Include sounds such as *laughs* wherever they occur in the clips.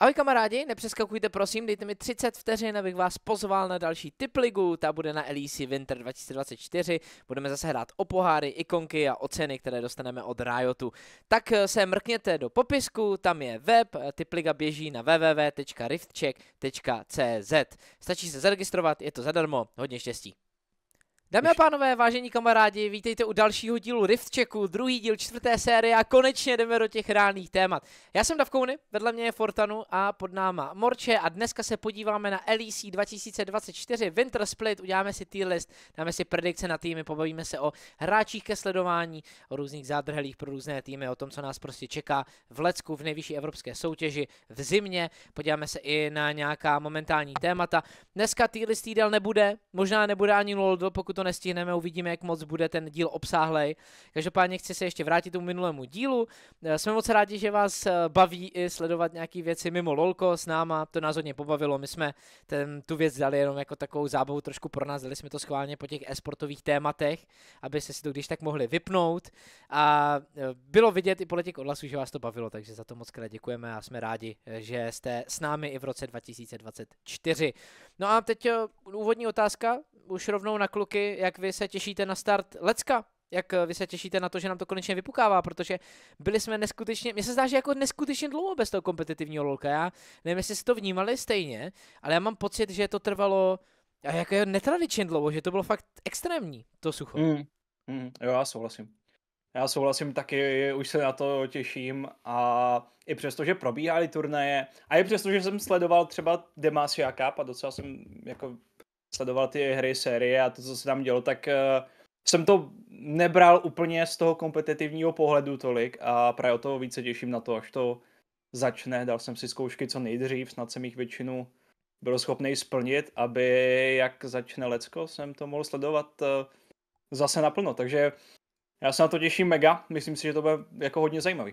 Ahoj kamarádi, nepřeskakujte prosím, dejte mi 30 vteřin, abych vás pozval na další tip ligu, ta bude na Elisi Winter 2024, budeme zase hrát o poháry, ikonky a oceny, které dostaneme od Riotu. Tak eh, se mrkněte do popisku, tam je web, eh, tipliga běží na www.riftcheck.cz. Stačí se zaregistrovat, je to zadarmo, hodně štěstí. Dámy a pánové, vážení kamarádi, vítejte u dalšího dílu Rift Checku, druhý díl čtvrté série a konečně jdeme do těch reálných témat. Já jsem Davkouny, vedle mě je Fortanu a pod náma Morče a dneska se podíváme na LEC 2024 Winter Split, uděláme si tier list, dáme si predikce na týmy, pobavíme se o hráčích ke sledování, o různých zádrhelích pro různé týmy, o tom, co nás prostě čeká v Lecku v nejvyšší evropské soutěži v zimě, podíváme se i na nějaká momentální témata. Dneska tier list týdel nebude, možná nebude ani LOL, pokud to nestihneme, uvidíme, jak moc bude ten díl obsáhlej. Každopádně chci se ještě vrátit k minulému dílu. Eh, jsme moc rádi, že vás eh, baví i sledovat nějaké věci mimo lolko s náma, to nás hodně pobavilo. My jsme ten, tu věc dali jenom jako takovou zábavu trošku pro nás, dali jsme to schválně po těch esportových tématech, aby se si to když tak mohli vypnout. A eh, bylo vidět i po těch odhlasů, že vás to bavilo, takže za to moc krát děkujeme a jsme rádi, že jste s námi i v roce 2024. No a teď úvodní otázka, už rovnou na kluky, jak vy se těšíte na start Lecka, jak eh, vy se těšíte na to, že nám to konečně vypukává, protože byli jsme neskutečně, mně se zdá, že jako neskutečně dlouho bez toho kompetitivního lolka, já nevím, jestli jste to vnímali stejně, ale já mám pocit, že to trvalo a jako netradičně dlouho, že to bylo fakt extrémní, to sucho. Mm, mm, jo, já souhlasím. Já souhlasím taky, už se na to těším a i přesto, že probíhaly turnaje a i přesto, že jsem sledoval třeba Cup a docela jsem jako sledoval ty hry, série a to, co se tam dělo, tak uh, jsem to nebral úplně z toho kompetitivního pohledu tolik a právě o toho více těším na to, až to začne. Dal jsem si zkoušky co nejdřív, snad jsem jich většinu byl schopný splnit, aby jak začne Lecko, jsem to mohl sledovat uh, zase naplno. Takže já se na to těším mega, myslím si, že to bude jako hodně zajímavý.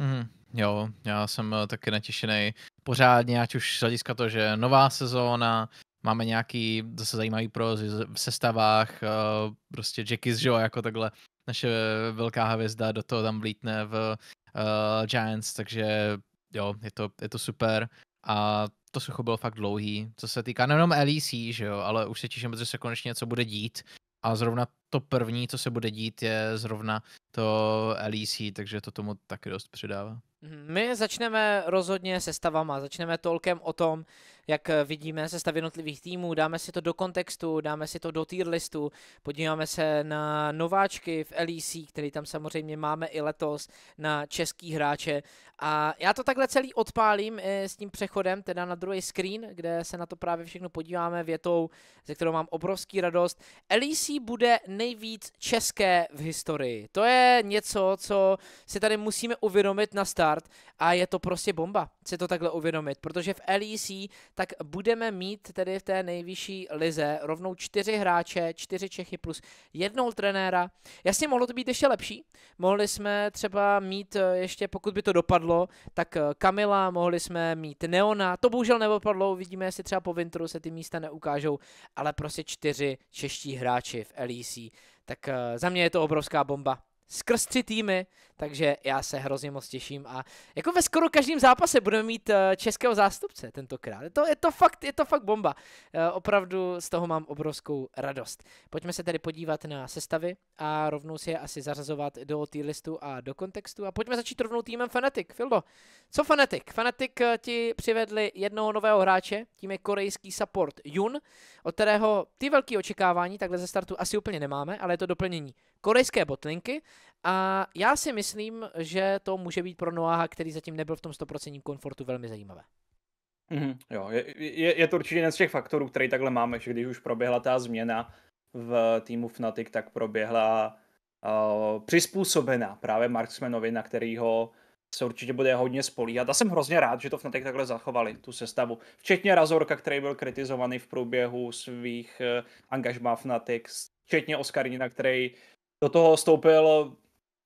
Mm, jo, já jsem eh, taky natěšený pořádně, ať už z hlediska to, že nová sezóna, máme nějaký zase zajímavý pro v sestavách, eh, prostě Jackie jo, jako takhle naše velká hvězda do toho tam vlítne v uh, Giants, takže jo, je to, je to super. A to sucho bylo fakt dlouhý, co se týká nejenom LEC, že jo, ale už se těším, že se konečně něco bude dít. A zrovna to první, co se bude dít, je zrovna to LEC, takže to tomu taky dost přidává. Mhm, my začneme rozhodně se stavama, začneme tolkem o tom, jak eh, vidíme se stav jednotlivých týmů, dáme si to do kontextu, dáme si to do tier listu, podíváme se na nováčky v LEC, který tam samozřejmě máme i letos, na český hráče a já to takhle celý odpálím eh, s tím přechodem, teda na druhý screen, kde se na to právě všechno podíváme větou, ze kterou mám obrovský radost. LEC bude nejvíc české v historii. To je něco, co si tady musíme uvědomit na start a je to prostě bomba si to takhle uvědomit, protože v LEC tak budeme mít tedy v té nejvyšší lize rovnou čtyři hráče, čtyři Čechy plus jednou trenéra. Jasně, mohlo to být ještě lepší. Mohli jsme třeba mít eh, ještě, pokud by to dopadlo, tak eh, Kamila, mohli jsme mít Neona. To bohužel nedopadlo, uvidíme, jestli třeba po Vintru se ty místa neukážou, ale prostě čtyři čeští hráči v LEC. Tak eh, za mě je to obrovská bomba skrz tři týmy, takže já se hrozně moc těším a jako ve skoro každém zápase budeme mít eh, českého zástupce tentokrát. Je to, je to, fakt, je to fakt bomba. Eh, opravdu z toho mám obrovskou radost. Pojďme se tedy podívat na sestavy a rovnou si je asi zařazovat do tý listu a do kontextu a pojďme začít rovnou týmem Fnatic. Fildo, co Fnatic? Fnatic eh, ti přivedli jednoho nového hráče, tím je korejský support Jun, od kterého ty velké očekávání takhle ze startu asi úplně nemáme, ale je to doplnění korejské botlinky a já si myslím, že to může být pro Noaha, který zatím nebyl v tom 100% komfortu, velmi zajímavé. Mm-hmm, jo, je, je, je to určitě jeden z těch faktorů, který takhle máme, že když už proběhla ta změna v týmu Fnatic, tak proběhla uh, přizpůsobená právě Marksmanovi, na kterýho se určitě bude hodně spolíhat. A jsem hrozně rád, že to Fnatic takhle zachovali, tu sestavu. Včetně Razorka, který byl kritizovaný v průběhu svých uh, angažmá Fnatic, včetně Oskarina, který do toho stoupil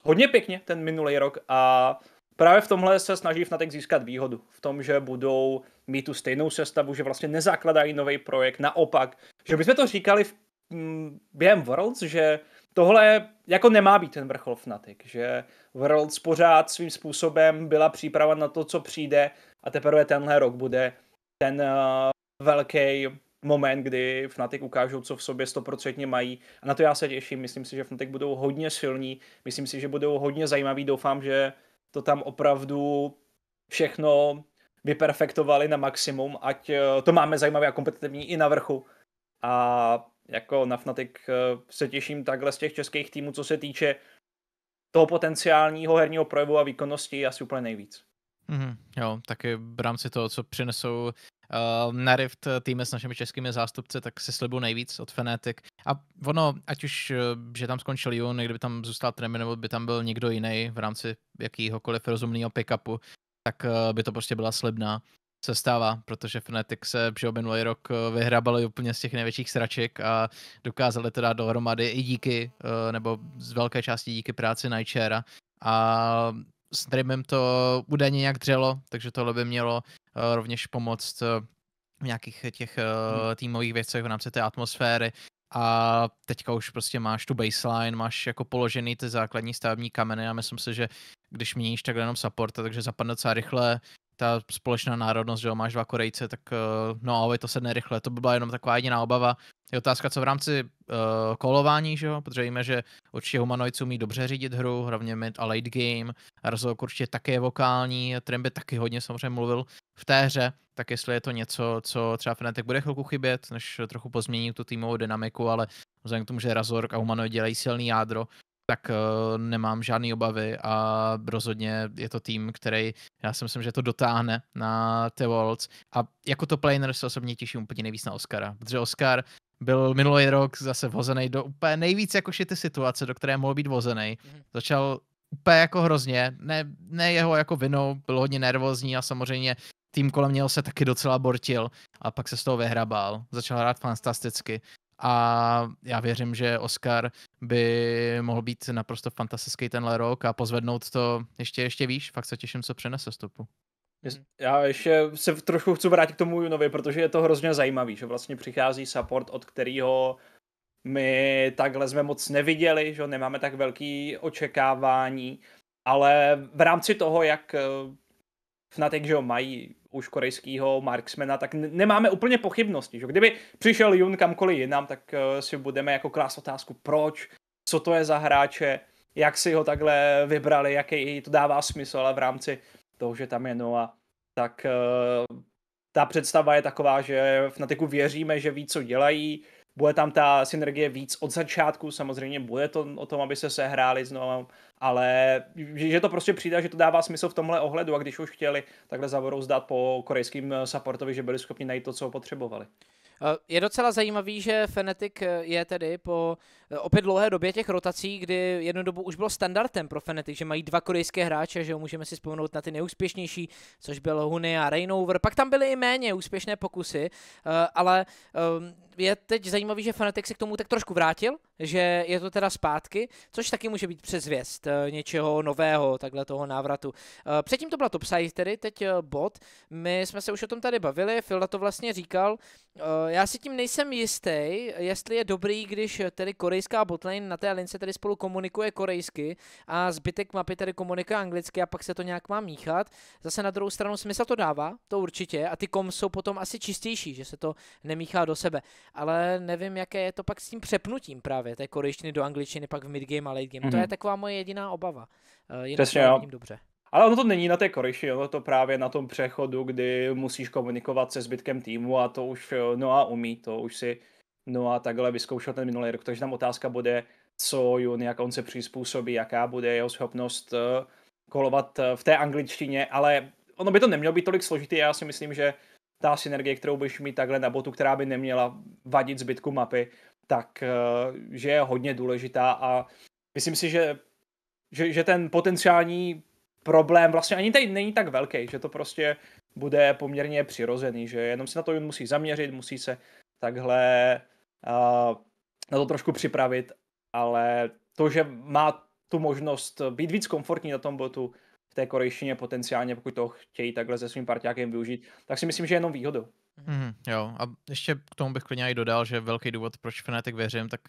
hodně pěkně ten minulý rok a právě v tomhle se snaží Fnatic získat výhodu. V tom, že budou mít tu stejnou sestavu, že vlastně nezakladají nový projekt, naopak. Že bychom to říkali v, m, během Worlds, že tohle jako nemá být ten vrchol Fnatic, že Worlds pořád svým způsobem byla příprava na to, co přijde a teprve tenhle rok bude ten uh, eh, velký moment, kdy Fnatic ukážou, co v sobě stoprocentně mají. A na to já se těším. Myslím si, že Fnatic budou hodně silní. Myslím si, že budou hodně zajímaví. Doufám, že to tam opravdu všechno vyperfektovali na maximum, ať eh, to máme zajímavé a kompetitivní i na vrchu. A jako na Fnatic eh, se těším takhle z těch českých týmů, co se týče toho potenciálního herního projevu a výkonnosti asi úplně nejvíc. Mm, jo, taky v rámci toho, co přinesou Ehm, na Rift eh, týme s našimi českými zástupci, tak si slibu nejvíc od Fnatic. A ono, ať už, eh, že tam skončil Jun, kdyby tam zůstal Tremi, nebo by tam byl někdo jiný v rámci jakýhokoliv rozumného pick-upu, tak eh, by to prostě byla slibná sestava, protože Fnatic se že minulý rok vyhrabali úplně z těch největších sraček a dokázali to dát dohromady i díky, nebo z velké části díky práci Nightshara. A s Dreamem to údajně nějak dřelo, takže tohle by mělo uh, rovněž pomoct uh, v nějakých těch uh, týmových věcech v rámci té atmosféry. A teďka už prostě máš tu baseline, máš jako položený ty základní stavební kameny a myslím si, že když měníš takhle jenom supporta, takže zapadne docela rychle, ta společná národnost, že jo, máš dva Korejce, tak eh, no ale to sedne rychle, to by byla jenom taková jediná obava. Je otázka, co v rámci uh, kolování, že jo, protože víme, že určitě humanoidci umí dobře řídit hru, hlavně mid a late game, Arzok určitě také vokální, vokální, by taky hodně samozřejmě mluvil v té hře, tak jestli je to něco, co třeba Fnatic bude chvilku chybět, než trochu pozmění tu týmovou dynamiku, ale vzhledem k tomu, že Razork a Humanoid dělají silný jádro, tak uh, nemám žádné obavy a rozhodně je to tým, který já si myslím, že to dotáhne na The Worlds a jako to planer se osobně těším úplně nejvíc na Oscara, protože Oscar byl minulý rok zase vozený do úplně nejvíc jako ty situace, do které mohl být vozený. Mm-hmm. Začal úplně jako hrozně, ne, ne jeho jako vinou, byl hodně nervózní a samozřejmě tým kolem něho se taky docela bortil a pak se z toho vyhrabal. Začal hrát fantasticky a já věřím, že Oscar by mohl být naprosto fantastický tenhle rok a pozvednout to ještě, ještě víš, Fakt se těším, co přinese stopu. Já ještě se trošku chci vrátit k tomu Junovi, protože je to hrozně zajímavý, že vlastně přichází support, od kterého my takhle jsme moc neviděli, že nemáme tak velký očekávání, ale v rámci toho, jak eh, Fnatic, že jo, mají už korejského marksmana, tak nemáme úplně pochybnosti. Že? Kdyby přišel Jun kamkoliv jinam, tak eh, si budeme jako klást otázku, proč, co to je za hráče, jak si ho takhle vybrali, jaký to dává smysl, ale v rámci toho, že tam je a tak eh, ta představa je taková, že v Natiku věříme, že ví, co dělají, bude tam ta synergie víc od začátku, samozřejmě bude to o tom, aby se sehráli znovu, ale že to prostě přijde, že to dává smysl v tomhle ohledu a když už chtěli, takhle zavorou zdát po korejským eh, supportovi, že byli schopni najít to, co potřebovali. Eh, je docela zajímavý, že Fnatic eh, je tedy po Eh, opět dlouhé době těch rotací, kdy jednu dobu už bylo standardem pro Fnatic, že mají dva korejské hráče, že jo, můžeme si vzpomenout na ty neúspěšnější, což byl Huny a Rainover. Pak tam byly i méně úspěšné pokusy, eh, ale eh, je teď zajímavý, že Fnatic se k tomu tak trošku vrátil, že je to teda zpátky, což taky může být přezvěst něčeho nového, takhle toho návratu. Předtím to byla Topside tedy, teď bot. My jsme se už o tom tady bavili, Filda to vlastně říkal. Já si tím nejsem jistý, jestli je dobrý, když tedy Korej korejská botlane na té lince tedy spolu komunikuje korejsky a zbytek mapy tedy komunikuje anglicky a pak se to nějak má míchat. Zase na druhou stranu smysl to dává, to určitě, a ty kom jsou potom asi čistější, že se to nemíchá do sebe. Ale nevím, jaké je to pak s tím přepnutím právě té korejštiny do angličtiny, pak v midgame a late game. Mm-hmm. To mhm. je taková moje jediná obava. Eh, Přesně, jo. dobře. Ale ono to není na té koryši, ono to právě na tom přechodu, kdy musíš komunikovat se zbytkem týmu a to už no a umí, to už si No a takhle vyzkoušel ten minulý rok, takže tam otázka bude, co Jun, jak on se přizpůsobí, jaká bude jeho schopnost eh, kolovat eh, v té angličtině, ale ono by to nemělo být tolik složitý, já si myslím, že ta synergie, kterou budeš mít takhle na botu, která by neměla vadit zbytku mapy, tak eh, že je hodně důležitá a myslím si, že, že, že ten potenciální problém vlastně ani tady není tak velký, že to prostě bude poměrně přirozený, že jenom si na to musí zaměřit, musí se takhle na to trošku připravit, ale to, že má tu možnost být víc komfortní na tom botu v té korejštině potenciálně, pokud to chtějí takhle se svým partiákem využít, tak si myslím, že je jenom výhodou. Mm, jo, a ještě k tomu bych klidně i dodal, že velký důvod, proč Fnatic věřím, tak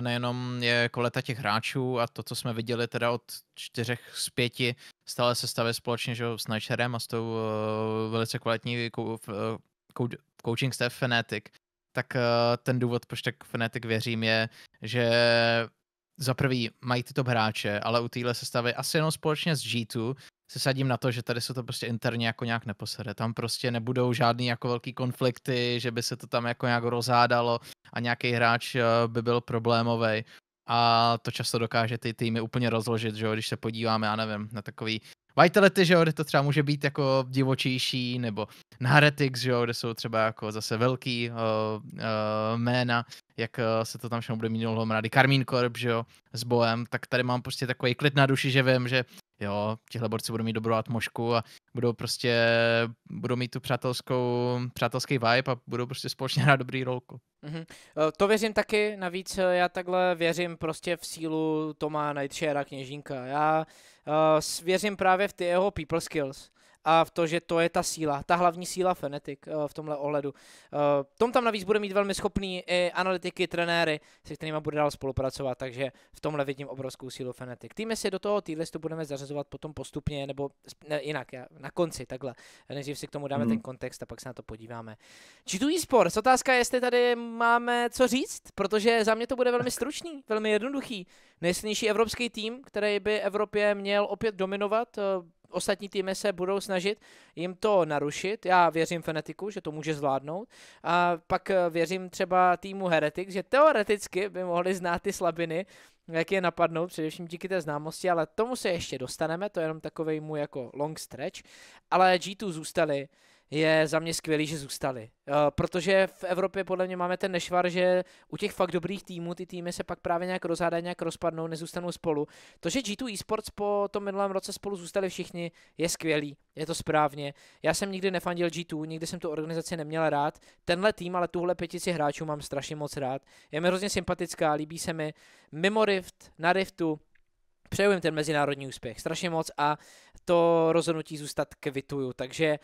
nejenom je koleta těch hráčů a to, co jsme viděli teda od čtyřech z pěti, stále se stavě společně že, s Nightsharem a s tou uh, velice kvalitní uh, coaching staff Fnatic, tak eh, ten důvod, proč tak Fnatic věřím, je, že za prvý mají tyto hráče, ale u téhle sestavy asi jenom společně s G2 se sadím na to, že tady se to prostě interně jako nějak neposede. Tam prostě nebudou žádný jako velký konflikty, že by se to tam jako nějak rozhádalo a nějaký hráč eh, by byl problémový. A to často dokáže ty týmy úplně rozložit, že jo? když se podíváme, já nevím, na takový Vitality, že jo, kde to třeba může být jako divočejší, nebo na Heretics, že jo, kde jsou třeba jako zase velký uh, uh, jména, jak eh, se to tam všechno bude mít mrady. Karmín Korb, že jo, s Bohem, tak tady mám prostě takový klid na duši, že vím, že jo, tihle borci budou mít dobrou atmosféru a budou prostě, budou mít tu přátelskou, přátelský vibe a budou prostě společně hrát dobrý rolku. Mm-hmm. To věřím taky, navíc eh, já takhle věřím prostě v sílu Toma Nightshara Kněžínka. Já uh, věřím právě v ty jeho people skills a v to, že to je ta síla, ta hlavní síla Fnatic eh, v tomhle ohledu. Eh, tom tam navíc bude mít velmi schopný i analytiky, trenéry, se kterými bude dál spolupracovat, takže v tomhle vidím obrovskou sílu Fnatic. Týmy si do toho týhle budeme zařazovat potom postupně, nebo ne, jinak, já, na konci, takhle. Než si k tomu dáme mm. ten kontext a pak se na to podíváme. Či tu eSports, otázka je, jestli tady máme co říct, protože za mě to bude velmi stručný, velmi jednoduchý. Nejsilnější evropský tým, který by Evropě měl opět dominovat, eh, ostatní týmy se budou snažit jim to narušit. Já věřím Fenetiku, že to může zvládnout. A pak eh, věřím třeba týmu Heretic, že teoreticky by mohli znát ty slabiny, jak je napadnout, především díky té známosti, ale tomu se ještě dostaneme, to je jenom takový můj jako long stretch. Ale G2 zůstali je za mě skvělý, že zůstali. Uh, protože v Evropě podle mě máme ten nešvar, že u těch fakt dobrých týmů ty týmy se pak právě nějak rozhádají, nějak rozpadnou, nezůstanou spolu. To, že G2 Esports po tom minulém roce spolu zůstali všichni, je skvělý, je to správně. Já jsem nikdy nefandil G2, nikdy jsem tu organizaci neměl rád. Tenhle tým, ale tuhle pětici hráčů mám strašně moc rád. Je mi hrozně sympatická, líbí se mi. Mimo Rift, na Riftu, přeju jim ten mezinárodní úspěch strašně moc a to rozhodnutí zůstat kvituju. Takže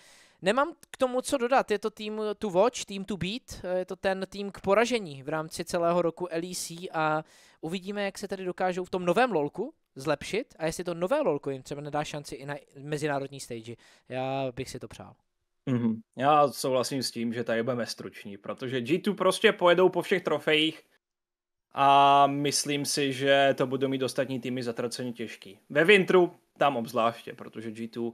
Nemám k tomu co dodat, je to tým eh, to watch, tým to beat, eh, je to ten tým k poražení v rámci celého roku LEC a uvidíme, jak se tady dokážou v tom novém lolku zlepšit a jestli to nové lolko jim třeba nedá šanci i na mezinárodní stage. Já bych si to přál. Mm-hmm. Já souhlasím s tím, že tady budeme struční, protože G2 prostě pojedou po všech trofejích a myslím si, že to budou mít ostatní týmy zatraceně těžký. Ve Vintru tam obzvláště, protože G2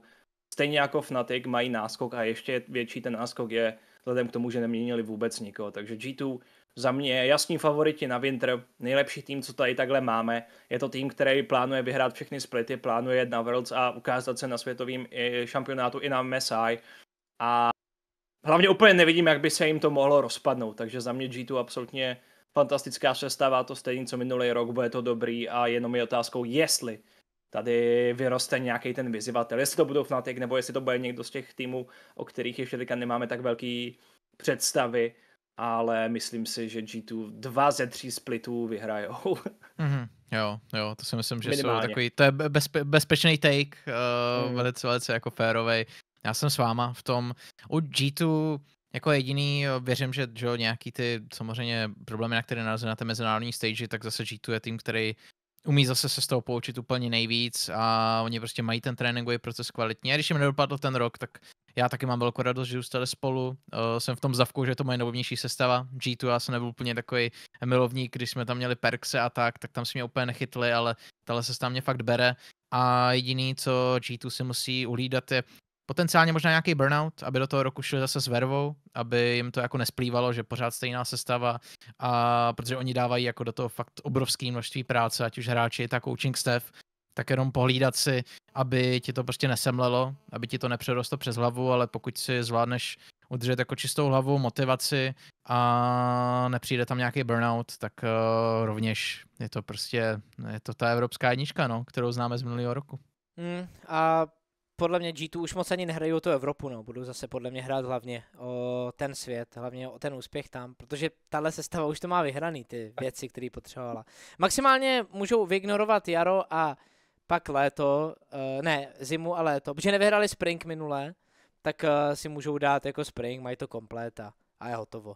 stejně jako Fnatic mají náskok a ještě větší ten náskok je vzhledem k tomu, že neměnili vůbec nikoho. Takže G2 za mě je jasný favoriti na Winter, nejlepší tým, co tady takhle máme. Je to tým, který plánuje vyhrát všechny splity, plánuje jet na Worlds a ukázat se na světovém eh, šampionátu i na MSI. A hlavně úplně nevidím, jak by se jim to mohlo rozpadnout, takže za mě G2 absolutně fantastická sestava, to stejně co minulý rok, bude to dobrý a jenom je otázkou, jestli tady vyroste nějaký ten vyzivatel. Jestli to budou Fnatic, nebo jestli to bude někdo z těch týmů, o kterých ještě teďka nemáme tak velký představy, ale myslím si, že G2 dva ze tří splitů vyhrajou. Mm-hmm. *laughs* Jo, jo, to si myslím, že Minimálně. jsou takový, to je bezpe, bezpečný take, uh, mm. velice, velice jako férovej. Já jsem s váma v tom, u G2 jako jediný, eh, věřím, že, že nějaký ty samozřejmě problémy, na které narazí na té mezinárodní stage, tak zase G2 je tým, který umí zase se z toho poučit úplně nejvíc a oni prostě mají ten tréninkový proces kvalitní. A když jim nedopadl ten rok, tak já taky mám velkou radost, že zůstali spolu. Uh, jsem v tom zavku, že to moje nejnovější sestava. G2 já jsem nebyl úplně takový milovník, když jsme tam měli Perkse a tak, tak tam jsme mě úplně nechytli, ale tahle sestava mě fakt bere. A jediný, co G2 si musí ulídat, je potenciálně možná nějaký burnout, aby do toho roku šli zase s vervou, aby jim to jako nesplývalo, že pořád stejná sestava, a protože oni dávají jako do toho fakt obrovské množství práce, ať už hráči, tak coaching staff, tak jenom pohlídat si, aby ti to prostě nesemlelo, aby ti to nepřerostlo přes hlavu, ale pokud si zvládneš udržet jako čistou hlavu, motivaci a nepřijde tam nějaký burnout, tak uh, rovněž je to prostě, je to ta evropská jednička, no, kterou známe z minulého roku. Mm, a podle mě G2 už moc ani nehrají o tu Evropu, no. budou zase podle mě hrát hlavně o ten svět, hlavně o ten úspěch tam, protože tahle sestava už to má vyhraný, ty věci, které potřebovala. Maximálně můžou vyignorovat jaro a pak léto, eh, ne, zimu a léto, protože nevyhrali spring minule, tak eh, si můžou dát jako spring, mají to komplet a, a je hotovo.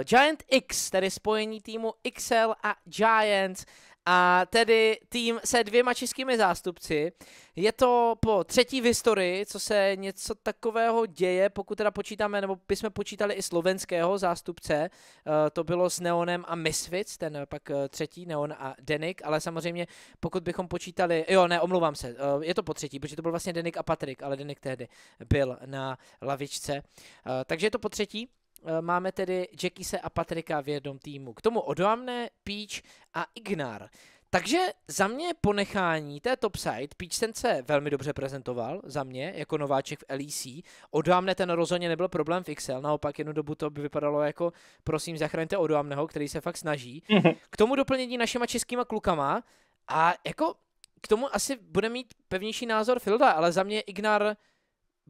Eh, Giant X, tedy spojení týmu XL a Giants, a tedy tým se dvěma českými zástupci. Je to po třetí v historii, co se něco takového děje, pokud teda počítáme, nebo bychom počítali i slovenského zástupce, eh, to bylo s Neonem a Misfits, ten pak eh, třetí, Neon a Denik, ale samozřejmě pokud bychom počítali, jo ne, omlouvám se, eh, je to po třetí, protože to byl vlastně Denik a Patrik, ale Denik tehdy byl na lavičce, takže je to po třetí. Eh, máme tedy Jackise a Patrika v jednom týmu. K tomu Odoamne, Peach a Ignar. Takže za mě ponechání té side, Peach ten se velmi dobře prezentoval, za mě, jako nováček v LEC. Odoamne ten rozhodně nebyl problém v XL, naopak jednu dobu to by vypadalo jako, prosím, zachraňte Odoamneho, který se fakt snaží. Mhm. K tomu doplnění našima českýma klukama a jako k tomu asi bude mít pevnější názor Filda, ale za mě Ignar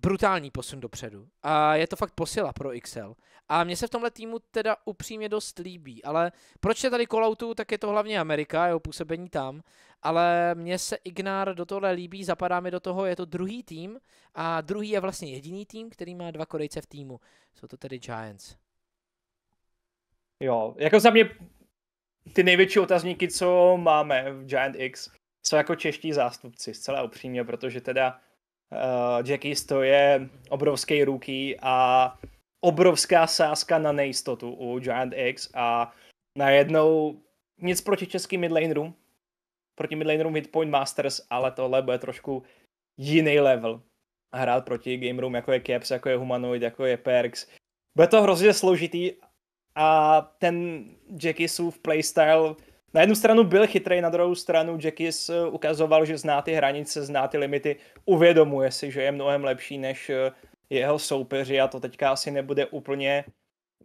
brutální posun dopředu. A je to fakt posila pro XL. A mně se v tomhle týmu teda upřímně dost líbí, ale proč je tady kolautu tak je to hlavně Amerika, jeho působení tam, ale mně se Ignár do tohle líbí, zapadá mi do toho, je to druhý tým a druhý je vlastně jediný tým, který má dva Korejce v týmu. Jsou to tedy Giants. Jo, jako za mě ty největší otazníky, co máme v Giant X, jsou jako čeští zástupci, zcela upřímně, protože teda Uh, Jackie to je obrovský ruky a obrovská sázka na nejistotu u Giant X a najednou nic proti českým midlanerům, proti midlanerům Hitpoint Masters, ale tohle bude trošku jiný level. hrát proti game jako je Caps, jako je Humanoid, jako je Perks. Bude to hrozně složitý a ten Jackie v playstyle na jednu stranu byl chytrý, na druhou stranu Jackis eh, ukazoval, že zná ty hranice, zná ty limity, uvědomuje si, že je mnohem lepší než eh, jeho soupeři a to teďka asi nebude úplně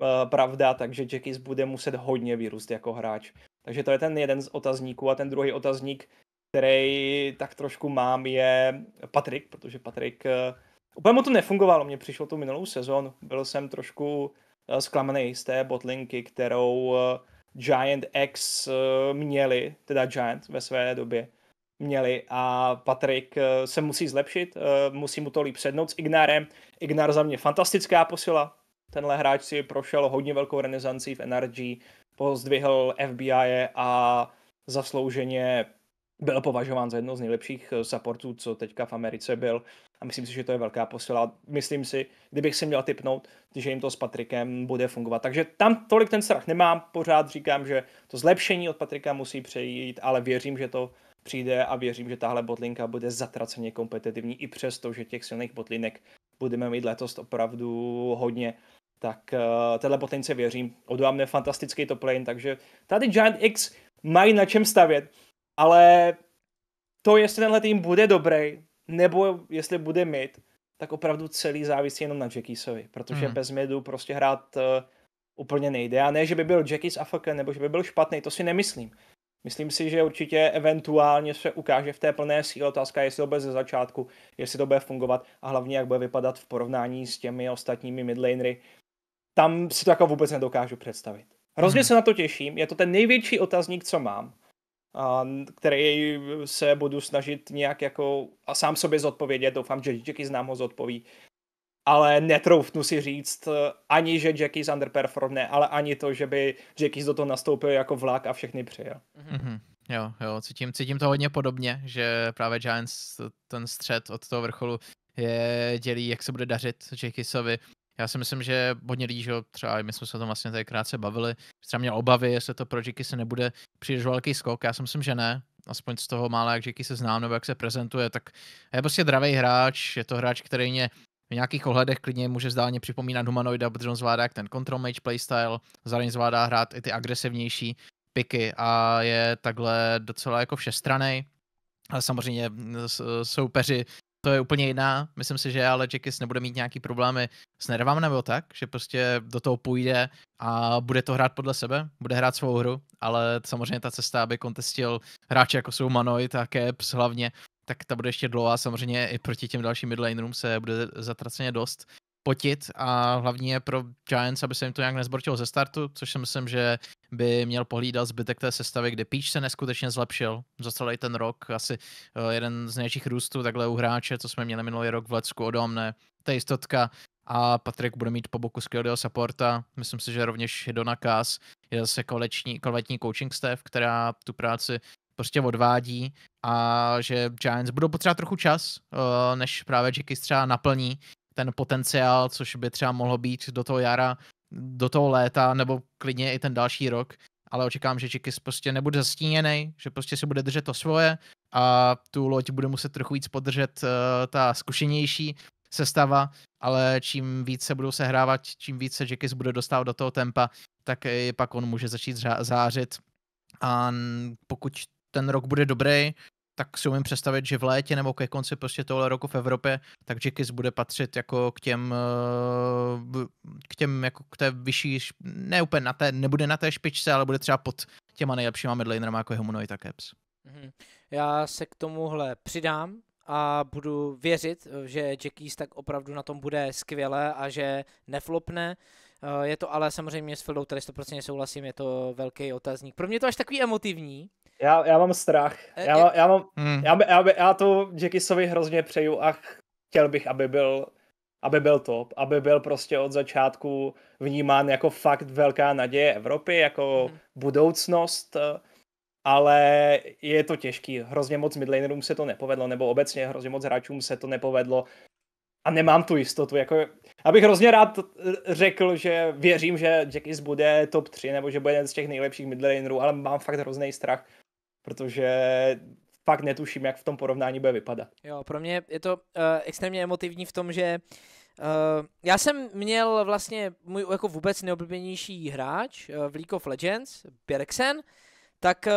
eh, pravda, takže Jackis bude muset hodně vyrůst jako hráč. Takže to je ten jeden z otazníků a ten druhý otazník, který tak trošku mám, je Patrik, protože Patrik úplně mu to nefungovalo, mně přišlo tu minulou sezon, byl jsem trošku uh, zklamaný z té botlinky, kterou Giant X eh, měli, teda Giant ve své době, měli a Patrik eh, se musí zlepšit, eh, musí mu to líp přednout s Ignarem. Ignar za mě fantastická posila, tenhle hráč si prošel hodně velkou renesancí v NRG, pozdvihl FBI a zaslouženě byl považován za jedno z nejlepších eh, supportů, co teďka v Americe byl a myslím si, že to je velká posila. Myslím si, kdybych si měl typnout, že jim to s Patrikem bude fungovat. Takže tam tolik ten strach nemám, pořád říkám, že to zlepšení od Patrika musí přejít, ale věřím, že to přijde a věřím, že tahle botlinka bude zatraceně kompetitivní i přesto, že těch silných botlinek budeme mít letos opravdu hodně tak uh, téhle botlince věřím. Odvámne fantastický top lane, takže tady Giant X mají na čem stavět ale to, jestli tenhle tým bude dobrý, nebo jestli bude mít, tak opravdu celý závisí jenom na Jackisovi, protože hmm. bez midu prostě hrát uh, úplně nejde. A ne, že by byl Jackis AFK, nebo že by byl špatný, to si nemyslím. Myslím si, že určitě eventuálně se ukáže v té plné síle otázka, jestli to bude ze začátku, jestli to bude fungovat a hlavně jak bude vypadat v porovnání s těmi ostatními midlanery. Tam si to jako vůbec nedokážu představit. Hrozně hmm. se na to těším, je to ten největší otazník, co mám který se budu snažit nějak jako a sám sobě zodpovědět, doufám, že Jackie znám ho zodpoví. Ale netroufnu si říct eh, ani, že Jackie underperformne, ale ani to, že by Jackie do toho nastoupil jako vlak a všechny přijel. Mm-hmm. Jo, jo, cítím, cítím to hodně podobně, že právě Giants ten střed od toho vrcholu je dělí, jak se bude dařit Jackisovi. Já si myslím, že hodně lidí, že třeba my jsme se o tom vlastně tady krátce bavili, třeba měl obavy, jestli to pro Jiky se nebude příliš velký skok. Já si myslím, že ne. Aspoň z toho mála, jak Jiky se znám nebo jak se prezentuje, tak je prostě dravý hráč, je to hráč, který mě v nějakých ohledech klidně může zdálně připomínat humanoida, protože on zvládá jak ten control mage playstyle, zároveň zvládá hrát i ty agresivnější piky a je takhle docela jako všestranej. Ale samozřejmě soupeři to je úplně jiná. Myslím si, že ale Jackis nebude mít nějaký problémy s nervama nebo tak, že prostě do toho půjde a bude to hrát podle sebe, bude hrát svou hru, ale samozřejmě ta cesta, aby kontestil hráče jako jsou Manoid a Caps hlavně, tak ta bude ještě dlouhá, samozřejmě i proti těm dalším midlanerům se bude zatraceně dost, potit a hlavně pro Giants, aby se jim to nějak nezbortilo ze startu, což si myslím, že by měl pohlídat zbytek té sestavy, kde Peach se neskutečně zlepšil za celý ten rok, asi eh, jeden z nejších růstů takhle u hráče, co jsme měli minulý rok v Lecku od Omne, ta jistotka a Patrik bude mít po boku skvělého supporta, myslím si, že rovněž do nakaz, je zase kvalitní, kvalitní coaching staff, která tu práci prostě odvádí a že Giants budou potřebovat trochu čas, eh, než právě Jackie třeba naplní ten potenciál, což by třeba mohlo být do toho jara, do toho léta, nebo klidně i ten další rok, ale očekávám, že Čikis prostě nebude zastíněný, že prostě si bude držet to svoje a tu loď bude muset trochu víc podržet uh, ta zkušenější sestava, ale čím víc se budou sehrávat, čím víc se Jekis bude dostávat do toho tempa, tak i pak on může začít zářit a pokud ten rok bude dobrý, tak si umím představit, že v létě nebo ke konci prostě tohle roku v Evropě, tak Jackis bude patřit jako k těm, eh, k těm jako k té vyšší, ne úplně na té, nebude na té špičce, ale bude třeba pod těma nejlepšíma midlanerama jako Humanoid a Caps. Mhm. Já se k tomuhle přidám a budu věřit, eh, že Jackis tak opravdu na tom bude skvěle a že neflopne. Eh, je to ale samozřejmě s Fildou, tady 100% souhlasím, je to velký otazník. Pro mě to až takový emotivní, já, já mám strach. E, já, já, já, mám, hmm. já, já, já to Jackisovi hrozně přeju a chtěl bych, aby byl aby byl top, aby byl prostě od začátku vnímán jako fakt velká naděje Evropy, jako hmm. budoucnost, ale je to těžký. Hrozně moc midlanerům se to nepovedlo, nebo obecně hrozně moc hráčům se to nepovedlo a nemám tu jistotu. Jako, abych hrozně rád řekl, že věřím, že Jackis bude top 3 nebo že bude jeden z těch nejlepších midlanerů, ale mám fakt hrozný strach, protože fakt netuším, jak v tom porovnání bude vypadat. Jo, pro mě je to uh, extrémně emotivní v tom, že Uh, já jsem měl vlastně můj jako vůbec neoblíbenější hráč uh, v League of Legends, Bjergsen, tak uh,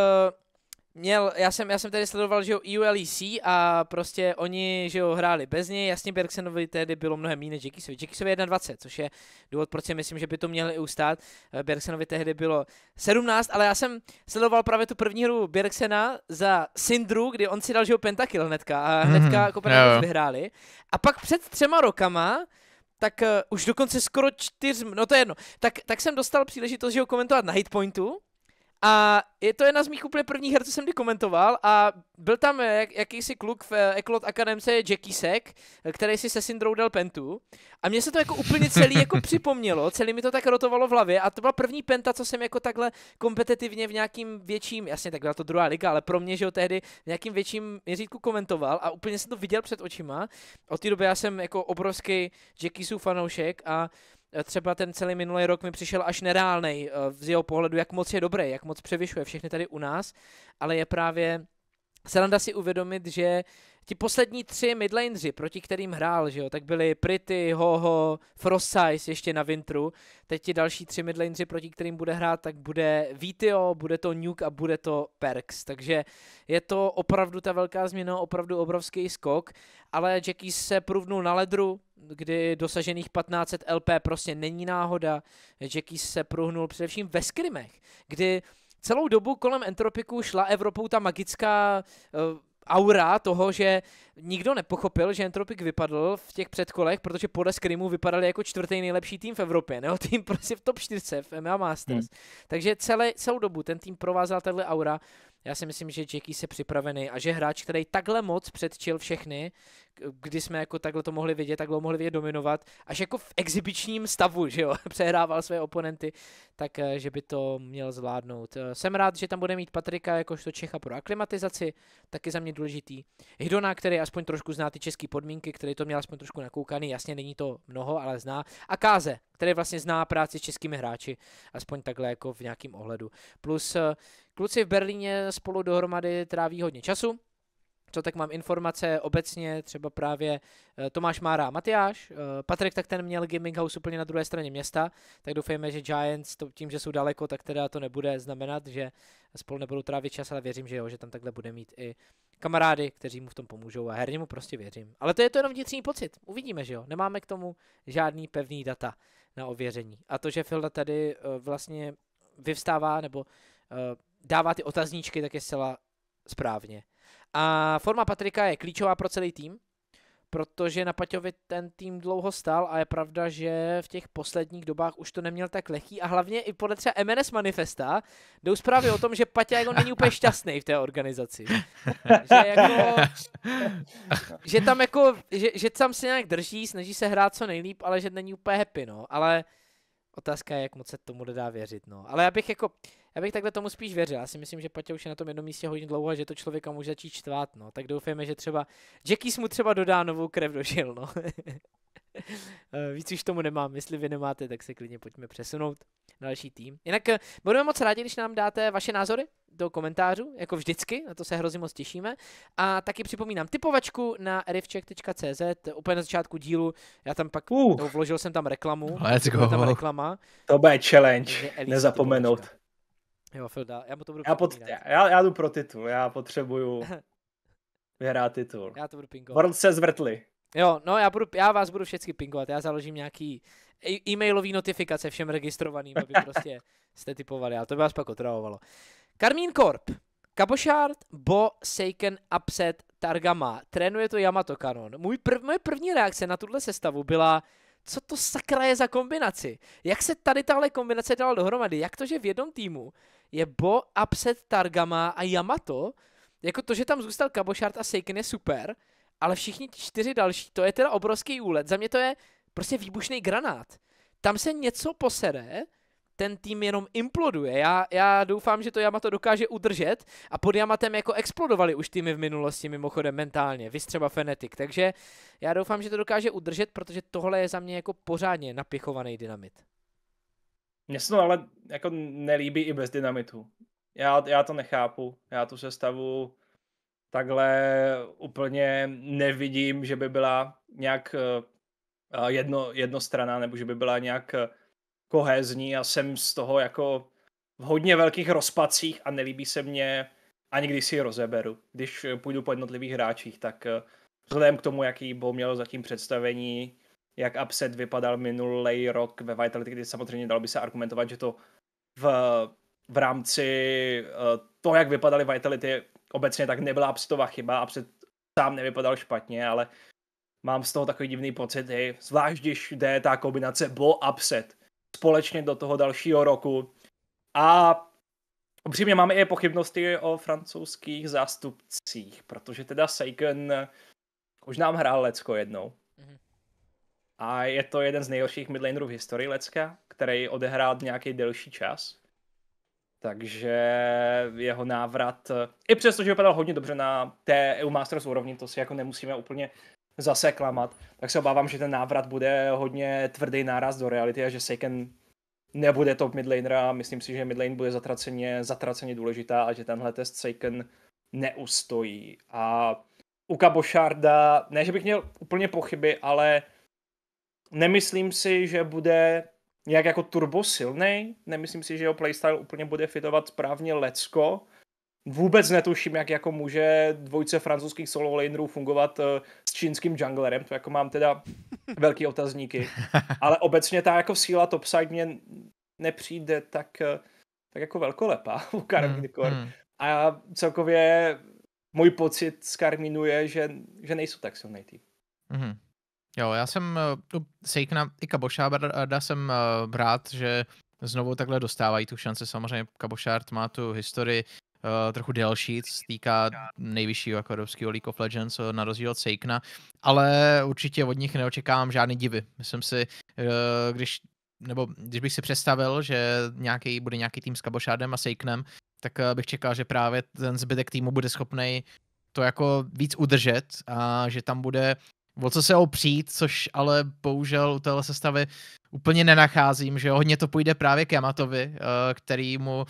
měl, já jsem, já jsem tady sledoval, že jo, EULEC a prostě oni, že jo, hráli bez něj, jasně Bergsenovi tedy bylo mnohem méně než Jekisovi. Jekisovi 21, což je důvod, proč si myslím, že by to měli ustát. Eh, Bergsenovi tehdy bylo 17, ale já jsem sledoval právě tu první hru Bergsena za Sindru, kdy on si dal, že jo, pentakill hnedka a mhm, hnedka mm-hmm. Kopenhagen vyhráli. A pak před třema rokama tak uh, už dokonce skoro čtyř, no to je jedno, tak, tak jsem dostal příležitost, že ho komentovat na hitpointu a je to jedna z mých úplně prvních her, co jsem dokumentoval a byl tam jak, jakýsi kluk v eh, Eklot Akademce Jackie Sek, eh, který si se syndrou dal pentu a mně se to jako úplně celý jako *laughs* připomnělo, celý mi to tak rotovalo v hlavě a to byla první penta, co jsem jako takhle kompetitivně v nějakým větším, jasně tak byla to druhá liga, ale pro mě, že jo, tehdy v nějakým větším měřítku komentoval a úplně jsem to viděl před očima. Od té doby já jsem jako obrovský Jackie Sue fanoušek a Eh, třeba ten celý minulý rok mi přišel až nereálný eh, z jeho pohledu, jak moc je dobrý, jak moc převyšuje všechny tady u nás, ale je právě Sranda si uvědomit, že ti poslední tři midlaneři, proti kterým hrál, že jo, tak byli Pretty, Hoho, Frostsize ještě na Vintru. Teď ti další tři midlaneři, proti kterým bude hrát, tak bude Vito, bude to Nuke a bude to Perks. Takže je to opravdu ta velká změna, opravdu obrovský skok, ale Jackie se průvnul na ledru, kdy dosažených 1500 LP prostě není náhoda. Jackie se průhnul především ve skrimech, kdy celou dobu kolem Entropiku šla Evropou ta magická uh, aura toho, že nikdo nepochopil, že Entropik vypadl v těch předkolech, protože podle Screamu vypadali jako čtvrtý nejlepší tým v Evropě, nebo *laughs* tým prostě v top 4 v MMA Masters. Hmm. Takže celé, celou dobu ten tým provázal tenhle aura. Já si myslím, že Jackie se připravený a že hráč, který takhle moc předčil všechny, kdy jsme jako takhle to mohli vidět, takhle ho mohli vidět dominovat, až jako v exibičním stavu, že jo, *laughs* přehrával své oponenty, tak eh, že by to měl zvládnout. Eh, jsem rád, že tam bude mít Patrika jakožto Čecha pro aklimatizaci, taky za mě důležitý. Hidona, který aspoň trošku zná ty české podmínky, který to měl aspoň trošku nakoukaný, jasně není to mnoho, ale zná. A Káze, který vlastně zná práci s českými hráči, aspoň takhle jako v nějakém ohledu. Plus eh, kluci v Berlíně spolu dohromady tráví hodně času, co tak mám informace obecně, třeba právě eh, Tomáš Mára a Matyáš. Eh, Patrik tak ten měl Gaming House úplně na druhé straně města, tak doufejme, že Giants to, tím, že jsou daleko, tak teda to nebude znamenat, že spolu nebudou trávit čas, ale věřím, že jo, že tam takhle bude mít i kamarády, kteří mu v tom pomůžou a herně mu prostě věřím. Ale to je to jenom vnitřní pocit, uvidíme, že jo. Nemáme k tomu žádný pevný data na ověření. A to, že Filda tady eh, vlastně vyvstává nebo dává ty otazníčky, tak je zcela správně. A forma Patrika je klíčová pro celý tým, protože na Paťovi ten tým dlouho stál a je pravda, že v těch posledních dobách už to neměl tak lehký a hlavně i podle třeba MNS Manifesta jdou zprávy o tom, že Paťa jako není úplně šťastný v té organizaci. že, jako, *laughs* že tam jako, že, že tam se nějak drží, snaží se hrát co nejlíp, ale že není úplně happy, no. Ale otázka je, jak moc se tomu nedá věřit, no. Ale já bych jako, já bych takhle tomu spíš věřil. Já si myslím, že Paťa už je na tom jednom místě hodně dlouho, že to člověka může začít čtvát, no. Tak doufejme, že třeba Jackie mu třeba dodá novou krev do žil, no. *laughs* Eh, víc už tomu nemám, jestli vy nemáte, tak se klidně pojďme přesunout na další tým. Jinak eh, budeme moc rádi, když nám dáte vaše názory do komentářů, jako vždycky, na to se hrozně moc těšíme. A taky připomínám typovačku na rivček.cz, úplně na začátku dílu, já tam pak, uh. no, vložil jsem tam reklamu, Let's go. tam reklama. To bude challenge, nezapomenout. Typovačka. Jo, Filda, já mu to budu já, pot, já, já jdu pro titul, já potřebuju *laughs* vyhrát titul. Já to budu pingovat. World se zvrtli. Jo, no já, budu, já vás budu všechny pingovat, já založím nějaký e- mailový notifikace všem registrovaným, aby *laughs* prostě jste typovali, a to by vás pak otravovalo. Karmín Korp, Kabošard, Bo, Seiken, Upset, Targama, trénuje to Yamato Kanon. Můj prv, moje první reakce na tuhle sestavu byla, co to sakra je za kombinaci? Jak se tady tahle kombinace dala dohromady? Jak to, že v jednom týmu je Bo upset Targama a Yamato. Jako to, že tam zůstal Kabošart a Seiken je super, ale všichni ti čtyři další, to je teda obrovský úlet. Za mě to je prostě výbušný granát. Tam se něco posere, ten tým jenom imploduje. Já, já doufám, že to Yamato dokáže udržet a pod Yamatem jako explodovali už týmy v minulosti mimochodem mentálně, vy třeba Fnatic, takže já doufám, že to dokáže udržet, protože tohle je za mě jako pořádně napichovaný dynamit. Mně se to ale jako nelíbí i bez dynamitu. Já, já to nechápu. Já tu sestavu takhle úplně nevidím, že by byla nějak eh, eh, jedno, jednostraná, nebo že by byla nějak eh, kohezní a jsem z toho jako v hodně velkých rozpacích a nelíbí se mě ani když si ji rozeberu. Když půjdu po jednotlivých hráčích, tak vzhledem k tomu, jaký byl měl zatím představení, jak upset vypadal minulý rok ve Vitality, kdy samozřejmě dalo by se argumentovat, že to v, v rámci eh, toho, jak vypadaly Vitality obecně, tak nebyla upsetová chyba, upset sám nevypadal špatně, ale mám z toho takový divný pocit, hej, zvlášť když jde ta kombinace bo upset společně do toho dalšího roku. A upřímně máme i pochybnosti o francouzských zástupcích, protože teda Seiken už nám hrál Lecko jednou. A je to jeden z nejhorších midlanerů v historii Lecka, který odehrál nějaký delší čas. Takže jeho návrat, i přesto, že vypadal hodně dobře na té EU Masters úrovni, to si jako nemusíme úplně zase klamat, tak se obávám, že ten návrat bude hodně tvrdý náraz do reality a že Seiken nebude top midlaner a myslím si, že midlane bude zatraceně, zatraceně důležitá a že tenhle test Seiken neustojí. A u Kabošarda, ne, že bych měl úplně pochyby, ale Nemyslím si, že bude nějak jako turbo silný. Nemyslím si, že jeho playstyle úplně bude fitovat správně Lecko. Vůbec netuším, jak jako může dvojce francouzských solo lanerů fungovat eh, s čínským junglerem, to jako mám teda velký otazníky. *laughs* Ale obecně ta jako síla topside mě nepřijde tak, eh, tak jako velkolepá *laughs* u Karmín hmm, hmm. A celkově můj pocit z Karmínu je, že, že nejsou tak silný tým. Hmm. Jo, já jsem eh, tu Sejkna i Kabošárda jsem eh, rád, že znovu takhle dostávají tu šance. Samozřejmě Kabošárt má tu historii uh, trochu delší, co se týká nejvyššího jako evropského League of Legends na rozdíl od Sejkna, ale určitě od nich neočekávám žádný divy. Myslím si, uh, když nebo když bych si představil, že nějaký, bude nějaký tým s Kabošádem a Sejknem, tak bych čekal, že právě ten zbytek týmu bude schopný to jako víc udržet a že tam bude o co se opřít, což ale bohužel u téhle sestavy úplně nenacházím, že hodně to půjde právě k Yamatovi, eh, který mu,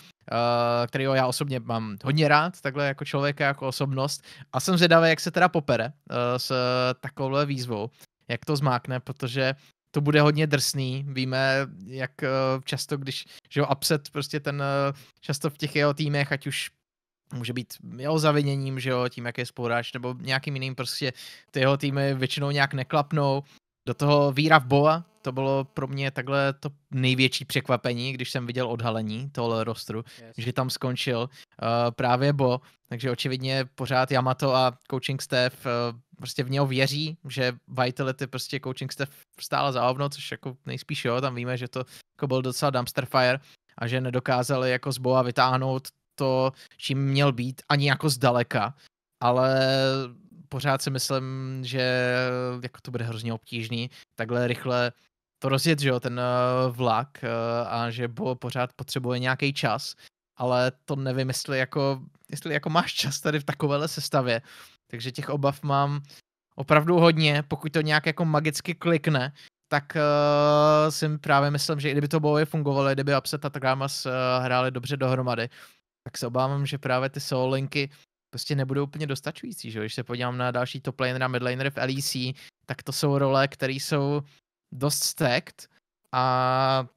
eh, já osobně mám hodně rád, takhle jako člověka, jako osobnost a jsem zvědavý, jak se teda popere eh, s takovouhle výzvou, jak to zmákne, protože to bude hodně drsný. Víme, jak často, když že jo, upset prostě ten často v těch jeho týmech, ať už může být jeho zaviněním, že jo, tím, jak je spoluhráč, nebo nějakým jiným prostě ty jeho týmy většinou nějak neklapnou. Do toho víra v Boa, to bylo pro mě takhle to největší překvapení, když jsem viděl odhalení toho rostru, yes. že tam skončil uh, právě Bo, takže očividně pořád Yamato a coaching staff uh, prostě v něho věří, že Vitality prostě coaching staff stále za ovno, což jako nejspíš jo, tam víme, že to jako byl docela dumpster fire a že nedokázali jako z Boa vytáhnout to, čím měl být, ani jako zdaleka, ale pořád si myslím, že jako to bude hrozně obtížný, takhle rychle to rozjet, že jo, ten eh, vlak eh, a že bo pořád potřebuje nějaký čas, ale to nevím, jestli jako, jestli jako máš čas tady v takovéhle sestavě, takže těch obav mám opravdu hodně, pokud to nějak jako magicky klikne, tak uh, si právě myslím, že i kdyby to boje fungovaly, kdyby Upset a Takramas uh, hráli dobře dohromady, tak se obávám, že právě ty solo linky prostě nebudou úplně dostačující, že? Když se podívám na další top laner a mid laner v LEC, tak to jsou role, které jsou dost stacked a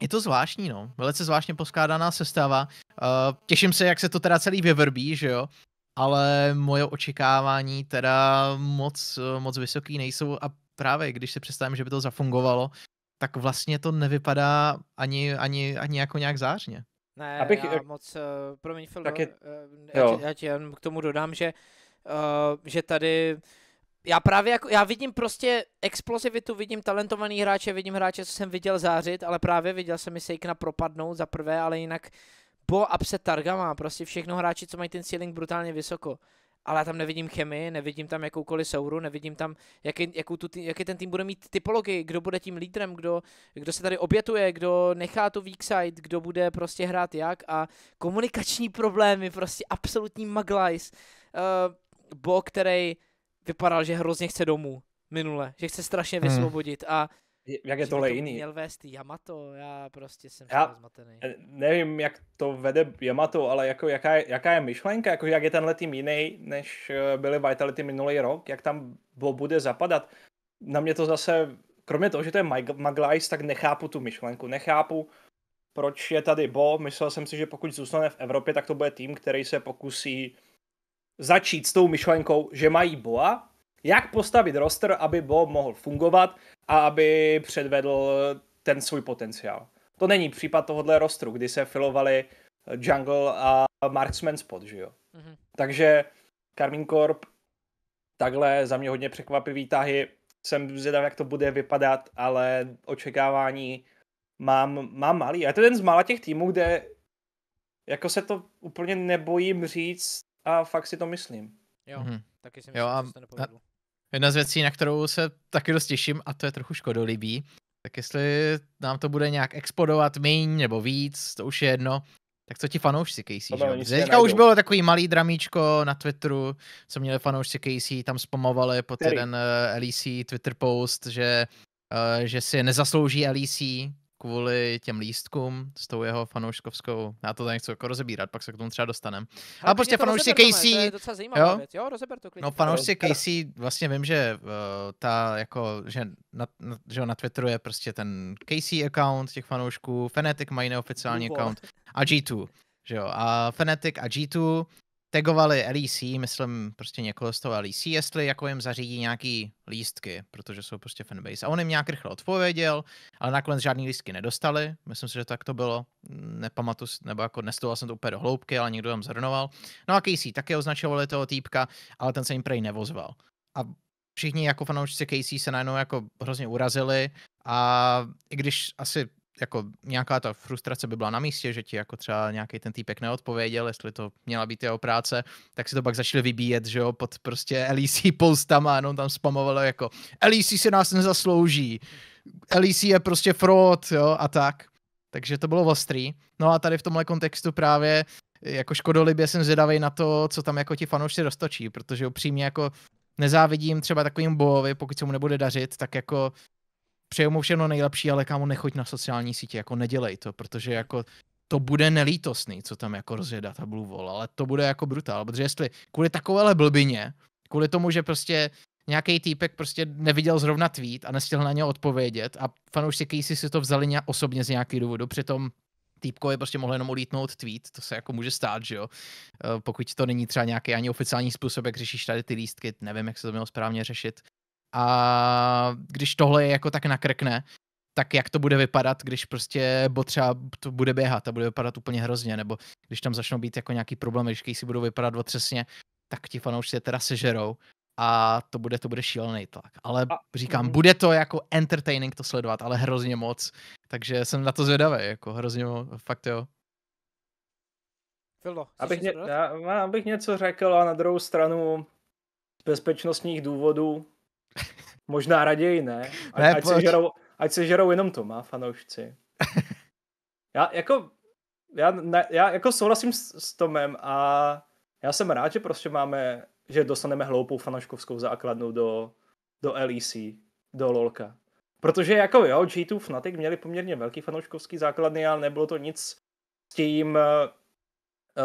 je to zvláštní, no. Velice zvláštně poskládaná sestava. Uh, těším se, jak se to teda celý vyvrbí, že jo? Ale moje očekávání teda moc, moc vysoký nejsou a právě když si představím, že by to zafungovalo, tak vlastně to nevypadá ani, ani, ani jako nějak zářně. Ne, Abych, já eh, moc, uh, promiň Fildo, tak je, eh, já, já ti jen k tomu dodám, že, uh, že tady já právě jako, já vidím prostě explozivitu, vidím talentovaný hráče, vidím hráče, co jsem viděl zářit, ale právě viděl jsem mi Sejkna propadnout za prvé, ale jinak Bo a targama, Targa má prostě všechno hráči, co mají ten ceiling brutálně vysoko ale já tam nevidím chemii, nevidím tam jakoukoliv souru, nevidím tam, jaký, jakou tu, jaký ten tým bude mít typologii, kdo bude tím lídrem, kdo, kdo se tady obětuje, kdo nechá to weak side, kdo bude prostě hrát jak a komunikační problémy, prostě absolutní maglajs. Uh, eh, Bo, který vypadal, že hrozně chce domů minule, že chce strašně hmm. vysvobodit a jak je tohle to jiný. Měl vést Yamato, já prostě jsem já, zmatený. Eh, nevím, jak to vede Yamato, ale jako jaká, je, jaká je myšlenka, jako jak je tenhle tým jiný, než eh, byly Vitality minulý rok, jak tam bude zapadat. Na mě to zase, kromě toho, že to je Maglice, tak nechápu tu myšlenku, nechápu, proč je tady Bo. Myslel jsem si, že pokud zůstane v Evropě, tak to bude tým, který se pokusí začít s tou myšlenkou, že mají Boa, jak postavit roster, aby Bob mohl fungovat a aby předvedl ten svůj potenciál. To není případ tohohle rostru, kdy se filovali Jungle a Marksman Spot, že jo. Mm-hmm. Takže Carmine Corp, takhle za mě hodně překvapivý tahy. Jsem zvědav, jak to bude vypadat, ale očekávání mám, mám malý. A je to jeden z mála těch týmů, kde jako se to úplně nebojím říct a fakt si to myslím. Jo, mm-hmm. taky si myslím, jo, a, že to nepovedlo. Jedna z věcí, na kterou se taky dost těším, a to je trochu škodolibý, tak jestli nám to bude nějak expodovat míň nebo víc, to už je jedno, tak co ti fanoušci Casey, no, že? Teďka už bylo takový malý dramíčko na Twitteru, co měli fanoušci Casey, tam spomovali po ten uh, eh, LEC Twitter post, že, uh, že si nezaslouží LEC, kvůli těm lístkům s tou jeho fanouškovskou, já to tady nechci jako rozebírat, pak se k tomu třeba dostaneme. A prostě fanoušci Casey, jo? jo, rozeber to klidně. No fanoušci Casey, vlastně vím, že uh, ta jako, že na, na, že na Twitteru je prostě ten Casey account těch fanoušků, Fnatic mají neoficiální account a G2, že jo, a Fnatic a G2 tagovali LEC, myslím prostě někoho z toho LEC, jestli jako jim zařídí nějaký lístky, protože jsou prostě fanbase. A on jim nějak rychle odpověděl, ale nakonec žádný lístky nedostali. Myslím si, že tak to bylo. Nepamatuji, nebo jako nestoval jsem to úplně do hloubky, ale někdo tam zhrnoval. No a e Casey také označovali toho týpka, ale ten se jim prej nevozval. A všichni jako fanoušci e Casey se najednou jako hrozně urazili a i když asi jako nějaká ta frustrace by byla na místě, že ti jako třeba nějaký ten týpek neodpověděl, jestli to měla být jeho práce, tak si to pak začali vybíjet, že jo, pod prostě LEC postama, jenom tam spamovalo jako LEC si nás nezaslouží, LEC je prostě fraud, jo, a tak. Takže to bylo ostrý. No a tady v tomhle kontextu právě jako škodolibě jsem zvědavý na to, co tam jako ti fanoušci roztočí, protože upřímně jako nezávidím třeba takovým Bohovi, pokud se mu nebude dařit, tak jako přeju mu všechno nejlepší, ale kámo, nechoď na sociální sítě, jako nedělej to, protože jako to bude nelítostný, co tam jako rozjedat a Blue Wall, ale to bude jako brutál, protože jestli kvůli takovéhle blbině, kvůli tomu, že prostě nějaký týpek prostě neviděl zrovna tweet a nestihl na něj odpovědět a fanoušci Casey si to vzali osobně z nějaký důvodu, přitom je prostě mohl jenom ulítnout tweet, to se jako může stát, že jo, eh, pokud to není třeba nějaký ani oficiální způsob, jak řešíš tady ty lístky, nevím, jak se to mělo správně řešit, a když tohle je jako tak nakrkne, tak jak to bude vypadat, když prostě bo třeba to bude běhat a bude vypadat úplně hrozně, nebo když tam začnou být jako nějaký problém, když si budou vypadat otřesně, tak ti fanoušci je teda sežerou a to bude, to bude šílený tlak. Ale a, říkám, mm. bude to jako entertaining to sledovat, ale hrozně moc, takže jsem na to zvědavý, jako hrozně moc, fakt jo. Fildo, abych, ně, já, abych něco řekl a na druhou stranu z bezpečnostních důvodů *laughs* Možná raději ne. A, ne ať, se žerou, ať se žerou jenom to, má fanoušci. *laughs* Já jako, já, ne, já jako souhlasím s, s Tomem a já jsem rád, že prostě máme, že dostaneme hloupou fanouškovskou základnu do, do LEC, do LOLka. Protože jako jo, G2 Fnatic měli poměrně velký fanouškovský základny, ale nebylo to nic s tím, eh,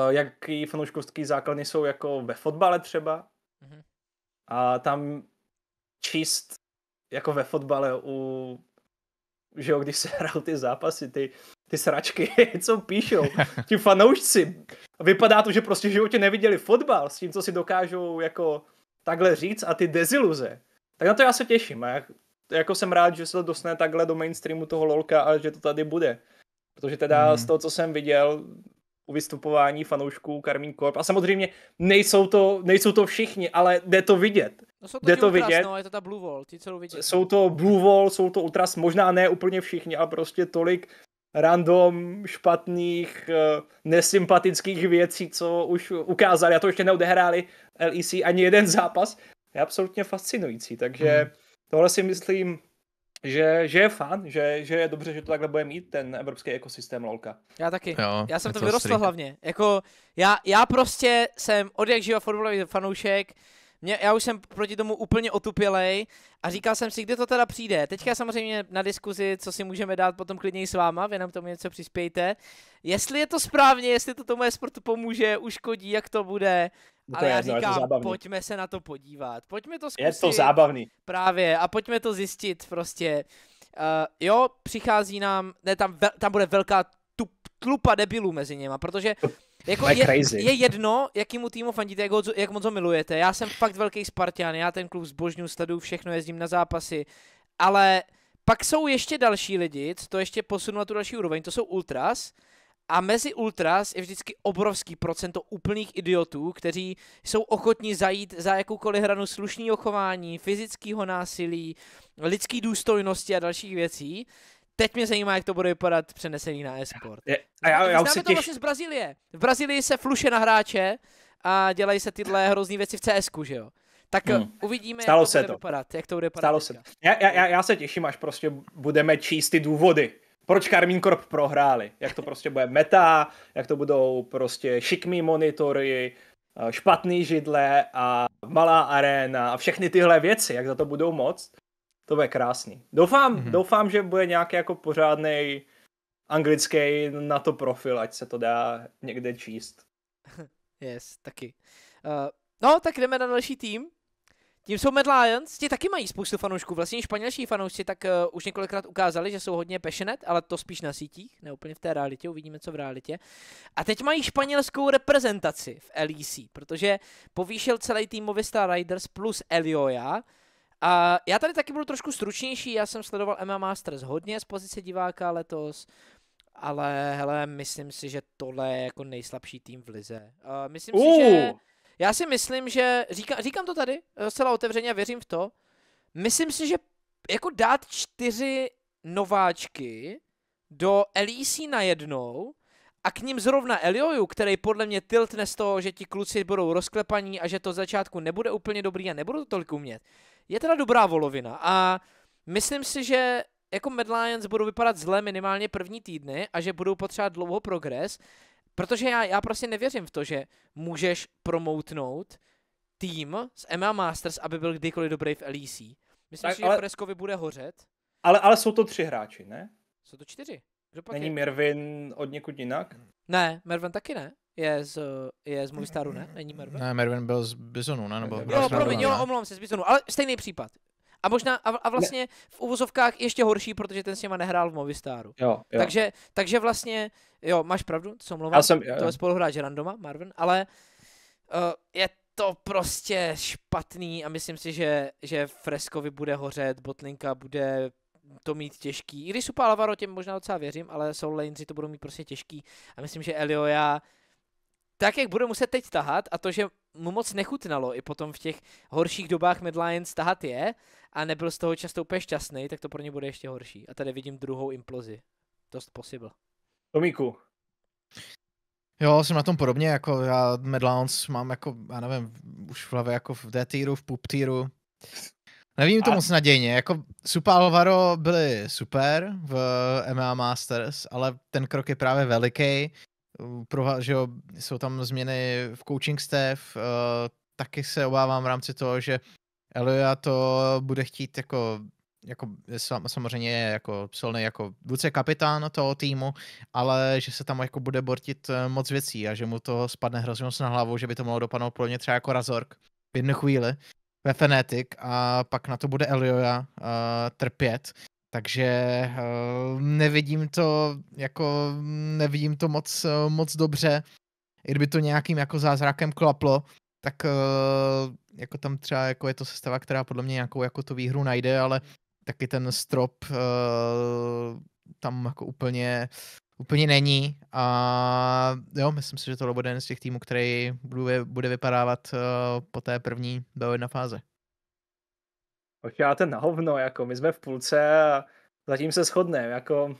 eh, jaký fanouškovský základny jsou jako ve fotbale třeba. Mm-hmm. A tam čist jako ve fotbale u že jo, když se hrajou ty zápasy, ty, ty sračky, *laughs* co píšou *laughs* ti fanoušci. Vypadá to, že prostě v životě neviděli fotbal s tím, co si dokážou jako takhle říct a ty deziluze. Tak na to já se těším a jak, jako jsem rád, že se to dostane takhle do mainstreamu toho lolka a že to tady bude. Protože teda mm. z toho, co jsem viděl, u vystupování fanoušků Karmín Korp. A samozřejmě nejsou to, nejsou to všichni, ale jde to vidět. No jsou to jde to ultras, vidět. No, je to ta Blue Wall, Jsou to Blue Wall, jsou to Ultras, možná ne úplně všichni, ale prostě tolik random, špatných, eh, nesympatických věcí, co už ukázali a to ještě neodehráli LEC ani jeden zápas, je absolutně fascinující, takže hmm. tohle si myslím, že, že je fan, že, že je dobře, že to takhle bude mít ten evropský ekosystém LOLka. Já taky. Jo, já jsem to vyrostl strik. hlavně. Jako, já, já prostě jsem od jak živa fotbalový fanoušek, mě, já už jsem proti tomu úplně otupělej a říkal jsem si, kdy to teda přijde. Teďka samozřejmě na diskuzi, co si můžeme dát potom klidně s váma, vy nám tomu něco přispějte. Jestli je to správně, jestli to tomu sportu pomůže, uškodí, jak to bude, No ale já jedno, říkám, je to pojďme se na to podívat. Pojďme to zkusit. Je to zábavný. Právě, a pojďme to zjistit prostě. Uh, jo, přichází nám, ne, tam, ve, tam bude velká tup, tlupa debilů mezi něma, protože jako je, je jedno, jakýmu týmu fandíte, jak, ho, jak moc ho milujete. Já jsem fakt velký Spartian, já ten klub zbožňu, sleduju všechno, jezdím na zápasy, ale pak jsou ještě další lidi, co to ještě posunu na tu další úroveň, to jsou Ultras, a mezi ultras je vždycky obrovský procento úplných idiotů, kteří jsou ochotní zajít za jakoukoliv hranu slušného chování, fyzického násilí, lidské důstojnosti a dalších věcí. Teď mě zajímá, jak to bude vypadat přenesený na e-sport. a já, já, já se to těž... vlastně z Brazílie. V Brazílii se fluše na hráče a dělají se tyhle hrozné věci v cs že jo? Tak hmm. uvidíme, Stalo jak to se bude to. vypadat. Jak to bude vypadat Stalo se. Já, já, já se těším, až prostě budeme číst ty důvody, proč Karmín Corp prohráli, jak to prostě bude meta, jak to budou prostě šikmý monitory, eh, špatný židle a malá arena a všechny tyhle věci, jak za to budou moc, to bude krásný. Doufám, mm-hmm. doufám, že bude nějaký jako pořádný anglický na to profil, ať se to dá někde číst. *laughs* Yes, taky. Uh, no, tak jdeme na další tým. Tím jsou Mad Lions, ti taky mají spoustu fanoušků. Vlastně španělští fanoušci tak uh, už několikrát ukázali, že jsou hodně passionate, ale to spíš na sítích, ne úplně v té realitě, uvidíme, co v realitě. A teď mají španělskou reprezentaci v LEC, protože povýšil celý tým Movistar Riders plus Elioja. A já tady taky budu trošku stručnější, já jsem sledoval MMA Masters hodně z pozice diváka letos, ale hele, myslím si, že tohle je jako nejslabší tým v lize. Uh, myslím uh. si, že já si myslím, že říkám, říkám to tady eh, zcela otevřeně a věřím v to. Myslím si, že jako dát čtyři nováčky do na najednou a k ním zrovna Elioju, který podle mě tiltne z toho, že ti kluci budou rozklepaní a že to v začátku nebude úplně dobrý a nebudou to tolik umět, je teda dobrá volovina a myslím si, že jako Mad Lions budou vypadat zle minimálně první týdny a že budou potřebovat dlouho progres, Protože já, já prostě nevěřím v to, že můžeš promoutnout tým z MMA Masters, aby byl kdykoliv dobrý v LEC. Myslím tak, si, ale, že Preskovi bude hořet. Ale, ale jsou to tři hráči, ne? Jsou to čtyři. pak Není je? Mervin od někud jinak? Ne, Mervin taky ne. Je z, je z Movistaru, ne? Není Mervin? Ne, Mervin byl z Bisonu, ne? Nebo jo, promiň, jo, omlouvám se, z Bisonu, ale stejný případ. A možná, a, a vlastně ne. v uvozovkách ještě horší, protože ten s něma nehrál v Movistaru. Jo, jo. Takže, takže vlastně, jo, máš pravdu, co mluvám, jsem, jo, jo. to je spoluhráč Randoma, Marvin, ale uh, je to prostě špatný a myslím si, že, že Freskovi bude hořet, Botlinka bude to mít těžký. I když Supa Alvaro těm možná docela věřím, ale jsou lanesi to budou mít prostě těžký. A myslím, že Elioja, tak jak bude muset teď tahat a to, že mu moc nechutnalo i potom v těch horších dobách Mad Lions tahat je a nebyl z toho často úplně šťastný, tak to pro ně bude ještě horší. A tady vidím druhou implozi. Dost possible. Tomíku. Jo, jsem na tom podobně, jako já Mad Lions mám jako, já nevím, už v hlavě jako v D tieru v pup týru. Nevím to a... moc nadějně, jako Super Alvaro byli super v MMA Masters, ale ten krok je právě veliký pro, že jo, jsou tam změny v coaching staff, uh, taky se obávám v rámci toho, že Elia to bude chtít jako jako samozřejmě je jako silný jako vůdce kapitán toho týmu, ale že se tam jako bude bortit eh, moc věcí a že mu to spadne hrozně moc na hlavu, že by to mohlo dopadnout pro ně třeba jako Razork v jednu chvíli ve Fnatic a pak na to bude Elioja uh, trpět takže eh, nevidím to jako, nevidím to moc, eh, moc dobře. I kdyby to nějakým jako zázrakem klaplo, tak eh, jako tam třeba jako je to sestava, která podle mě nějakou jako tu výhru najde, ale taky ten strop tam jako úplně, úplně není. A jo, myslím si, že to bude jeden z těch týmů, který bude, bude vypadávat po té první B1 fáze. Počítáte na hovno, jako my jsme v půlce a zatím se shodneme, jako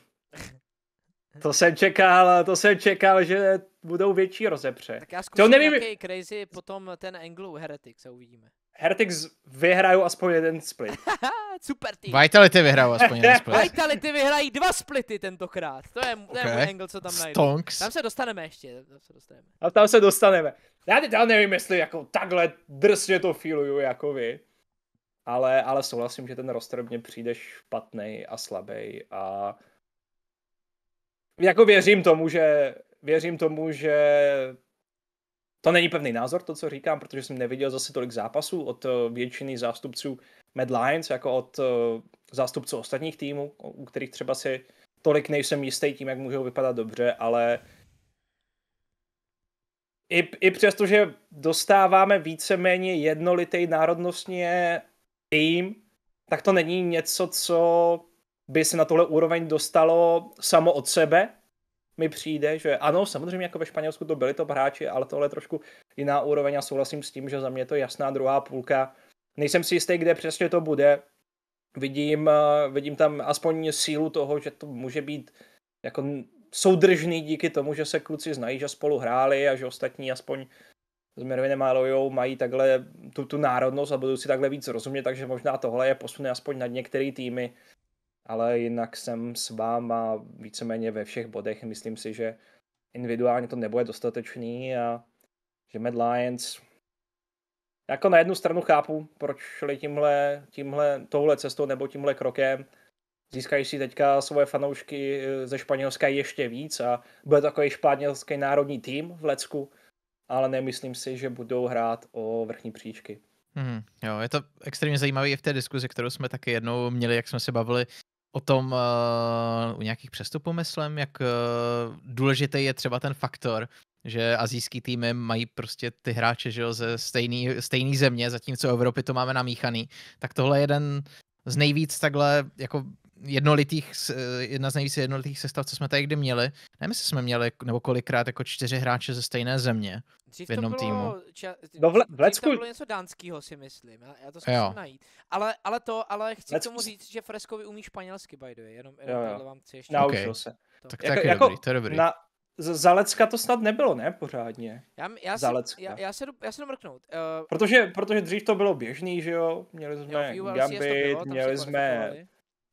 *laughs* to jsem čekal, to jsem čekal, že budou větší rozepře. Tak já zkusím to nevím... crazy, potom ten Anglu Heretics a uvidíme. Heretics vyhrajou aspoň jeden split. *laughs* Super tým. Vitality vyhrajou aspoň jeden split. Vitality vyhrají dva splity tentokrát. To je, to okay. je můj angle, co tam najdu. Stonks. Tam se dostaneme ještě. Tam se dostaneme. A tam se dostaneme. Já, teď nevím, jestli jako takhle drsně to feeluju jako vy ale, ale souhlasím, že ten roster mě přijde špatný a slabý a jako věřím tomu, že věřím tomu, že to není pevný názor, to, co říkám, protože jsem neviděl zase tolik zápasů od eh, většiny zástupců Mad Lions, jako od eh, zástupců ostatních týmů, u kterých třeba si tolik nejsem jistý tím, jak můžou vypadat dobře, ale i, i přesto, že dostáváme víceméně jednolitý národnostně tým, tak to není něco, co by se na tohle úroveň dostalo samo od sebe, mi přijde, že ano, samozřejmě jako ve Španělsku to byli to hráči, ale tohle je trošku jiná úroveň a souhlasím s tím, že za mě je to jasná druhá půlka. Nejsem si jistý, kde přesně to bude. Vidím, eh, vidím tam aspoň sílu toho, že to může být jako soudržný díky tomu, že se kluci znají, že spolu hráli a že ostatní aspoň to znamená, nemálujou, mají takhle tu, tu národnost a budou si takhle víc rozumět, takže možná tohle je posune aspoň na některé týmy, ale jinak jsem s váma víceméně ve všech bodech, myslím si, že individuálně to nebude dostatečný a že Mad Lions jako na jednu stranu chápu, proč šli tímhle, tímhle, touhle cestou nebo tímhle krokem. Získají si teďka svoje fanoušky eh, ze Španělska ještě víc a bude takový španělský národní tým v Lecku, ale nemyslím si, že budou hrát o vrchní příčky. Hmm, jo, je to extrémně zajímavé i v té diskuzi, kterou jsme taky jednou měli, jak jsme se bavili o tom uh, u nějakých přestupů, myslím, jak uh, důležitý je třeba ten faktor, že azijský týmy mají prostě ty hráče že jo, ze stejný, stejný země, zatímco Evropy to máme namíchaný. Tak tohle je jeden z nejvíc takhle jako jednolitých, eh, jedna z nejvíce jednolitých sestav, co jsme tady kdy měli. Nevím, jestli jsme měli, nebo kolikrát, jako čtyři hráče ze stejné země Dřív v jednom to bylo, týmu. Ča, no v, v Lecku... to bylo něco dánského, si myslím, já, já to zkusím jo. najít. Ale, ale to, ale chci Let's... tomu říct, že Freskovi umí španělsky, by the way, jenom, jenom jo, jo. vám chci ještě. Naučil okay. se. To. Tak, jako, je jako dobrý, to je dobrý. Na, za Lecka to snad nebylo, ne, pořádně. Já, já, si, já, já, se, jdu, já se jdu mrknout. Uh, protože, protože dřív to bylo běžný, že jo, měli jsme jo, Gambit, bylo, měli jsme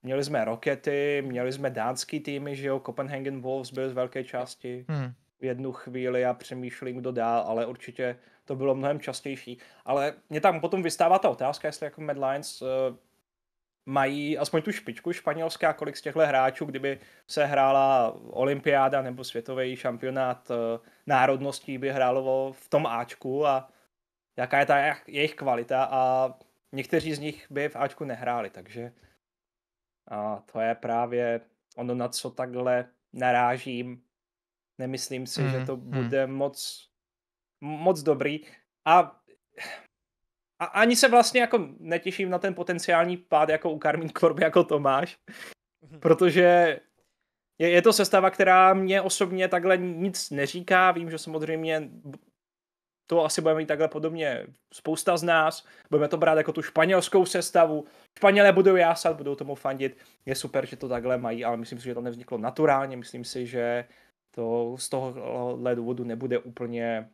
Měli jsme Rokety, měli jsme dánský týmy, že jo, Copenhagen Wolves byl z velké části hmm. v jednu chvíli, já přemýšlím, kdo dál, ale určitě to bylo mnohem častější. Ale mě tam potom vystává ta otázka, jestli jako Mad Lions uh, mají aspoň tu špičku španělská, kolik z těchto hráčů, kdyby se hrála olympiáda nebo světový šampionát uh, národností, by hrálo v tom Ačku a jaká je ta jejich kvalita a někteří z nich by v Ačku nehráli, takže a to je právě ono, na co takhle narážím. Nemyslím si, mm, že hmm, to hmm. bude moc, moc dobrý. A, a ani se vlastně jako netěším na ten potenciální pád jako u Carmín Korb, jako Tomáš, mhm. protože je, je to sestava, která mě osobně takhle nic neříká. Vím, že samozřejmě to asi budeme mít takhle podobně spousta z nás. Budeme to brát jako tu španělskou sestavu. Španělé budou jásat, budou tomu fandit. Je super, že to takhle mají, ale myslím si, že to nevzniklo naturálně. Myslím si, že to z tohohle důvodu nebude úplně,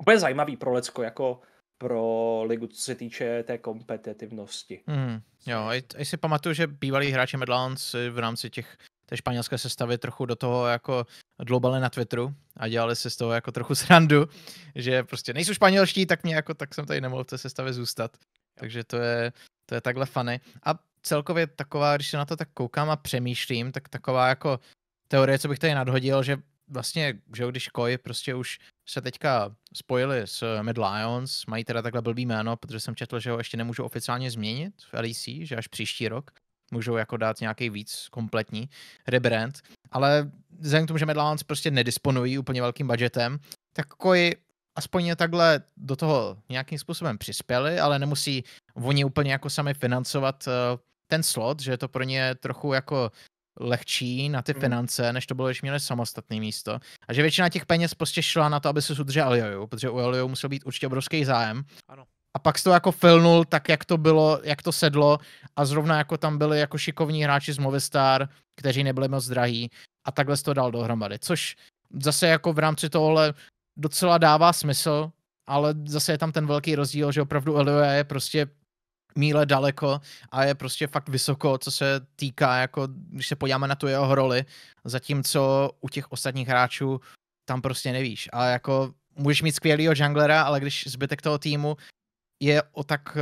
úplně zajímavý pro Lecko jako pro ligu, co se týče té kompetitivnosti. Mm, jo, a si pamatuju, že bývalí hráči Medlands v rámci těch té španělské sestavy trochu do toho jako dlobali na Twitteru a dělali se z toho jako trochu srandu, že prostě nejsou španělští, tak mě jako, tak jsem tady nemohl v té sestavě zůstat. Takže to je, to je takhle funny. A celkově taková, když se na to tak koukám a přemýšlím, tak taková jako teorie, co bych tady nadhodil, že vlastně, že když Koi prostě už se teďka spojili s Mid Lions, mají teda takhle blbý jméno, protože jsem četl, že ho ještě nemůžu oficiálně změnit v LEC, že až příští rok, můžou jako dát nějaký víc kompletní rebrand, ale vzhledem k tomu, že Medlands prostě nedisponují úplně velkým budgetem, tak koji aspoň takhle do toho nějakým způsobem přispěli, ale nemusí oni úplně jako sami financovat eh, ten slot, že je to pro ně trochu jako lehčí na ty mhm. finance, než to bylo, když měli samostatné místo. A že většina těch peněz prostě šla na to, aby se udržel Alioju, protože u Alioju musel být určitě obrovský zájem. Ano a pak se to jako filnul tak, jak to bylo, jak to sedlo a zrovna jako tam byli jako šikovní hráči z Movistar, kteří nebyli moc drahí a takhle to dal dohromady, což zase jako v rámci tohohle docela dává smysl, ale zase je tam ten velký rozdíl, že opravdu Elia je prostě míle daleko a je prostě fakt vysoko, co se týká, jako když se podíváme na tu jeho roli, zatímco u těch ostatních hráčů tam prostě nevíš. A jako můžeš mít skvělého junglera, ale když zbytek toho týmu je o tak,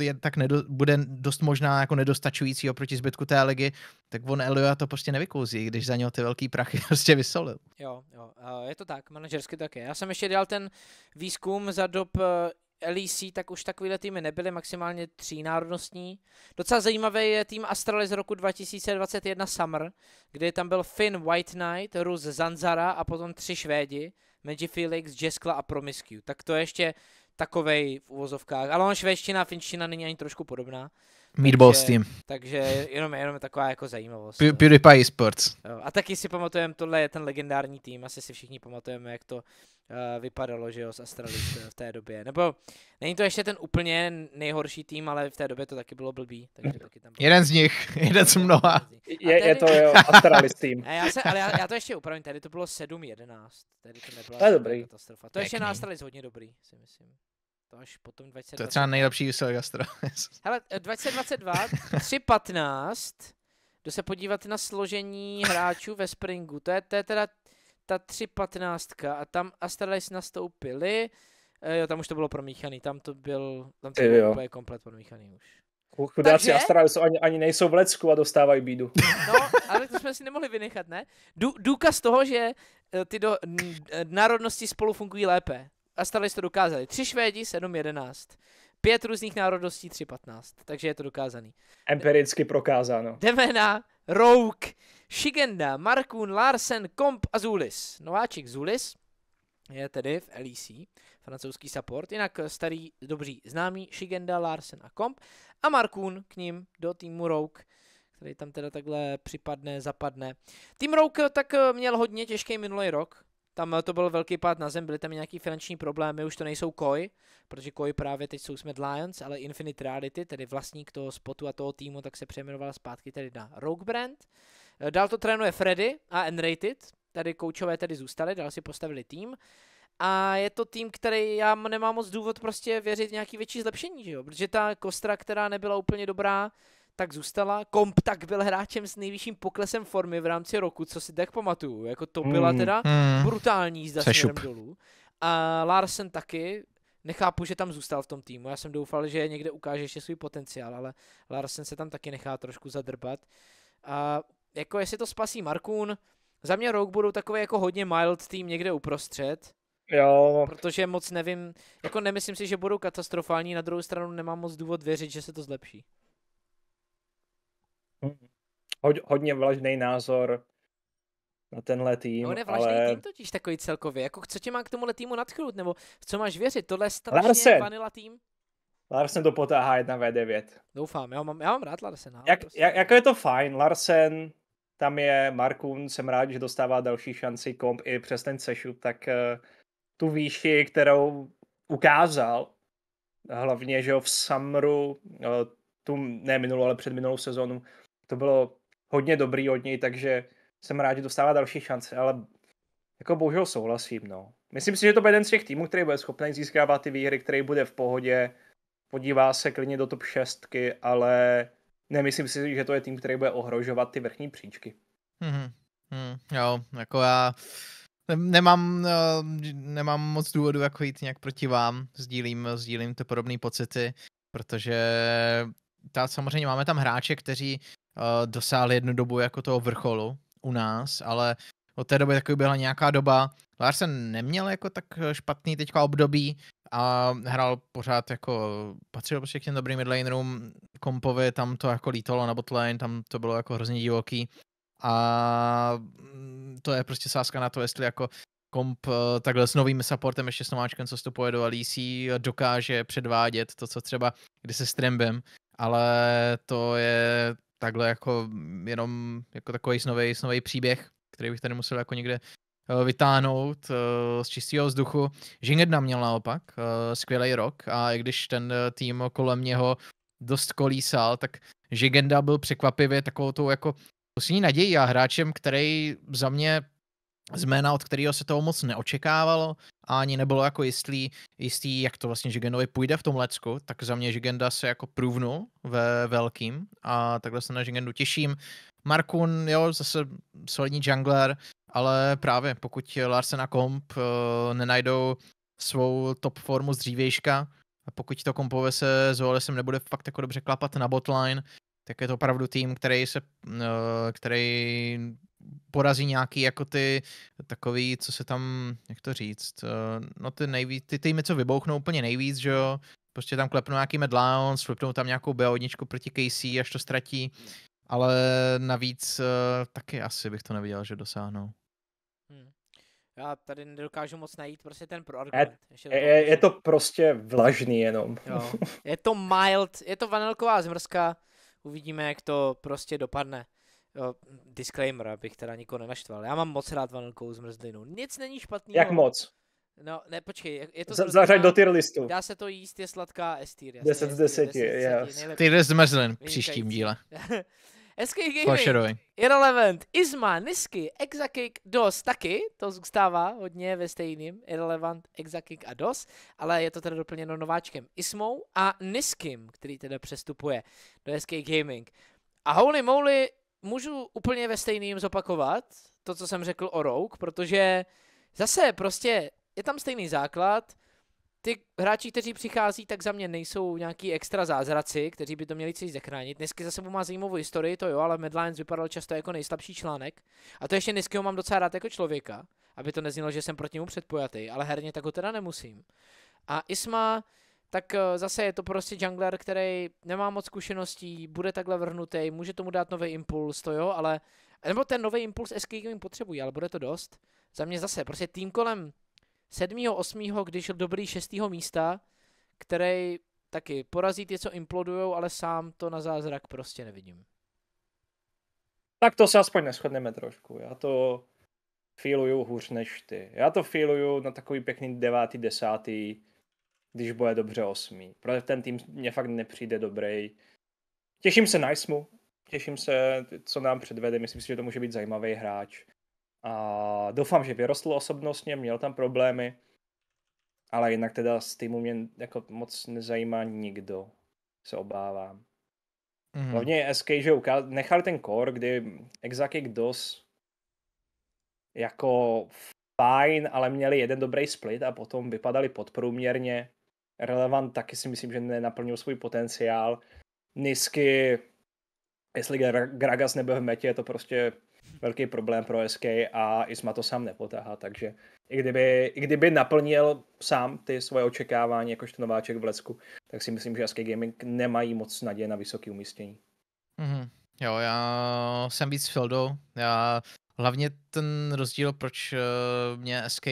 eh, je tak nedo, bude dost možná jako nedostačující oproti zbytku té ligy, tak on Elio to prostě nevykouzí, když za něho ty velký prachy *laughs* prostě vysolil. Jo, jo, je to tak, manažersky také. Já jsem ještě dělal ten výzkum za dob eh, LEC, tak už takovýhle týmy nebyly, maximálně tří národnostní. Docela zajímavý je tým Astralis z roku 2021 Summer, kdy tam byl Finn White Knight, Rus Zanzara a potom tři Švédi, Magic Felix, Jeskla a Promiscu. Tak to je ještě takovej v uvozovkách, ale on švédština a finština není ani trošku podobná. Meatball takže, Steam. Takže jenom, jenom taková jako zajímavost. Pew, PewDiePie Sports. A taky si pamatujeme, tohle je ten legendární tým, asi si všichni pamatujeme, jak to Eh, vypadalo, že jo, z Astralis eh, v té době. Nebo není to ještě ten úplně nejhorší tým, ale v té době to taky bylo blbý. Takže hm. taky tam bylo jeden z nich, *laughs* jeden z mnoha. Je, je to jo, *laughs* Astralis tým. A já se, ale já, já to ještě upravím, tady to bylo 7-11. Tady to nebyla to je dobrý. katastrofa. To je ještě na Astralis hodně dobrý, si myslím. To až potom 2022. To je třeba nejlepší výsledek Astralis. *laughs* Hele, 2022, eh, 3-15, jdu se podívat na složení hráčů ve Springu. To je, to je teda ta 3.15 a tam Astralis nastoupili, e, jo, tam už to bylo promíchaný, tam to byl, tam to bylo úplně komplet promíchaný už. Chudáci Takže... Astralis ani, ani nejsou v Lecku a dostávají bídu. *laughs* No, ale to jsme si nemohli vynechat, ne? Dů, důkaz toho, že eh, ty do eh, národnosti spolu fungují lépe. Astralis to dokázali. Tři Švédi, 7-11. Pět různých národností, 3-15. Takže je to dokázaný. Empiricky prokázáno. Jdeme na Rogue. Shigenda, Markun, Larsen, Komp a Zulis. Nováček Zulis je tedy v LEC, francouzský support, jinak eh, starý, dobří, známý Shigenda, Larsen a Komp a Markun k ním do týmu Rogue který tam teda takhle připadne, zapadne. Tým Rogue eh, tak eh, měl hodně těžký minulý rok, tam to byl velký pád na zem, byly tam nějaký finanční problémy, už to nejsou Koi, protože Koi právě teď jsou Smed Lions, ale Infinite Reality, tedy vlastník toho spotu a toho týmu, tak se přejmenoval zpátky tedy na Rogue Brand. Eh, dál to trénuje Freddy a Enrated, tady koučové tedy zůstali, dál si postavili tým. A je to tým, který já nemám moc důvod prostě věřit nějaký větší zlepšení, že jo? Protože ta kostra, která nebyla úplně dobrá, tak zůstala. Komp tak byl hráčem s nejvyšším poklesem formy v rámci roku, co si tak pamatuju. Jako to byla mm, teda mm. brutální jízda mm, směrem dolů. A Larsen taky. Nechápu, že tam zůstal v tom týmu. Já jsem doufal, že někde ukáže ještě svůj potenciál, ale Larsen se tam taky nechá trošku zadrbat. A jako jestli to spasí Markun, za mě Rogue budou takový jako hodně mild tým někde uprostřed. Jo. No. Protože moc nevím, jako nemyslím si, že budou katastrofální, na druhou stranu nemám moc důvod věřit, že se to zlepší. Hod, hodně vlažný názor na tenhle tým. On je vlažný ale... tým totiž takový celkově, jako co tě má k tomuhle týmu nadchnout, nebo co máš věřit, tohle je strašně vanila tým. Larsen to potáhá 1 V9. Doufám, já mám, já mám rád Larsen. Jak, prostě- jak, jako je to fajn, Larsen, tam je Markun, jsem rád, že dostává další šanci komp i přes ten sešup, tak eh, tu výši, kterou ukázal, hlavně, že v Samru, eh, tu ne minulou, ale před minulou sezonu, to bylo hodně dobrý od něj, takže jsem rád, že dostává další šance, ale jako bohužel souhlasím, no. Myslím si, že to bude jeden z těch týmů, který bude schopný získávat ty výhry, který bude v pohodě, podívá se klidně do top 6, ale nemyslím si, že to je tým, který bude ohrožovat ty vrchní příčky. Mm-hmm. Mm, jo, jako já nemám, eh, nemám moc důvodu jako jít nějak proti vám, sdílím, sdílím ty podobné pocity, protože ta, samozřejmě máme tam hráče, kteří uh, dosáhli jednu dobu jako toho vrcholu u nás, ale od té doby taky byla nějaká doba. Larsen neměl jako tak eh, špatný teďka období a hrál pořád jako, patřil prostě k těm dobrým midlanerům, kompovi, tam to jako lítalo na botlane, tam to bylo jako hrozně divoký a mm, to je prostě sázka na to, jestli jako komp eh, takhle s novým supportem, ještě s nováčkem, co vstupuje do LEC, dokáže předvádět to, co třeba kdy se Strembem, ale to je takhle jako jenom jako takový snový příběh který bych tady musel jako někde eh, vytáhnout eh, z čistého vzduchu. Žingedna měl naopak eh, skvělý rok a i když ten tým kolem něho dost kolísal, tak Žigenda byl překvapivě takovou tou jako poslední nadějí a hráčem, který za mě jména, od kterého se toho moc neočekávalo a ani nebylo jako jistý, jistý jak to vlastně Žigendovi půjde v tom Lecku, tak za mě Žigenda se jako průvnu ve velkým a takhle se na Žigendu těším. Markun, jo, zase solidní jungler, ale právě pokud Larsen a Komp uh, nenajdou svou top formu z dřívějška, a pokud to kompové se s OLSem nebude fakt jako dobře klapat na botline, tak je to opravdu tým, který se, eh, který porazí nějaký jako ty takový, co se tam, jak to říct, eh, no ty nejvíc, ty týmy, co vybouchnou úplně nejvíc, že jo, prostě tam klepnou nějaký Mad Lions, tam nějakou BO1 proti KC, až to ztratí, ale navíc eh, taky asi bych to neviděl, že dosáhnou. Hmm. Já tady nedokážu moc najít prostě ten argument. Je, je, je to prostě vlažný jenom. Jo. *laughs* Je to mild, je to vanilková zmrzka, uvidíme, jak to prostě dopadne disclaimer, abych teda nikoho nenaštval. Já mám moc rád vanilkovou zmrzlinu. Nic není špatný. Jak moc? No, ne, počkej, je to... Z- zařaď do tier listu. Dá se to jíst, je sladká Estir. 10 z 10, yes. Tier zmrzlin příštím díle. SK *laughs* Gaming, Irrelevant, Isma, Nisky, Exakick, DOS taky, to zůstává hodně ve stejným, Irrelevant, Exakick a DOS, ale je to teda doplněno nováčkem Ismou a Niskym, který teda přestupuje do SK Gaming. A holy moly, můžu úplně ve stejným zopakovat to, co jsem řekl o Rogue, protože zase prostě je tam stejný základ, ty hráči, kteří přichází, tak za mě nejsou nějaký extra zázraci, kteří by to měli celý zachránit. Dnesky za sebou má zajímavou historii, to jo, ale Medlines vypadal často jako nejslabší článek. A to ještě ho mám docela rád jako člověka, aby to neznělo, že jsem proti němu předpojatý, ale herně tak ho teda nemusím. A Isma, tak eh, zase je to prostě jungler, který nemá moc zkušeností, bude takhle vrhnutý, může tomu dát nový impuls, to jo, ale nebo ten nový impuls SK jim potřebují, ale bude to dost. Za mě zase, prostě tým kolem 7. 8. když je dobrý 6. místa, který taky porazí ty, co implodujou, ale sám to na zázrak prostě nevidím. Tak to se aspoň neschodneme trošku. Já to filuju hůř než ty. Já to filuju na takový pěkný devátý, desátý, když bude dobře osmý. Protože ten tým mě fakt nepřijde dobrý. Těším se na Ismu, těším se, co nám předvede, myslím si, že to může být zajímavý hráč. A doufám, že vyrostl osobnostně, měl tam problémy, ale jinak teda z týmu mě jako moc nezajímá nikdo, se obávám. Mm-hmm. Hlavně SK, že ukáz... nechali ten core, kdy Exakik DOS jako fajn, ale měli jeden dobrý split a potom vypadali podprůměrně Relevant taky si myslím, že nenaplnil svůj potenciál. Nisky, jestli Gragas nebyl v metě, je to prostě velký problém pro SK a Isma to sám nepotáhá, takže i kdyby, i kdyby naplnil sám ty svoje očekávání jakožto nováček v Lecku, tak si myslím, že SK Gaming nemají moc naděje na vysoké umístění. Mm-hmm. Jo, já jsem víc Fildo, já hlavně ten rozdíl, proč uh, mě SK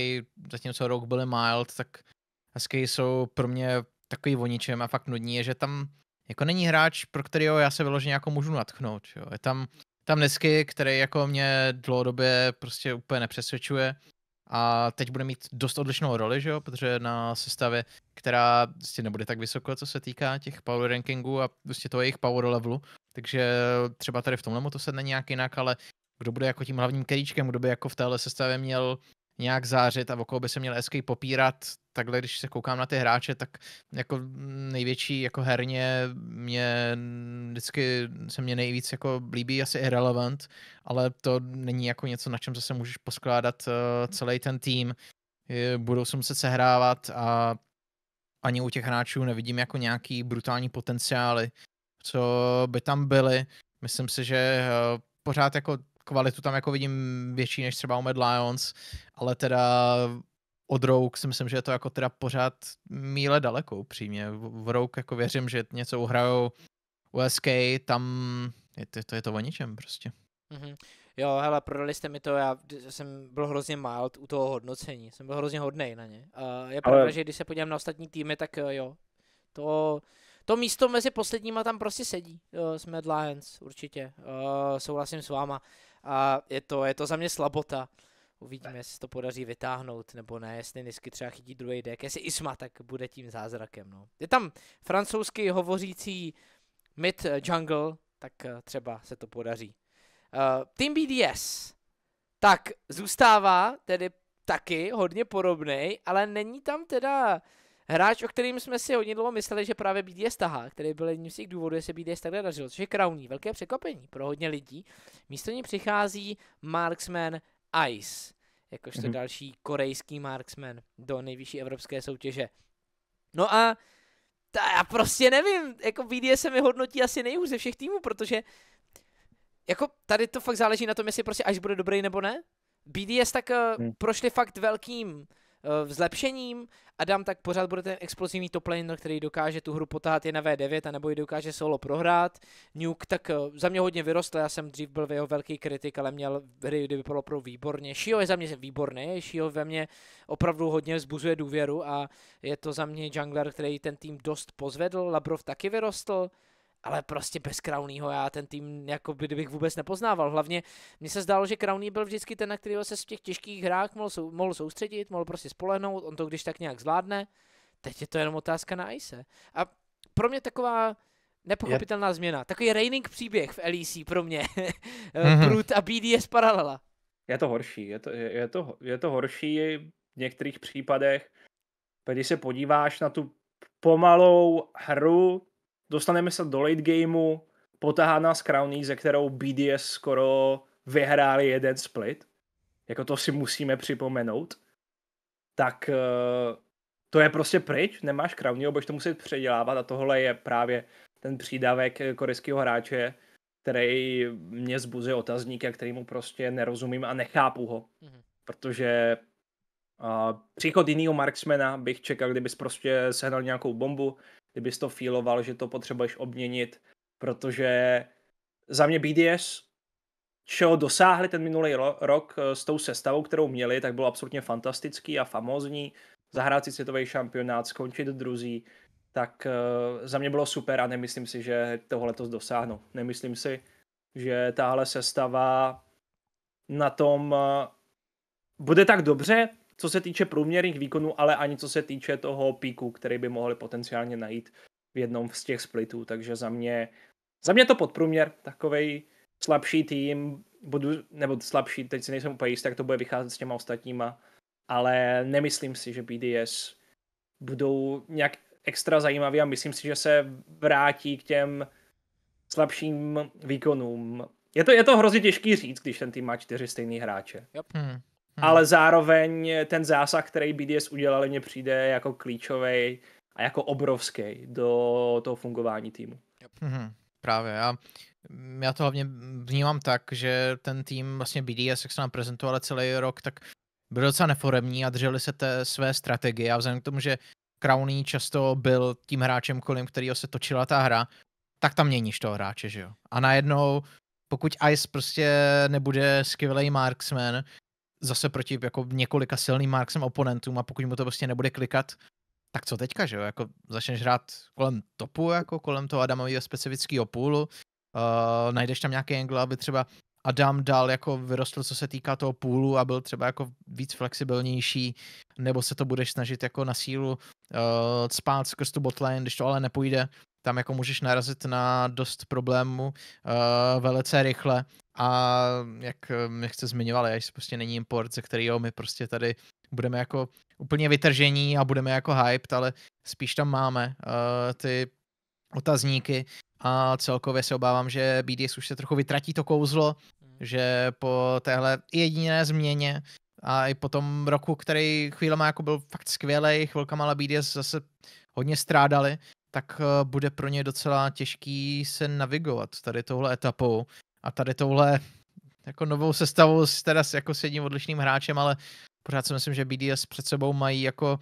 zatímco rok byly mild, tak hezky jsou pro mě takový voničem a fakt nudní je, že tam jako není hráč, pro kterého já se vyloženě jako můžu natchnout. Jo. Je tam, tam Nesky, který jako mě dlouhodobě prostě úplně nepřesvědčuje a teď bude mít dost odlišnou roli, že jo, protože na sestavě, která vlastně nebude tak vysoko, co se týká těch power rankingů a vlastně toho jejich power levelu, takže třeba tady v tomhle mu to sedne nějak jinak, ale kdo bude jako tím hlavním keríčkem, kdo by jako v téhle sestavě měl nějak zářit a okolo by se měl SK popírat, takhle když se koukám na ty hráče, tak jako největší jako herně mě vždycky se mě nejvíc jako líbí asi irrelevant, ale to není jako něco, na čem zase můžeš poskládat uh, celý ten tým. Budou se muset sehrávat a ani u těch hráčů nevidím jako nějaký brutální potenciály, co by tam byly. Myslím si, že uh, pořád jako kvalitu tam jako vidím větší než třeba u Mad Lions, ale teda od Rogue si myslím, že je to jako teda pořád míle daleko upřímně. V Rogue jako věřím, že něco uhrajou U SK, tam je to, to je to o ničem prostě. Mm-hmm. Jo, hele, prodali jste mi to, já jsem byl hrozně mild u toho hodnocení, jsem byl hrozně hodnej na ně. Uh, je pravda, Ale... že když se podívám na ostatní týmy, tak uh, jo, to, to místo mezi posledníma tam prostě sedí, uh, eh, jsme Lions, určitě, uh, souhlasím s váma a je to, je to za mě slabota. Uvidíme, jestli to podaří vytáhnout, nebo ne, jestli Nisky třeba chytí druhý dek, jestli Isma, tak bude tím zázrakem, no. Je tam francouzsky hovořící mid eh, jungle, tak eh, třeba se to podaří. Uh, eh, Team BDS, tak zůstává tedy taky hodně podobný, ale není tam teda Hráč, o kterým jsme si hodně dlouho mysleli, že právě být je stahá, který byl jedním z těch důvodů, že být je takhle dařilo, což je krauní, velké překvapení pro hodně lidí. Místo ní přichází Marksman Ice, jakožto mm-hmm. další korejský Marksman do nejvyšší evropské soutěže. No a ta, já prostě nevím, jako BDS se mi hodnotí asi nejhůř ze všech týmů, protože jako tady to fakt záleží na tom, jestli prostě až bude dobrý nebo ne. BDS tak eh, hmm. prošli fakt velkým Eh, v zlepšením a dám tak pořád bude ten explozivní top laner, který dokáže tu hru potáhat je na V9 a nebo ji dokáže solo prohrát. Nuke tak eh, za mě hodně vyrostl, já jsem dřív byl v jeho velký kritik, ale měl hry, kdyby bylo pro výborně. Shio je za mě výborný, Shio ve mě opravdu hodně vzbuzuje důvěru a je to za mě jungler, který ten tým dost pozvedl, Labrov taky vyrostl ale prostě bez Crownyho já ten tým jako by, kdybych vůbec nepoznával. Hlavně mně se zdálo, že Crowny byl vždycky ten, na kterého se v těch těžkých hrách mohl, sou, mohl soustředit, mohl prostě spolehnout, on to když tak nějak zvládne. Teď je to jenom otázka na ice. A pro mě taková nepochopitelná je... změna. Takový raining příběh v LEC pro mě. mm-hmm. *laughs* Brut a BDS paralela. Je to horší, je to, je, je to, je to horší v některých případech. Když se podíváš na tu pomalou hru dostaneme se do late gameu, potáhá nás Crowny, ze kterou BDS skoro vyhráli jeden split, jako to si musíme připomenout, tak eh, to je prostě pryč, nemáš Crowny, budeš to muset předělávat a tohle je právě ten přídavek eh, korejského hráče, který mě zbuzuje otazník a kterýmu prostě nerozumím a nechápu ho. Mm-hmm. Protože uh, příchod jiného marksmana bych čekal, kdybys prostě sehnal nějakou bombu, kdybys to feeloval, že to potřebuješ obměnit, protože za mě BDS, čeho dosáhli ten minulý rok eh, s tou sestavou, kterou měli, tak bylo absolutně fantastický a famózní. Zahrát si světový šampionát, skončit druzí, tak eh, za mě bylo super a nemyslím si, že tohle to dosáhnu. Nemyslím si, že tahle sestava na tom eh, bude tak dobře, co se týče průměrných výkonů, ale ani co se týče toho píku, který by mohli potenciálně najít v jednom z těch splitů. Takže za mě, za mě to podprůměr, takovej slabší tým, budu, nebo slabší, teď si nejsem úplně jistý, jak to bude vycházet s těma ostatníma, ale nemyslím si, že BDS budou nějak extra zajímavý a myslím si, že se vrátí k těm slabším výkonům. Je to, je to hrozně těžký říct, když ten tým má čtyři stejný hráče. Yep. Hmm. Hmm. Ale zároveň ten zásah, který BDS udělali, mně přijde jako klíčový a jako obrovský do toho fungování týmu. Hmm, právě. A já to hlavně vnímám tak, že ten tým vlastně BDS, jak se nám prezentovali celý rok, tak byl docela neforemní a drželi se té své strategie a vzhledem k tomu, že Crowny často byl tím hráčem, kolem kterého se točila ta hra, tak tam měníš toho hráče, že jo. A najednou, pokud Ice prostě nebude skvělý marksman, zase proti jako několika silným Marksem oponentům a pokud mu to prostě nebude klikat, tak co teďka, že jo? Jako začneš hrát kolem topu, jako kolem toho Adamového specifického půlu, uh, najdeš tam nějaký angle, aby třeba Adam dál jako vyrostl, co se týká toho půlu a byl třeba jako víc flexibilnější, nebo se to budeš snažit jako na sílu uh, spát skrz tu botlane, když to ale nepůjde, tam jako můžeš narazit na dost problémů uh, velice rychle a jak, um, jak jste zmiňovali, až prostě není import, ze kterého my prostě tady budeme jako úplně vytržení a budeme jako hyped, ale spíš tam máme uh, ty otazníky a celkově se obávám, že BDS už se trochu vytratí to kouzlo, hmm. že po téhle jediné změně a i po tom roku, který chvílema jako byl fakt skvělý, chvilkama ale BDS zase hodně strádali, tak uh, bude pro ně docela těžký se navigovat tady touhle etapou a tady touhle jako novou sestavou s, teda s jako s jedním odlišným hráčem, ale pořád si myslím, že BDS před sebou mají jako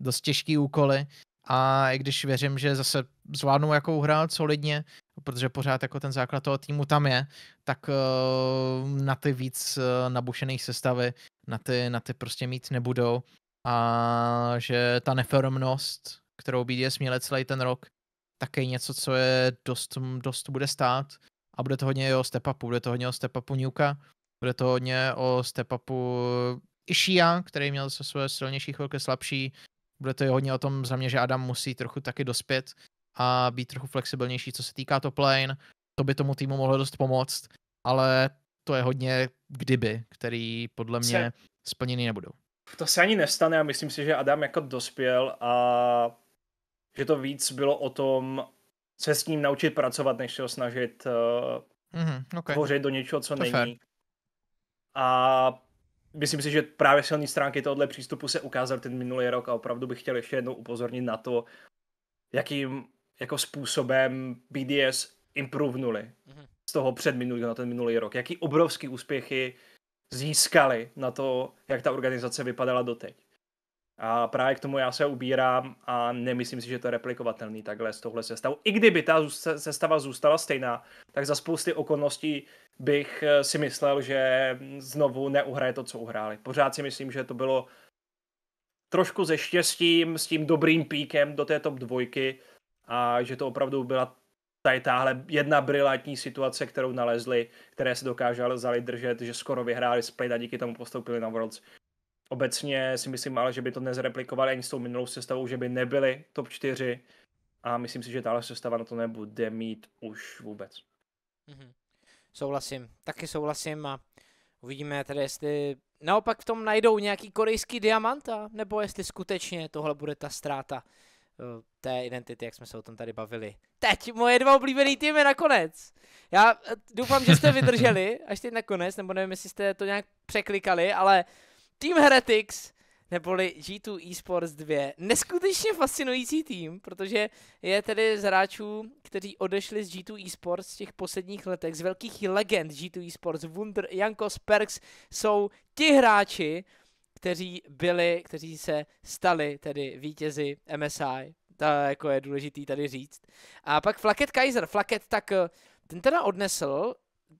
dost těžký úkoly a i když věřím, že zase zvládnou jako uhrát solidně, protože pořád jako ten základ toho týmu tam je, tak eh, na ty víc eh, nabušené sestavy, na ty, na ty prostě mít nebudou a že ta neferomnost, kterou BDS měl celý ten rok, také něco, co je dost, dost bude stát a bude to hodně o step upu, bude to hodně o step upu bude to hodně o step upu Ishia, který měl se svoje silnější chvilky slabší, bude to hodně o tom za mě, že Adam musí trochu taky dospět a být trochu flexibilnější, co se týká top lane, to by tomu týmu mohlo dost pomoct, ale to je hodně kdyby, který podle mě se... splněný nebudou. To se ani nestane a myslím si, že Adam jako dospěl a že to víc bylo o tom, se s ním naučit pracovat, než se ho snažit uh, mm-hmm, okay. tvořit do něčeho, co to není. Fair. A myslím si, že právě silné stránky tohoto přístupu se ukázaly ten minulý rok a opravdu bych chtěl ještě jednou upozornit na to, jakým jako způsobem BDS improvnuli mm-hmm. z toho předminulého na ten minulý rok. Jaký obrovský úspěchy získali na to, jak ta organizace vypadala doteď. A právě k tomu já se ubírám a nemyslím si, že to je replikovatelný takhle s touhle sestavou. I kdyby ta sestava zůstala stejná, tak za spousty okolností bych eh, si myslel, že znovu neuhraje to, co uhráli. Pořád si myslím, že to bylo trošku ze štěstím, s tím dobrým píkem do té top dvojky a že to opravdu byla tady táhle jedna brilantní situace, kterou nalezli, které se dokáželi držet, že skoro vyhráli split a díky tomu postoupili na Worlds. Obecně si myslím ale, že by to nezreplikovali ani s tou minulou sestavou, že by nebyli top 4 a myslím si, že tahle sestava na to nebude mít už vůbec. Mm-hmm. Souhlasím, taky souhlasím a uvidíme tedy, jestli naopak v tom najdou nějaký korejský a nebo jestli skutečně tohle bude ta ztráta eh, té identity, jak jsme se o tom tady bavili. Teď moje dva oblíbený týmy nakonec. Já eh, doufám, že jste vydrželi až teď nakonec, nebo nevím, jestli jste to nějak překlikali, ale uh, Team Heretics, neboli G2 Esports 2. Neskutečně fascinující tým, protože je tedy z hráčů, kteří odešli z G2 Esports v těch posledních letech, z velkých legend G2 Esports, Wunder, Janko, Perks, jsou ti hráči, kteří byli, kteří se stali tedy vítězi MSI, to jako je důležitý tady říct. A pak Flaket Kaiser, Flaket tak eh, ten teda odnesl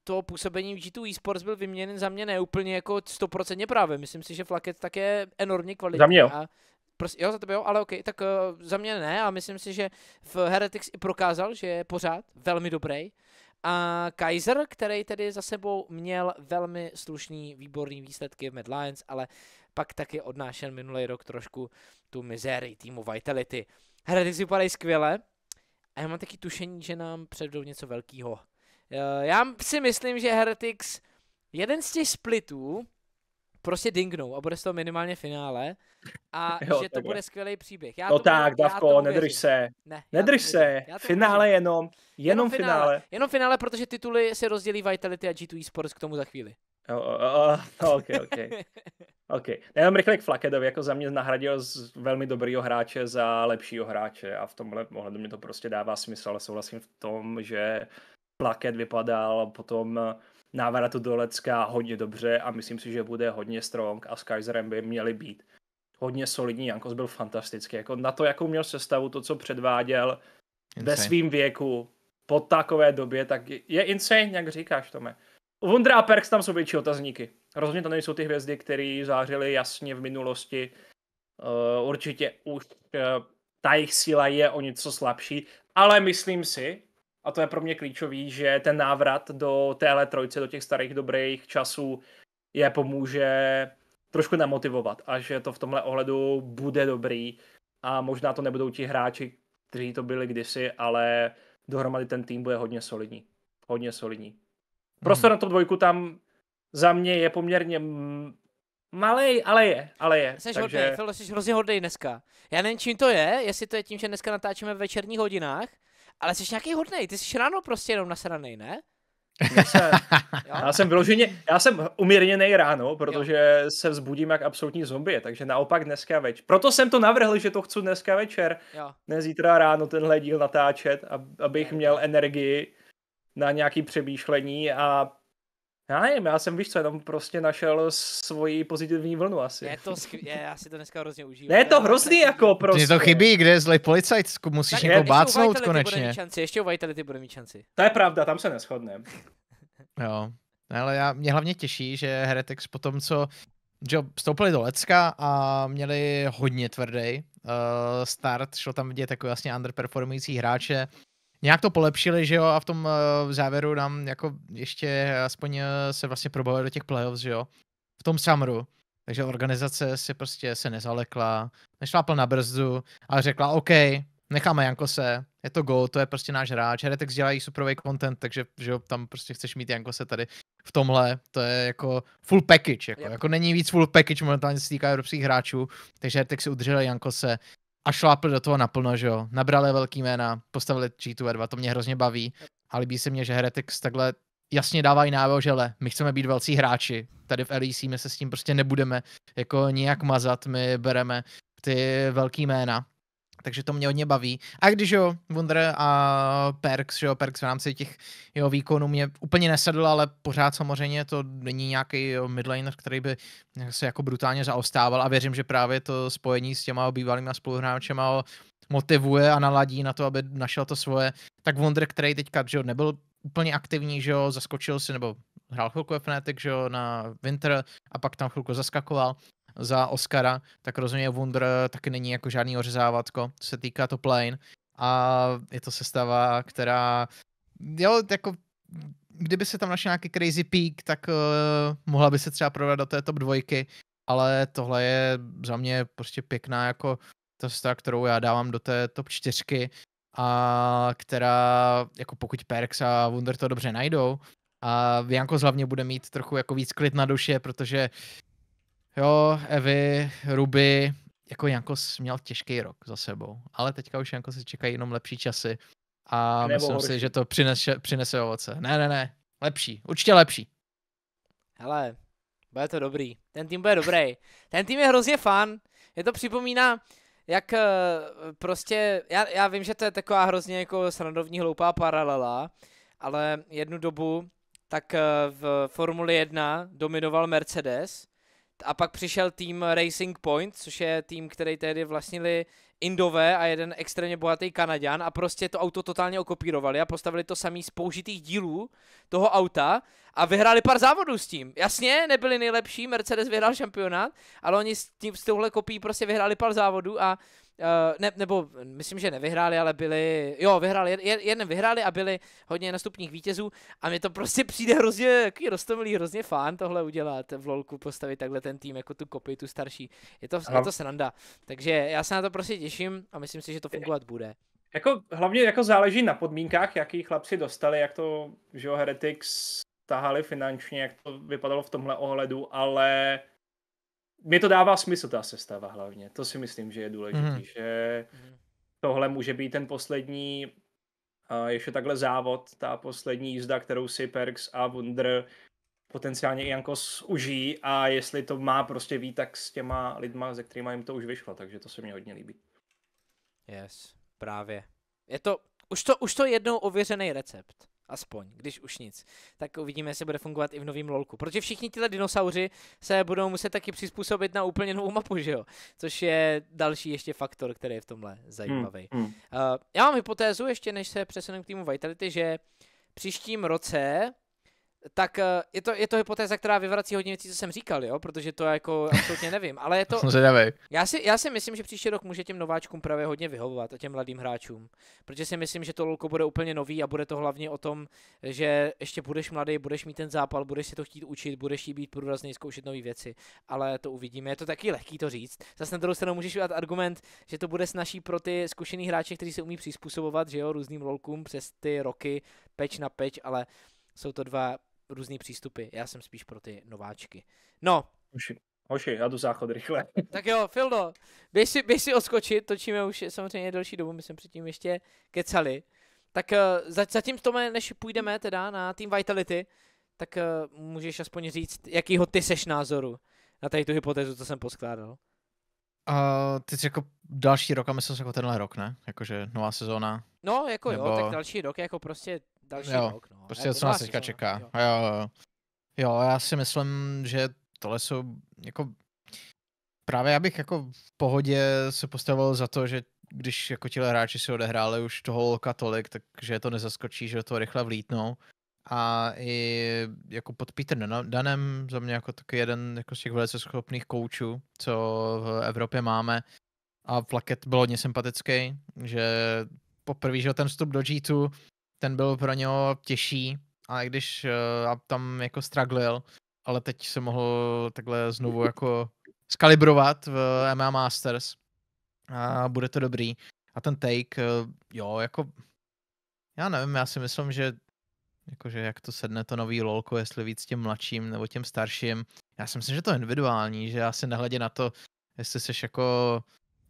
to působení v G2 eSports byl vyměněn za mě neúplně jako stoprocentně právě. Myslím si, že Flaket tak je enormně kvalitní. Za mě jo. A prostě, jo, za tebe jo, ale OK, tak uh, za mě ne a myslím si, že v Heretics i prokázal, že je pořád velmi dobrý. A Kaiser, který tedy za sebou měl velmi slušný, výborný výsledky v Mad Lions, ale pak taky odnášel minulý rok trošku tu mizérii týmu Vitality. Heretics vypadají skvěle a já mám taky tušení, že nám předou něco velkého. Eh, já si myslím, že Heretics jeden z těch splitů prostě dingnou a bude z toho minimálně finále a *laughs* jo, že to takhle. bude skvělý příběh. Já no to tak, Davko, nedrž se. Ne, nedrž se. finále věřím. jenom. Jenom, jenom finále. finále. Jenom finále, protože tituly se rozdělí Vitality a G2 Esports k tomu za chvíli. Oh, oh, oh, OK, OK. OK. Jenom rychle k Flakedovi, jako za mě nahradil z velmi dobrýho hráče za lepšího hráče a v tomhle ohledu mě to prostě dává smysl, ale souhlasím v tom, že uh, plaket vypadal potom eh, návratu do Lecka hodně dobře a myslím si, že bude hodně strong a s Kaiserem by měli být. Hodně solidní, Jankos byl fantastický. Jako na to, jakou měl sestavu, to, co předváděl insane. ve svým věku, po takové době, tak je insane, jak říkáš, Tome. U a Perks tam jsou větší otazníky. Rozhodně to nejsou ty hvězdy, které zářily jasně v minulosti. Eh, určitě už eh, ta jejich síla je o něco slabší, ale myslím si, a to je pro mě klíčový, že ten návrat do téhle trojce, do těch starých dobrých časů je pomůže trošku namotivovat a že to v tomhle ohledu bude dobrý a možná to nebudou ti hráči, kteří to byli kdysi, ale dohromady ten tým bude hodně solidní. Hodně solidní. Prostor hmm. na to dvojku tam za mě je poměrně Malej, ale je, ale je. Jsi Takže... hodnej, Filo, jsi hrozně hodnej dneska. Já nevím, čím to je, jestli to je tím, že dneska natáčíme v večerních hodinách, ale jsi nějaký hodnej, ty jsi ráno prostě jenom nasranej, ne? Se, já jsem vyloženě, já jsem umírněný ráno, protože jo. se vzbudím jak absolutní zombie, takže naopak dneska večer. Proto jsem to navrhl, že to chci dneska večer, jo. ne zítra ráno tenhle díl natáčet, abych měl energii na nějaký přemýšlení a já nevím, já jsem víš co, jenom prostě našel svoji pozitivní vlnu asi. Je to je, já si to dneska hrozně užívám. Ne, je to hrozný jako prostě. Mně to chybí, kde je zlej policajt, musíš tak, někoho bácnout konečně. Bude šanci, ještě u Vitality bude mít šanci. To je pravda, tam se neschodneme. *laughs* jo, ale já, mě hlavně těší, že Heretics po tom, co že vstoupili do Lecka a měli hodně tvrdý uh, eh, start, šlo tam vidět jako jasně underperformující hráče, nějak to polepšili, že jo, a v tom eh, v závěru nám jako ještě aspoň eh, se vlastně probavili do těch playoffs, že jo, v tom samru. Takže organizace se prostě se nezalekla, nešlápl na brzdu, ale řekla, OK, necháme Jankose, je to go, to je prostě náš hráč, Heretex dělají superový content, takže že jo, tam prostě chceš mít Jankose tady v tomhle, to je jako full package, jako, yep. jako není víc full package momentálně se týká evropských hráčů, takže Heretex si Janko Jankose, a šlápli do toho naplno, že jo. Nabrali velký jména, postavili G2 2, e to mě hrozně baví. A líbí se mě, že Heretics takhle jasně dávají návod, že le, my chceme být velcí hráči. Tady v LEC my se s tím prostě nebudeme jako nějak mazat, my bereme ty velký jména takže to mě hodně baví. A když jo, Wunder a Perks, že jo, Perks v rámci těch jeho výkonů mě úplně nesedl, ale pořád samozřejmě to není nějaký midlaner, který by se jako brutálně zaostával a věřím, že právě to spojení s těma bývalýma spoluhráčema ho motivuje a naladí na to, aby našel to svoje. Tak Wunder, který teďka, že jo, nebyl úplně aktivní, že jo, zaskočil si, nebo hrál chvilku Fnatic, že jo, na Winter a pak tam chvilku zaskakoval, za Oscara, tak rozhodně Wunder eh, taky není jako žádný ořezávatko, co se týká to plane. A je to sestava, která, jo, jako kdyby se tam našel nějaký crazy peak, tak uh, mohla by se třeba prodat do té top dvojky, ale tohle je za mě prostě pěkná jako ta sestava, kterou já dávám do té top čtyřky a která, jako pokud Perks a Wunder to dobře najdou, a Janko hlavně bude mít trochu jako víc klid na duše, protože Jo, Evy, Ruby, jako Jankos měl těžký rok za sebou, ale teďka už Janko se čekají jenom lepší časy a Nebo myslím horší. si, že to přinese, přinese ovoce. Ne, ne, ne, lepší, určitě lepší. Hele, bude to dobrý, ten tým bude dobrý. Ten tým je hrozně fan, je to připomíná, jak eh, prostě, já, já vím, že to je taková hrozně jako srandovní hloupá paralela, ale jednu dobu tak eh, v Formuli 1 dominoval Mercedes a pak přišel tým Racing Point, což je tým, který tehdy vlastnili Indové a jeden extrémně bohatý Kanaďan a prostě to auto totálně okopírovali a postavili to samý z použitých dílů toho auta a vyhráli pár závodů s tím. Jasně, nebyli nejlepší, Mercedes vyhrál šampionát, ale oni s, tím, s touhle kopí prostě vyhráli pár závodů a Eh, ne, nebo myslím, že nevyhráli, ale byli, jo, vyhráli, jeden vyhráli a byli hodně nastupních vítězů a mi to prostě přijde hrozně, jaký rostomilý, hrozně fán tohle udělat v LoLku, postavit takhle ten tým, jako tu kopii, tu starší. Je to, je to sranda. Takže já se na to prostě těším a myslím si, že to fungovat bude. Jako, hlavně jako záleží na podmínkách, jaký chlapci dostali, jak to, že jo, Heretics tahali finančně, jak to vypadalo v tomhle ohledu, ale mě to dává smysl ta sestava hlavně, to si myslím, že je důležité, mm. že tohle může být ten poslední uh, ještě takhle závod, ta poslední jízda, kterou si Perks a Wunder potenciálně i Jankos užijí a jestli to má prostě ví, tak s těma lidma, se kterými jim to už vyšlo, takže to se mně hodně líbí. Yes, právě. Je to, už to, už to jednou ověřený recept. Aspoň, když už nic. Tak uvidíme, jestli bude fungovat i v novém lolku. Protože všichni tyhle dinosauři se budou muset taky přizpůsobit na úplně novou mapu, že jo? Což je další ještě faktor, který je v tomhle zajímavý. Mm, mm. Uh, já mám hypotézu, ještě než se přesuneme k týmu Vitality, že příštím roce tak eh, je to, je to hypotéza, která vyvrací hodně věcí, co jsem říkal, jo, protože to jako absolutně nevím, ale je to... *laughs* já, si, já si myslím, že příští rok může těm nováčkům právě hodně vyhovovat a těm mladým hráčům, protože si myslím, že to lolko bude úplně nový a bude to hlavně o tom, že ještě budeš mladý, budeš mít ten zápal, budeš si to chtít učit, budeš jí být průrazný, zkoušet nové věci, ale to uvidíme, je to taky lehký to říct. Zase na druhou stranu můžeš udělat argument, že to bude snažší pro ty zkušený hráče, kteří se umí přizpůsobovat, že jo, různým lolkům přes ty roky, peč na peč, ale jsou to dva různý přístupy. Já jsem spíš pro ty nováčky. No. Hoši, hoši já jdu záchod rychle. *laughs* tak jo, Fildo, běž si, běž si oskočit, točíme už samozřejmě delší dobu, my jsme předtím ještě kecali. Tak uh, za, zatím tomu, než půjdeme teda na Team Vitality, tak uh, můžeš aspoň říct, jakýho ty seš názoru na tady tu hypotézu, co jsem poskládal. Uh, ty jsi jako další rok a myslím jako tenhle rok, ne? Jakože nová sezóna. No, jako nebo... jo, tak další rok, jako prostě další jo, rok. No. Prostě co nás teďka čeká. Jo. Jo, jo. jo, já si myslím, že tohle jsou jako Právě já bych jako v pohodě se postavil za to, že když jako tihle hráči si odehráli už toho lolka tolik, takže to nezaskočí, že to rychle vlítnou. A i jako pod Peter Danem, za mě jako taky jeden jako z těch velice schopných koučů, co v Evropě máme. A Flaket byl hodně sympatický, že poprvé, že ten vstup do G2 ten byl pro něho těžší, a i když uh, tam jako straglil, ale teď se mohl takhle znovu jako skalibrovat v MMA Masters a bude to dobrý. A ten take, uh, jo, jako já nevím, já si myslím, že jakože jak to sedne to nový lolko, jestli víc těm mladším nebo těm starším. Já si myslím, že to je individuální, že asi nehledě na to, jestli seš jako,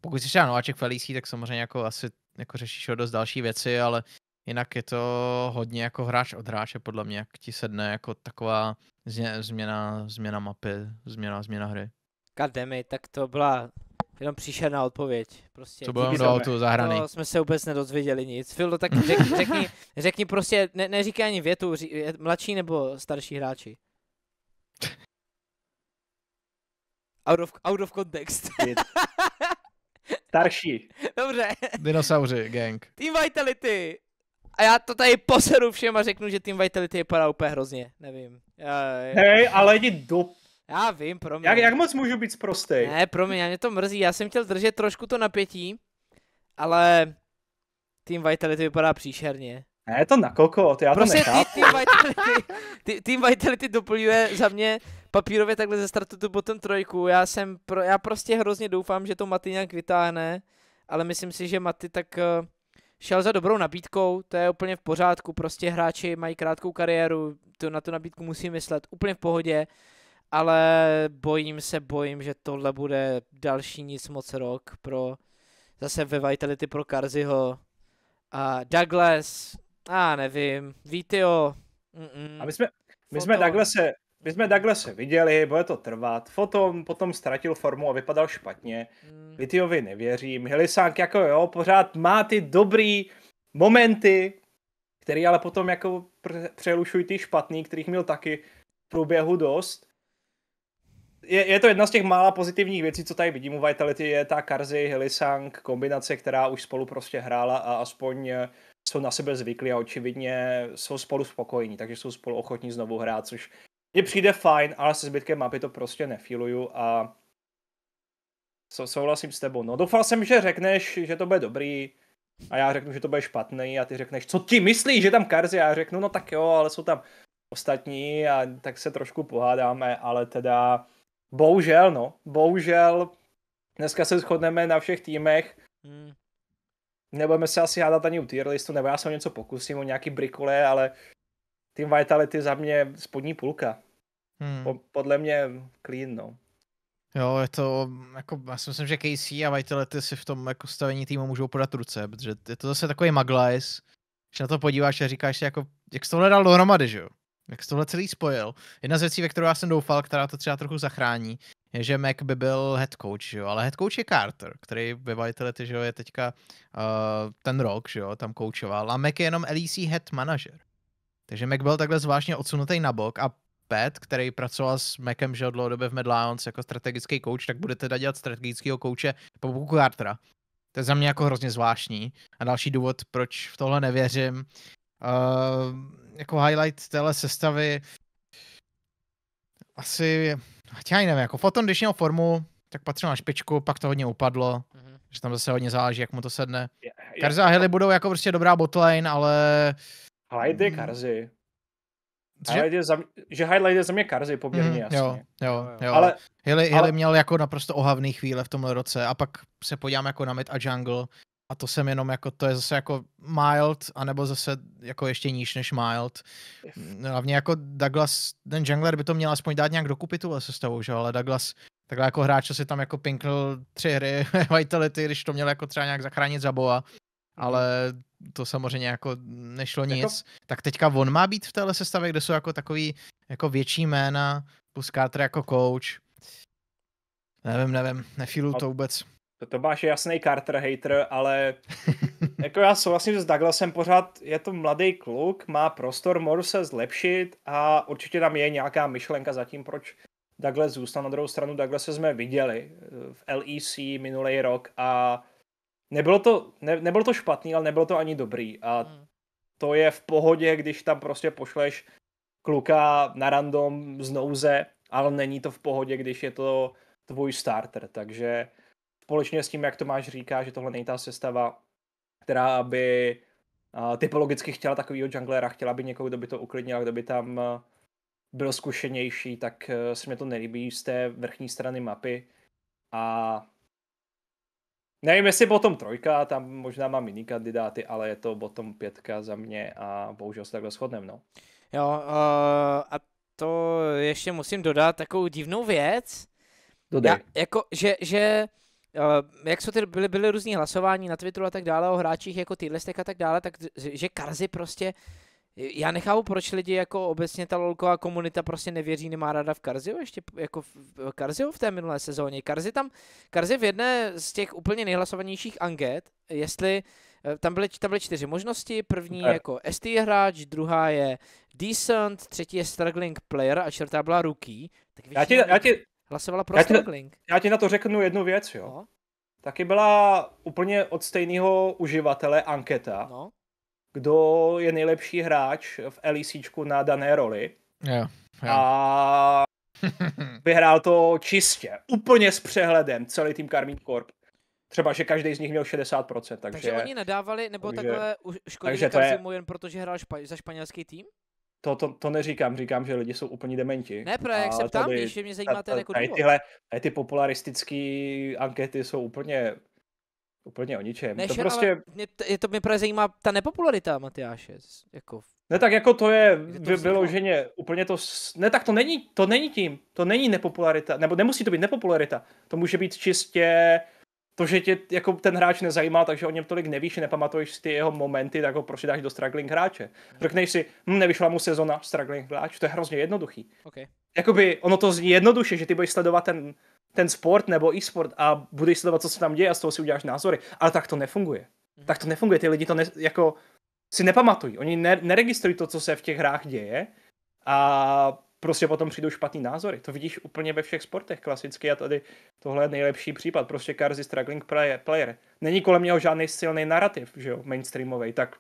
pokud jsi třeba nováček v tak samozřejmě jako asi jako řešíš o dost další věci, ale Jinak je to hodně jako hráč od hráče, podle mě, jak ti sedne jako taková změna, změna mapy, změna, změna hry. Kademy, tak to byla jenom příšerná odpověď. Prostě, Co bylo do autu zahrany. To jsme se vůbec nedozvěděli nic. Filo, no tak *laughs* řek, řekni, řekni prostě, ne, neříkej ani větu, ří, mladší nebo starší hráči. *laughs* Out of, out of context. starší. *laughs* Dobře. Dinosauři, gang. Team Vitality. A já to tady poseru všem a řeknu, že Team Vitality vypadá úplně hrozně, nevím. Hej, ale jdi do... Já vím, pro mě. Jak, jak moc můžu být prostý? Ne, pro mě, mě to mrzí, já jsem chtěl držet trošku to napětí, ale Team Vitality vypadá příšerně. Ne, to na kokot, já prostě to nechápu. Team Vitality, team Vitality doplňuje za mě papírově takhle ze startu tu potom trojku. Já jsem, pro, já prostě hrozně doufám, že to Maty nějak vytáhne, ale myslím si, že Maty tak... Uh, šel za dobrou nabídkou, to je úplně v pořádku, prostě hráči mají krátkou kariéru, to na tu nabídku musí myslet, úplně v pohodě, ale bojím se, bojím, že tohle bude další nic moc rok pro zase ve Vitality pro Karziho a Douglas, a nevím, Vítio. Mm-mm. A my jsme, my jsme Douglase my jsme se, viděli, bude to trvat, potom, potom ztratil formu a vypadal špatně. Vityovi hmm. nevěřím, Hillisák jako jo, pořád má ty dobrý momenty, který ale potom jako přelušují ty špatný, kterých měl taky v průběhu dost. Je, je to jedna z těch mála pozitivních věcí, co tady vidím u Vitality, je ta Karzy, Hillisang kombinace, která už spolu prostě hrála a aspoň eh, jsou na sebe zvyklí a očividně jsou spolu spokojení, takže jsou spolu ochotní znovu hrát, což mně přijde fajn, ale se zbytkem mapy to prostě nefiluju a souhlasím s tebou. No doufal jsem, že řekneš, že to bude dobrý a já řeknu, že to bude špatný a ty řekneš, co ti myslíš, že tam Karzy? A já řeknu, no tak jo, ale jsou tam ostatní a tak se trošku pohádáme, ale teda bohužel, no, bohužel dneska se shodneme na všech týmech. Hmm. Nebudeme se asi hádat ani u tier listu, nebo já se o něco pokusím, o nějaký brikule, ale Team Vitality za mě spodní půlka. Hmm. Po, podle mě clean, no. Jo, je to, jako, já si myslím, že KC a Vitality si v tom jako stavení týmu můžou podat ruce, protože je to zase takový maglajs, že na to podíváš a říkáš si, jako, jak jsi tohle dal dohromady, že jo? Jak jsi tohle celý spojil? Jedna z věcí, ve kterou já jsem doufal, která to třeba trochu zachrání, je, že Mac by byl head coach, jo? ale head coach je Carter, který ve Vitality, že jo, je teďka uh, ten rok, že jo, tam koučoval a Mac je jenom LEC head manager. Takže Mac byl takhle zvláštně odsunutý na bok a Pat, který pracoval s Macem že dlouhodobě v medlions jako strategický coach, tak bude teda dělat strategického kouče Bobu Cartera. To je za mě jako hrozně zvláštní. A další důvod, proč v tohle nevěřím, uh, jako highlight téhle sestavy, asi, já nevím, jako Foton, když měl formu, tak patřil na špičku, pak to hodně upadlo, mm-hmm. že tam zase hodně záleží, jak mu to sedne. Yeah, yeah. Karza a Hilly budou jako prostě dobrá botlane, ale Hyde je mm. Karzy. Hyde je za mě, že Highlight je za mě Karzy poměrně mm, jasně. Jo, jo, jo. Ale, Hilly, ale... Hilly měl jako naprosto ohavný chvíle v tomhle roce a pak se podívám jako na Mid a Jungle a to jsem jenom jako, to je zase jako mild, anebo zase jako ještě níž než mild. Mm, hlavně jako Douglas, ten jungler by to měl aspoň dát nějak dokupit tuhle sestavu, že ale Douglas takhle jako hráč, co si tam jako pinkl tři hry Vitality, *laughs* když to měl jako třeba nějak zachránit za boa ale hmm. to samozřejmě jako nešlo jako- nic. Jako... Tak teďka on má být v téhle sestavě, kde jsou jako takový jako větší jména, plus Carter jako coach. Nevím, nevím, nefílu to vůbec. To to máš jasný Carter hater, ale *laughs* jako já souhlasím s Douglasem pořád, je to mladý kluk, má prostor, může se zlepšit a určitě tam je nějaká myšlenka zatím, proč Douglas zůstal. Na druhou stranu Douglas jsme viděli eh, v LEC minulý rok a nebylo to, ne, nebylo to špatný, ale nebylo to ani dobrý. A hmm. to je v pohodě, když tam prostě pošleš kluka na random z nouze, ale není to v pohodě, když je to tvůj starter. Takže společně s tím, jak Tomáš říká, že tohle není ta sestava, která by typologicky chtěla takového junglera, chtěla by někoho, kdo by to uklidnil, kdo by tam byl zkušenější, tak e, se mi to nelíbí z té vrchní strany mapy. A Nevím, jestli potom trojka, tam možná mám jiný kandidáty, ale je to potom pětka za mě a bohužel se takhle shodneme, no. Jo, uh, a to ještě musím dodat takovou divnou věc. Dodej. Já, jako, že, že uh, jak jsou ty, byly, byly různý hlasování na Twitteru a tak dále o hráčích jako týdlestek a tak dále, tak že Karzy prostě uh, já nechápu, proč lidi jako obecně ta lolková komunita prostě nevěří, nemá rada v Karzio, ještě jako v, v Karzio v té minulé sezóně. Karzi tam, Karzi v jedné z těch úplně nejhlasovanějších anket, jestli eh, tam byly, tam byly čtyři možnosti. První jako je jako ST hráč, druhá je decent, třetí je struggling player a čtvrtá byla rookie. Tak já ti, já ti, hlasovala pro já ti, struggling. Já ti na to řeknu jednu věc, jo. No. Taky byla úplně od stejného uživatele anketa. No kdo je nejlepší hráč v LEC na dané roli. Yeah, yeah. A *laughs* vyhrál to čistě, úplně s přehledem, celý tým Karmín Corp. Třeba, že každý z nich měl 60%, takže... Takže oni nedávali, nebo takže, takhle škodili takže to je... jen protože hrál špa- za španělský tým? To, to, to, neříkám, říkám, že lidi jsou úplně dementi. Ne, pro jak se ptám, tady, že mě zajímá ten jako důvod. tyhle, ty popularistické ankety jsou úplně úplně o ničem. Ne, to prostě... mě, je to mě právě zajímá ta nepopularita Matyáše. Jako... Ne, tak jako to je, je to vyloženě úplně to... Ne, tak to není, to není tím. To není nepopularita, nebo nemusí to být nepopularita. To může být čistě to, že tě jako ten hráč nezajímá, takže o něm tolik nevíš, nepamatuješ si ty jeho momenty, tak ho prostě dáš do struggling hráče. Řekneš si, hm, nevyšla mu sezona, struggling hráč, to je hrozně jednoduchý. Okay. Jakoby ono to zní jednoduše, že ty budeš sledovat ten ten sport nebo e-sport a budeš sledovat, co se tam děje a z toho si uděláš názory. Ale tak to nefunguje. Mhm. Tak to nefunguje, ty lidi to ne, jako si nepamatují. Oni ne, neregistrují to, co se v těch hrách děje a prostě potom přijdou špatný názory. To vidíš úplně ve všech sportech klasicky a tady tohle je nejlepší případ. Prostě Karzy struggling player. Není kolem něho žádný silný narrativ, že jo, mainstreamový, tak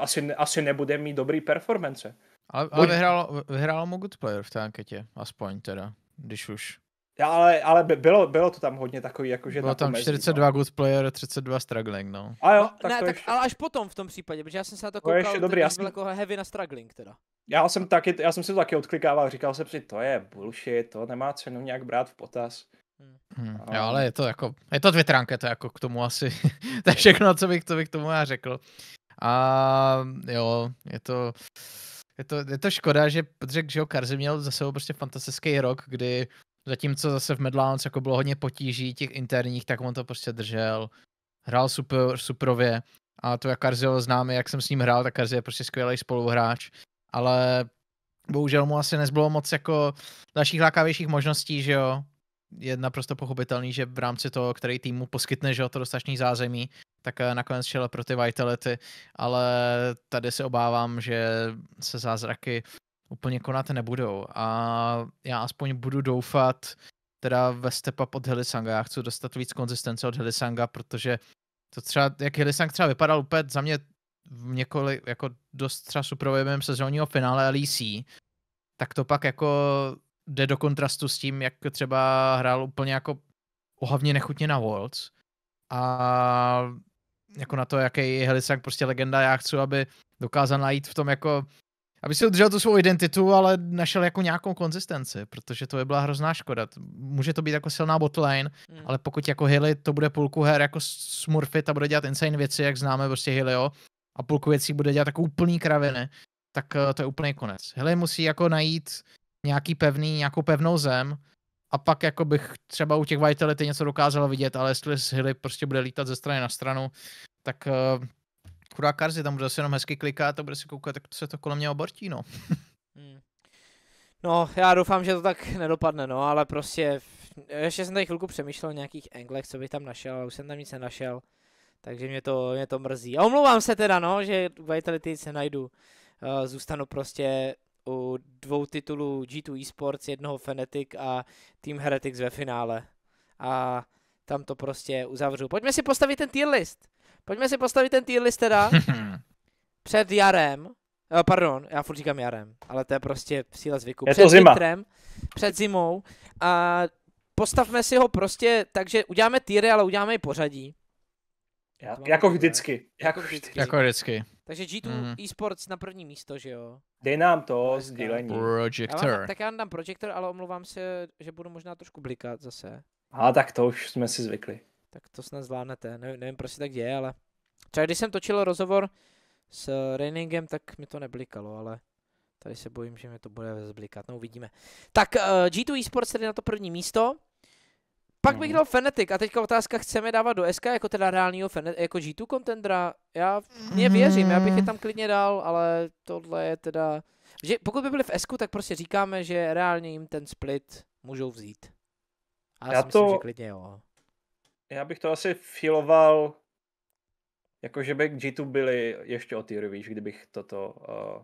asi, asi nebude mít dobrý performance. Ale, ale vyhrálo vyhrálo mu good player v té anketě, aspoň teda, když už. Ale, ale bylo, bylo to tam hodně takový, jakože... Bylo tam 42 no. good player, 32 struggling, no. A jo, tak ne, to tak, ještě... Ale až potom v tom případě, protože já jsem se na to koukal, to dobrý, já jsem... byl jako heavy na struggling teda. Já jsem, taky, já jsem si to taky odklikával, říkal jsem si, to je bullshit, to nemá cenu nějak brát v potaz. Hmm. hmm jo, ale je to jako, je to dvě tránky, to jako k tomu asi, *laughs* to je všechno, co bych, to bych tomu já řekl. A jo, je to, je to, je to škoda, že, protože že Karzy měl za sebou prostě fantastický rok, kdy Zatímco zase v Medlowns jako bylo hodně potíží těch interních, tak on to prostě držel. Hrál super, superově. A to, jak Karzio známe, jak jsem s ním hrál, tak Karzio je prostě skvělý spoluhráč. Ale bohužel mu asi nezbylo moc jako dalších lákavějších možností, že jo. Je naprosto pochopitelný, že v rámci toho, který týmu poskytne, že jo, to dostatečný zázemí, tak eh, nakonec šel pro ty Vitality, ale tady se obávám, že se zázraky úplně konat nebudou. A já aspoň budu doufat, teda ve step up od Helisanga. Já chci dostat víc konzistence od Helisanga, protože to třeba, jak Helisang třeba vypadal úplně za mě v několik, jako dost třeba suprojevem sezónního finále LEC, tak to pak jako jde do kontrastu s tím, jak třeba hrál úplně jako ohavně nechutně na Worlds. A jako na to, jaký je Helisang prostě legenda, já chci, aby dokázal najít v tom jako aby si udržel tu svou identitu, ale našel jako nějakou konzistenci, protože to by byla hrozná škoda. Může to být jako silná botlane, mm. ale pokud jako Hilly to bude půlku her jako smurfit a bude dělat insane věci, jak známe prostě Hillyho, a půlku věcí bude dělat jako úplný kraviny, tak eh, to je úplný konec. Hilly musí jako najít nějaký pevný, nějakou pevnou zem, a pak jako bych třeba u těch Vitality něco dokázal vidět, ale jestli Hilly prostě bude lítat ze strany na stranu, tak eh, chudá Karzy, tam bude asi jenom hezky klikat a bude si koukat, tak se to kolem mě obortí, no. *laughs* Hmm. No, já doufám, že to tak nedopadne, no, ale prostě, ještě jsem tady chvilku přemýšlel o nějakých anglech, co bych tam našel, ale už jsem tam nic nenašel, takže mě to, mě to mrzí. A omlouvám se teda, no, že Vitality se najdu. Eh, zůstanu prostě u dvou titulů G2 Esports, jednoho Fnatic a Team Heretics ve finále. A tam to prostě uzavřu. Pojďme si postavit ten tier list. Pojďme si postavit ten tier list teda. *laughs* Před jarem. Uh, pardon, já furt říkám jarem, ale to je prostě síle zvyku. Je před to zima. Vintrem, před zimou. A postavme si ho prostě, takže uděláme týry, ale uděláme i pořadí. Já, jako, jako, jako vždycky. Jako vždycky. Jako vždycky. Takže G2 mm. eSports na první místo, že jo? Dej nám to, no, sdílení. Projector. Já vám, tak já dám projector, ale omlouvám se, že budu možná trošku blikat zase. A tak to už jsme si zvykli tak to snad zvládnete. Nevím, nevím proč se tak děje, ale třeba když jsem točil rozhovor s Reiningem, tak mi to neblikalo, ale tady se bojím, že mi to bude zblikat. No uvidíme. Tak eh, G2 Esports tedy na to první místo. Pak bych mhm. dal Fnatic a teďka otázka, chceme dávat do SK jako teda reálního Fnatic, jako G2 contendera? Já mě mhm. věřím, já bych je tam klidně dal, ale tohle je teda... Že pokud by byli v SK, tak prostě říkáme, že reálně jim ten split můžou vzít. A já, já to... myslím, že klidně jo já bych to asi filoval, jako že by G2 byli ještě o týr výš, kdybych toto uh,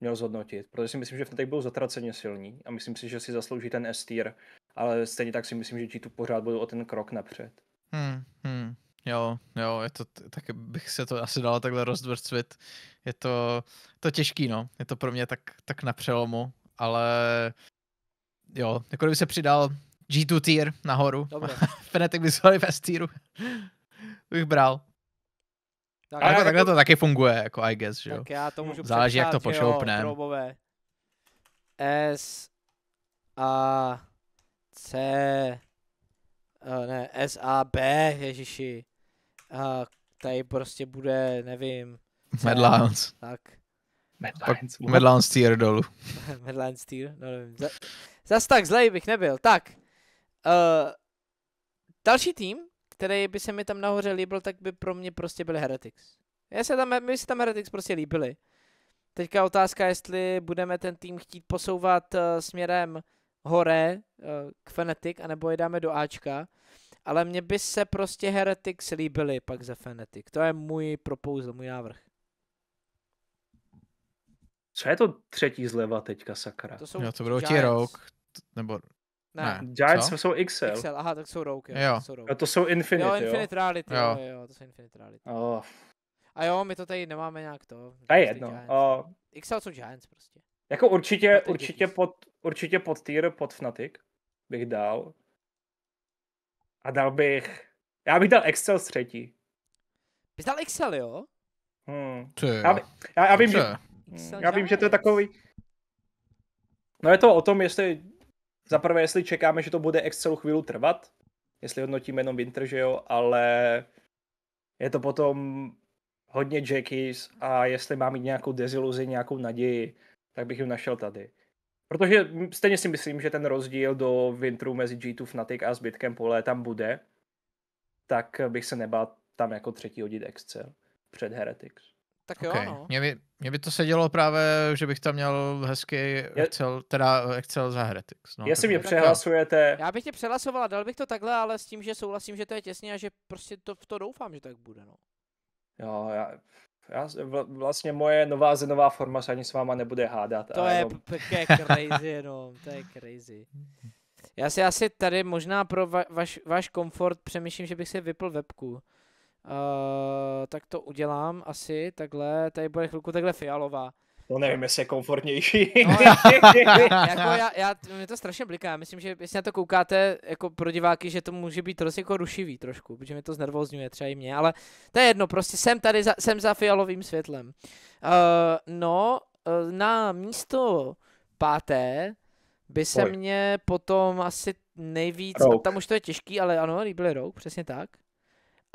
měl zhodnotit, protože si myslím, že v Fnatic byl zatraceně silní a myslím si, že si zaslouží ten S tier, ale stejně tak si myslím, že G2 pořád budou o ten krok napřed. Hmm, hmm. Jo, jo, je to, tak bych se to asi dalo takhle rozdvrcvit. Je to, to těžký, no. Je to pro mě tak, tak na přelomu, ale jo, jako kdyby se přidal G2 tier nahoru. *laughs* Fnatic vyslali v S tieru. to bych bral. Tak, ale jako takhle to taky funguje, jako I guess, že jo. Tak já to můžu Záleží, jak to pošoupne. S A C eh, ne, S A B, ježiši. A eh, tady prostě bude, nevím. Medlines. Tak. Medlines. Medlines tier dolů. *laughs* Medlines tier, no nevím. zas tak zlej bych nebyl. Tak, Uh, další tým, který by se mi tam nahoře líbil, tak by pro mě prostě byl Heretics. Já se tam, my se tam Heretics prostě líbili. Teďka otázka, jestli budeme ten tým chtít posouvat uh, směrem hore uh, k Fnatic, anebo je dáme do Ačka. Ale mně by se prostě Heretics líbili pak za Fnatic. To je můj propouzl, můj návrh. Co je to třetí zleva teďka, sakra? To jsou Já to budou ti rok, nebo ne. ne. Giants Co? jsou XL. XL, aha, tak jsou Rogue, jo. jo. Jsou rogue. A to jsou Infinite, jo. Infinite Reality, jo. jo, jo, to jsou Infinite Reality. Oh. A jo, my to tady nemáme nějak to. To je prostě jedno. Oh. XL jsou Giants prostě. Jako určitě, určitě pod, určitě pod tier, pod Fnatic bych dal. A dal bych, já bych dal Excel z třetí. Bys dal Excel, jo? Hmm. já, já, já, vím, že, já vím, že to je takový, no je to o tom, jestli za prvé, jestli čekáme, že to bude Excelu chvíli trvat, jestli hodnotíme jenom Winter, že jo, ale je to potom hodně Jackies a jestli má mít nějakou deziluzi, nějakou naději, tak bych ji našel tady. Protože stejně si myslím, že ten rozdíl do Winteru mezi G2 Fnatic a zbytkem pole tam bude, tak bych se nebál tam jako třetí hodit Excel před Heretics. Tak jo, no. Mě by, mě by to sedělo právě, že bych tam měl hezký Excel, teda Excel za Heretics. No, Jestli mě přehlasujete... Já bych tě přehlasovala, dal bych to takhle, ale s tím, že souhlasím, že to je těsně a že prostě to, v to doufám, že tak bude, no. Jo, já, já, vlastně moje nová zenová forma se ani s váma nebude hádat. To je jenom... crazy jenom, to je crazy. Já si asi tady možná pro va, vaš, komfort přemýšlím, že bych si vypl webku. Eh, tak to udělám asi takhle, tady bude chvilku takhle fialová. To nevím, jestli je komfortnější. No, já, *laughs* jako já, já, mě to strašně bliká, myslím, že jestli na to koukáte jako pro diváky, že to může být trošku prostě jako rušivý trošku, protože mě to znervozňuje třeba i mě, ale to je jedno, prostě jsem tady, za, jsem za fialovým světlem. Uh, no, eh, na místo páté by se Oj. mě potom asi nejvíc, rogue. tam už to je těžký, ale ano, líbily Rogue, přesně tak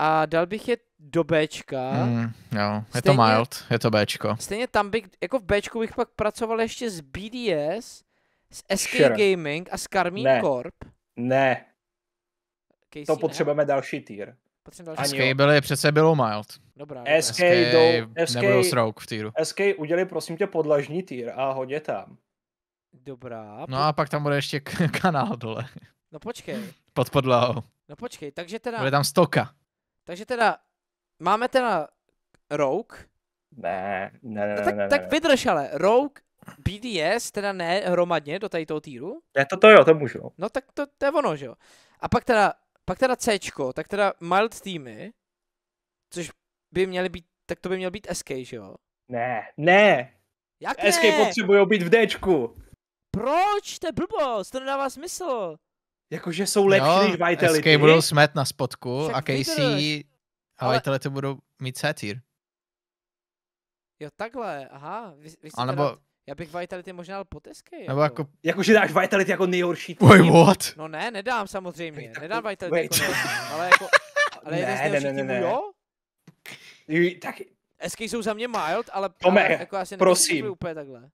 a dal bych je do Bčka. Mm, jo, je stejně, to mild, je to Bčko. Stejně tam bych, jako v Bčku bych pak pracoval ještě s BDS, s SK sure. Gaming a s Carmine ne. Corp. Ne. Casey, to potřebujeme ne? další tier. SK tier. byly, přece bylo mild. Dobrá. SK, SK, do, SK srouk v týru. SK udělej prosím tě podlažní týr a hodě tam. Dobrá. No a pak tam bude ještě *laughs* kanál dole. No počkej. Pod podlahou. No počkej, takže teda... Bude tam stoka. Takže teda, máme teda Rogue. Ne, ne, ne, no, tak, ne, ne, tak vydrž ale, Rogue, BDS, teda ne hromadně do tady toho týru. Ne, to, to jo, to můžu. No tak to, to je ono, že jo. A pak teda, pak teda Cčko, tak teda mild týmy, což by měly být, tak to by měl být SK, že jo? Ne, ne. Jak SK ne? potřebují být v Dčku. Proč? To je blbost, to nedává smysl. Jakože jsou lepší jo, než Vitality. SK budou smet na spodku a KC a Vitality ale... budou mít C tier. Jo, takhle, aha. Vy, vy a nebo... Teda, já bych Vitality možná dal pod SK. Nebo jako... jako... že dáš Vitality jako nejhorší tým. Wait, what? No ne, nedám samozřejmě. Jako wait, nedám Vitality wait. jako nejhorší, ale jako... *laughs* Ale ne, jeden z nejhorších ne, ne, ne, týmů, jo? Tak... SK jsou za mě mild, ale... Tome, jako prosím. Úplně takhle.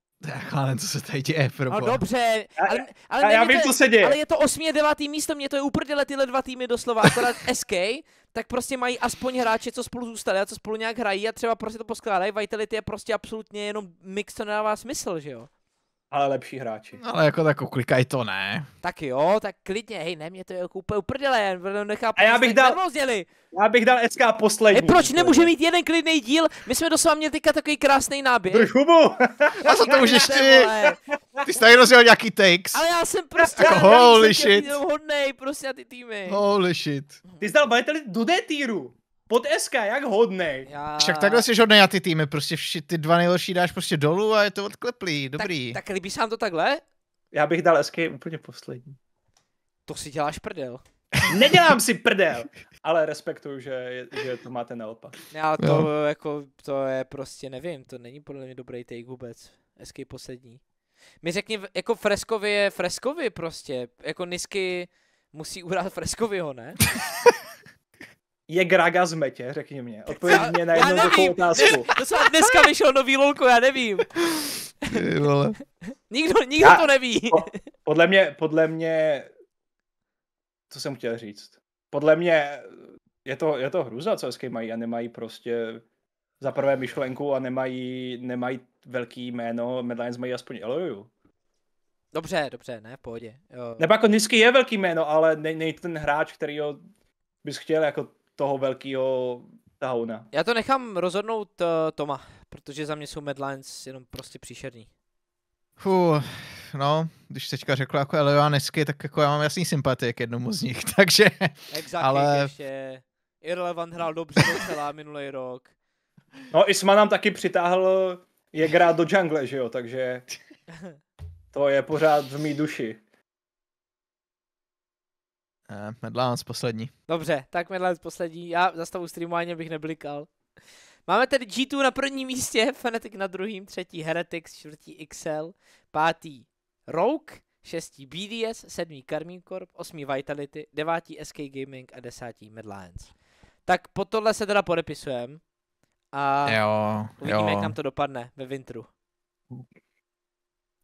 Chále, co se tady děje, Pro No dobře, ale, ale já, já vím, to, co se děje. Ale je to 8. a 9. místo, mě to je uprdele tyhle dva týmy doslova, akorát SK, *laughs* tak prostě mají aspoň hráče, co spolu zůstali a co spolu nějak hrají a třeba prostě to poskládají. Vitality je prostě absolutně jenom mix, co nedává smysl, že jo? Ale lepší hráči. Ale jako tak uklikaj to ne. Tak jo, tak klidně, hej, ne, mě to je jako úplně uprdele, nechá A já bych dal, nervozněli. já bych dal SK poslední. Hey, proč nemůže mít jeden klidný díl? My jsme do měli teďka takový krásný náběh. hubu. A *laughs* co to můžeš ty? Ty jsi tady rozjel nějaký takes. Ale já jsem prostě... Jako holy shit. Hodnej prostě na ty týmy. Holy shit. Ty jsi dal Vitality do D týru pod SK, jak hodnej. Já... Však takhle si hodnej na ty týmy, prostě vši, ty dva nejhorší dáš prostě dolů a je to odkleplý, dobrý. Tak, tak líbí se vám to takhle? Já bych dal SK úplně poslední. To si děláš prdel. Nedělám si prdel, ale respektuju, že, je, že to máte nelpa. Já to jo. jako, to je prostě, nevím, to není podle mě dobrý take vůbec. SK poslední. My řekni, jako Freskovi je Freskovi prostě, jako Nisky musí urát Freskovi ho, ne? *laughs* je Graga z metě, řekni mě. Odpověď mě na jednu takovou otázku. *laughs* To se dneska vyšel nový lolko, já nevím. *laughs* Nikdo, nikdo já, to neví. Po, podle mě, podle mě, co jsem chtěl říct? Podle mě je to, je to hruza, co SK mají a nemají prostě za prvé myšlenku a nemají, nemají velký jméno, Medlines mají aspoň Eloju. Dobře, dobře, ne, v pohodě. Jo. Nebo jako Nisky je velký jméno, ale není ne ten hráč, který ho bys chtěl jako toho velkého tahouna. Já to nechám rozhodnout uh, Toma, protože za mě jsou Lions jenom prostě příšerní. Fuh, no, když teďka řekl jako Elevanesky, tak jako já mám jasný sympatie k jednomu z nich, *laughs* takže... Exactly, ale... ještě. Irrelevant hrál dobře docela minulý rok. No, Isma nám taky přitáhl Jegra do jungle, že jo, takže *laughs* to je pořád v mý duši. Eh, Medlance poslední. Dobře, tak Medlance poslední. Já za stavu streamování bych neblikal. Máme tedy G2 na prvním místě, *laughs* Fnatic na druhém, třetí Heretics, čtvrtý XL, pátý Rogue, šestý BDS, sedmý Karmín Corp, osmý Vitality, devátý SK Gaming a desátý Medlines. Tak po tohle se teda podepisujeme a jo, uvidíme, jo. kam to dopadne ve Vintru.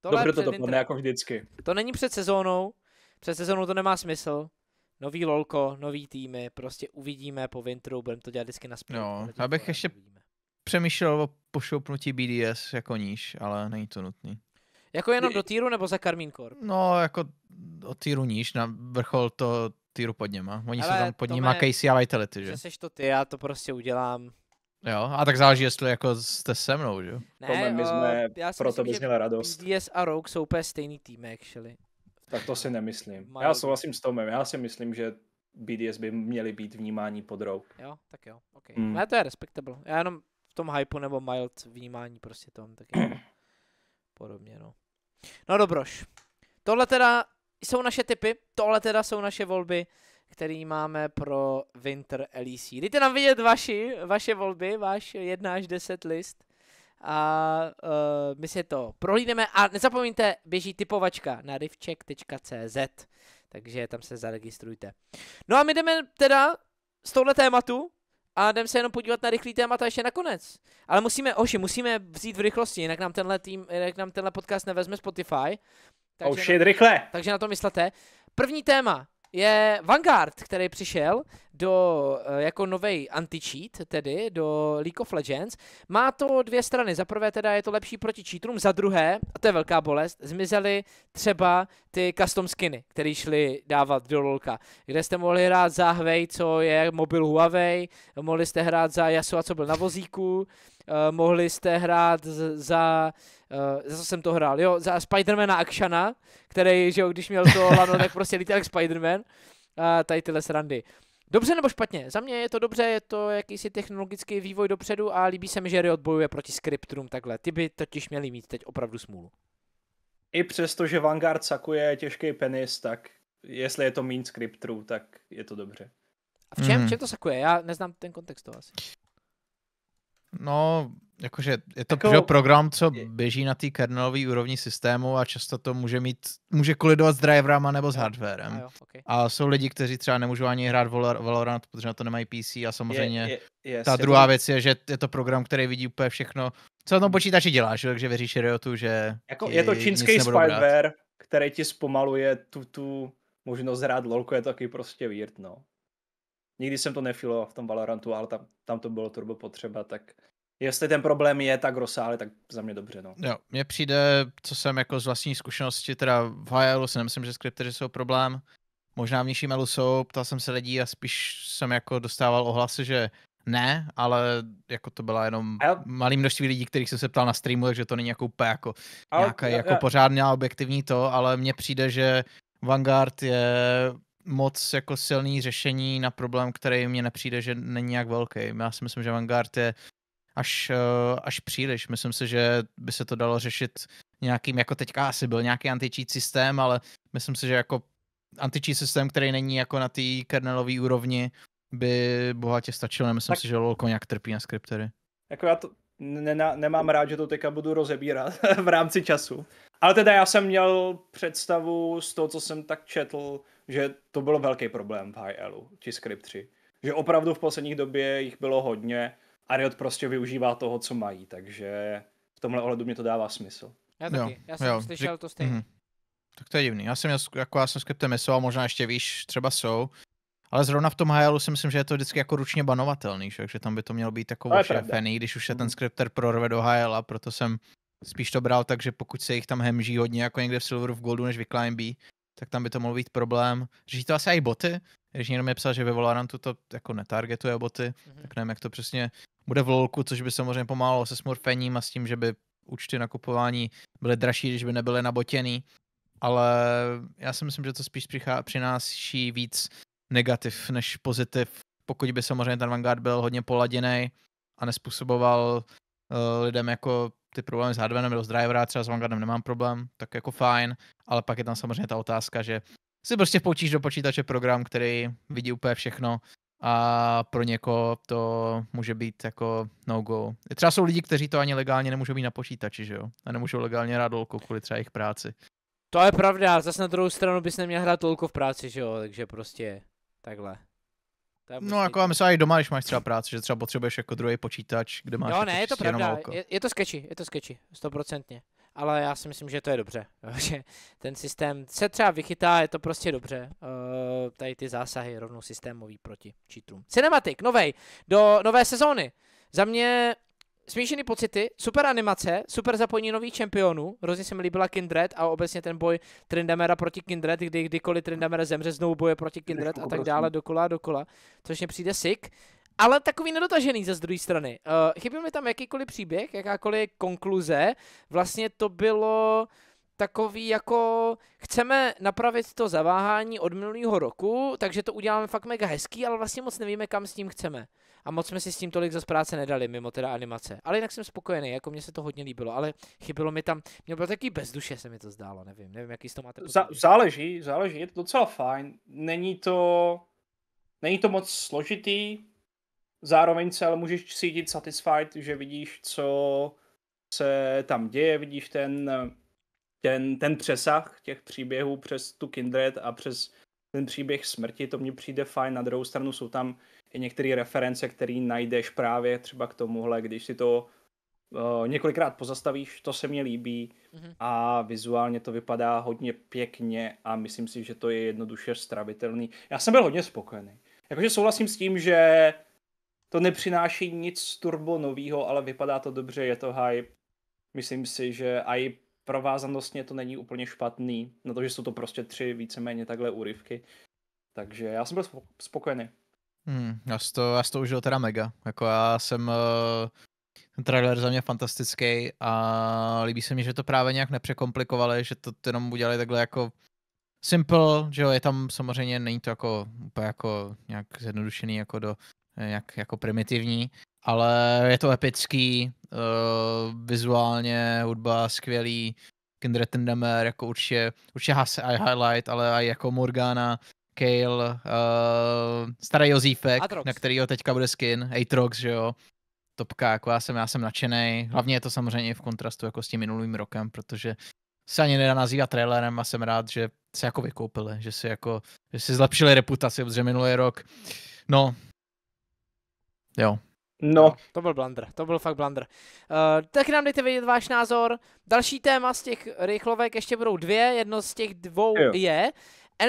Tohle Dobře to dopadne jako vždycky. To není před sezónou, před sezónou to nemá smysl, nový lolko, nový týmy, prostě uvidíme po vintru, budeme to dělat vždycky na sprint. No, abych ještě uvidíme. přemýšlel o pošoupnutí BDS jako níž, ale není to nutný. Jako jenom do týru nebo za Karmín Corp? No, jako do týru níž, na vrchol to týru pod něma. Oni ale se tam pod nima Casey a Vitality, že? Že seš to ty, já to prostě udělám. Jo, a tak záleží, jestli jako jste se mnou, že? Ne, Tome, my jsme, já si proto myslím, že radost. BDS a Rogue jsou úplně stejný tým, actually. Tak to si nemyslím. Já souhlasím s Tomem, já si myslím, že BDS by měly být vnímání pod rouk. Jo, tak jo, ok. Mm. Ale to je respectable. Já jenom v tom hypeu nebo mild vnímání prostě tom taky *clears throat* podobně, no. No dobroš. Tohle teda jsou naše typy, tohle teda jsou naše volby, který máme pro Winter LEC. Dejte nám vidět vaši, vaše volby, váš 1 až 10 list a uh, my si to prohlídneme a nezapomeňte, běží typovačka na rivček.cz, takže tam se zaregistrujte. No a my jdeme teda z tohle tématu a jdeme se jenom podívat na rychlý témata ještě nakonec. Ale musíme, oši, musíme vzít v rychlosti, jinak nám tenhle, tým, jinak nám tenhle podcast nevezme Spotify. Takže oh shit, na, rychle! Takže na to myslete. První téma, je Vanguard, který přišel do, eh, jako nový anti-cheat, tedy do League of Legends. Má to dvě strany. Za prvé teda je to lepší proti cheatrům, za druhé, a to je velká bolest, zmizely třeba ty custom skiny, které šly dávat do LoLka, kde jste mohli hrát za Huawei, co je mobil Huawei, mohli jste hrát za Yasuo, co byl na vozíku, eh, mohli jste hrát za Uh, eh, zase jsem to hrál, jo, za Spidermana Akšana, který, že jo, když měl to lano, tak prostě lítal jak Spiderman a eh, tady tyhle srandy. Dobře nebo špatně? Za mě je to dobře, je to jakýsi technologický vývoj dopředu a líbí se mi, že Riot bojuje proti Scriptrum takhle. Ty by totiž měli mít teď opravdu smůlu. I přesto, že Vanguard sakuje těžký penis, tak jestli je to mín Scriptru, tak je to dobře. A v čem, mm. čem to sakuje? Já neznám ten kontext to asi. No, Jakože je to jako... program, co běží na té kernelové úrovni systému a často to může mít, může kolidovat s driverama nebo s hardwarem. A, jo, okay. a jsou lidi, kteří třeba nemůžou ani hrát Valorant, protože na to nemají PC a samozřejmě je, je, yes, ta druhá to... věc je, že je to program, který vidí úplně všechno, co na tom hmm. počítači děláš, takže věříš Riotu, že... Jako je to čínský spyware, který ti zpomaluje tu, tu možnost hrát lolku, je to taky prostě weird, no. Nikdy jsem to nefiloval v tom Valorantu, ale tam, tam to bylo turbo potřeba, tak jestli ten problém je tak rozsáhlý, tak za mě dobře. No. Jo, mně přijde, co jsem jako z vlastní zkušenosti, teda v HLu si nemyslím, že skripteři jsou problém, možná v nižší melu jsou, ptal jsem se lidí a spíš jsem jako dostával ohlasy, že ne, ale jako to byla jenom ale... malý množství lidí, kterých jsem se ptal na streamu, takže to není jako úplně jako, nějaká, jako ale... pořádná objektivní to, ale mně přijde, že Vanguard je moc jako silný řešení na problém, který mě nepřijde, že není nějak velký. Já si myslím, že Vanguard je až, eh, až příliš. Myslím si, že by se to dalo řešit nějakým, jako teďka asi byl nějaký antičít systém, ale myslím si, že jako antičí systém, který není jako na té kernelové úrovni, by bohatě stačil. Nemyslím tak... si, že LOLko nějak trpí na skriptery. Jako já to nena, nemám rád, že to teďka budu rozebírat *laughs* v rámci času. Ale teda já jsem měl představu z toho, co jsem tak četl, že to byl velký problém v HLu, či Script 3. Že opravdu v posledních době jich bylo hodně a Riot prostě využívá toho, co mají, takže v tomhle ohledu mě to dává smysl. Já taky, jo, já jsem jo. slyšel to stejně. Mm-hmm. Tak to je divný. Já jsem, měl, jako já jsem s Captain a možná ještě víš, třeba jsou. Ale zrovna v tom HL si myslím, že je to vždycky jako ručně banovatelný, že? takže tam by to mělo být jako ošrefený, když už se ten mhm. skripter prorve do HL a proto jsem spíš to bral tak, že pokud se jich tam hemží hodně jako někde v Silveru v Goldu než v tak tam by to mohl být problém. Řeší to asi i boty, když někdo mi psal, že ve Valorantu to jako netargetuje boty, mm-hmm. tak nevím, jak to přesně bude v lolku, což by samozřejmě pomáhalo se smurfením a s tím, že by účty nakupování byly dražší, když by nebyly nabotěný. Ale já si myslím, že to spíš přináší víc negativ než pozitiv, pokud by samozřejmě ten Vanguard byl hodně poladěný a nespůsoboval uh, lidem jako ty problémy s hardwarem nebo s drivera, třeba s Vanguardem nemám problém, tak jako fajn, ale pak je tam samozřejmě ta otázka, že si prostě poučíš do počítače program, který vidí úplně všechno a pro někoho to může být jako no-go. Třeba jsou lidi, kteří to ani legálně nemůžou mít na počítači, že jo? A nemůžou legálně hrát lolko kvůli třeba jejich práci. To je pravda, zase na druhou stranu bys neměl hrát lolko v práci, že jo? Takže prostě takhle. To no, prostě... No jako a myslím i doma, když máš třeba práci, že třeba potřebuješ jako druhý počítač, kde máš Jo, jako ne, je to prostě pravda, je, je, to sketchy, je to sketchy, stoprocentně ale já si myslím, že to je dobře, *laughs* že ten systém se třeba vychytá, je to prostě dobře, uh, tady ty zásahy rovnou systémový proti cheatrům. Cinematic, novej, do nové sezóny. Za mě Smíšený pocity, super animace, super zapojení nových čempionů, hrozně se mi líbila Kindred a obecně ten boj Trindamera proti Kindred, kdy kdykoliv Trindamera zemře, znovu boje proti Kindred a tak dále dokola a dokola, což mě přijde sick ale takový nedotažený ze druhé strany. Uh, chyběl mi tam jakýkoliv příběh, jakákoliv konkluze. Vlastně to bylo takový jako, chceme napravit to zaváhání od minulého roku, takže to uděláme fakt mega hezký, ale vlastně moc nevíme, kam s tím chceme. A moc jsme si s tím tolik zase práce nedali, mimo teda animace. Ale jinak jsem spokojený, jako mně se to hodně líbilo, ale chybilo mi tam, měl byl takový bezduše, se mi to zdálo, nevím, nevím, jaký z toho máte. Zá, záleží, záleží, je to docela fajn, není to, není to moc složitý, Zároveň se ale můžeš cítit satisfied, že vidíš, co se tam děje, vidíš ten, ten, ten přesah těch příběhů přes tu Kindred a přes ten příběh smrti, to mně přijde fajn. Na druhou stranu jsou tam i některé reference, které najdeš právě třeba k tomuhle, když si to uh, několikrát pozastavíš, to se mi líbí mm-hmm. a vizuálně to vypadá hodně pěkně a myslím si, že to je jednoduše stravitelný. Já jsem byl hodně spokojený. Jakože souhlasím s tím, že to nepřináší nic turbo novýho, ale vypadá to dobře, je to hype. Myslím si, že i provázanostně to není úplně špatný, na to, že jsou to prostě tři víceméně takhle úryvky. Takže já jsem byl spokojený. Hmm, já jsem to, já to užil teda mega. Jako já jsem... Uh, ten trailer za mě fantastický a líbí se mi, že to právě nějak nepřekomplikovali, že to jenom udělali takhle jako simple, že jo, je tam samozřejmě, není to jako úplně jako nějak zjednodušený jako do Eh, jak, jako primitivní, ale je to epický, uh, vizuálně hudba skvělý, Kindred Tendemer jako určitě, určitě Hase i Highlight, ale i jako Morgana, Kale, uh, starý Jozífek, Atrox. na ho teďka bude skin, Aatrox že jo, topka, jako já jsem, já jsem nadšený. Hlavně je to samozřejmě v kontrastu jako s tím minulým rokem, protože se ani nedá nazývat trailerem a jsem rád, že se jako vykoupili, že si jako, že si zlepšili reputaci, protože minulý rok, no, Jo. No. To byl blunder, to byl fakt blunder. Uh, eh, tak nám dejte vědět váš názor. Další téma z těch rychlovek ještě budou dvě, jedno z těch dvou jo. je.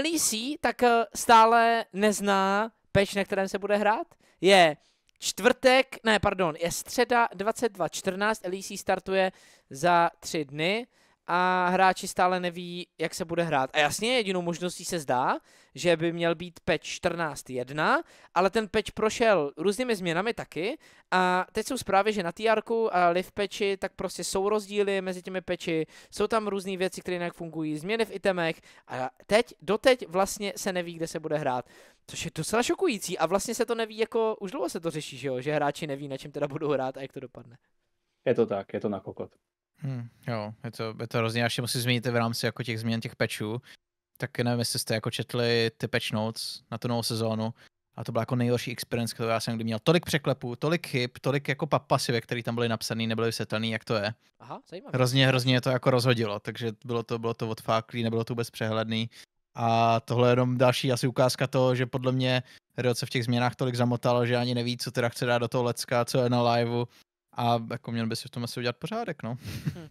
LEC tak eh, stále nezná peč, na kterém se bude hrát. Je čtvrtek, ne, pardon, je středa 22.14, LEC startuje za tři dny a hráči stále neví, jak se bude hrát. A jasně, jedinou možností se zdá, že by měl být patch 14.1, ale ten patch prošel různými změnami taky a teď jsou zprávy, že na TR a live patchi tak prostě jsou rozdíly mezi těmi patchy, jsou tam různé věci, které jinak fungují, změny v itemech a teď, doteď vlastně se neví, kde se bude hrát. Což je docela šokující a vlastně se to neví, jako už dlouho se to řeší, že jo, že hráči neví, na čem teda budou hrát a jak to dopadne. Je to tak, je to na kokot. Hmm, jo, je to, je to hrozně, až musí změnit v rámci jako těch změn těch pečů. Tak nevím, jestli jste jako četli ty patch notes na tu novou sezónu. A to byla jako nejhorší experience, kterou já jsem kdy měl. Tolik překlepů, tolik chyb, tolik jako papasy, ve který tam byly napsané, nebyly vysvětlené, jak to je. Aha, zajímavé. Hrozně, hrozně to jako rozhodilo, takže bylo to, bylo to odfáklý, nebylo to vůbec přehledný. A tohle je jenom další asi ukázka toho, že podle mě Riot se v těch změnách tolik zamotalo, že ani neví, co teda chce dát do toho lecka, co je na liveu a jako měl by si v tom asi udělat pořádek, no. Hm.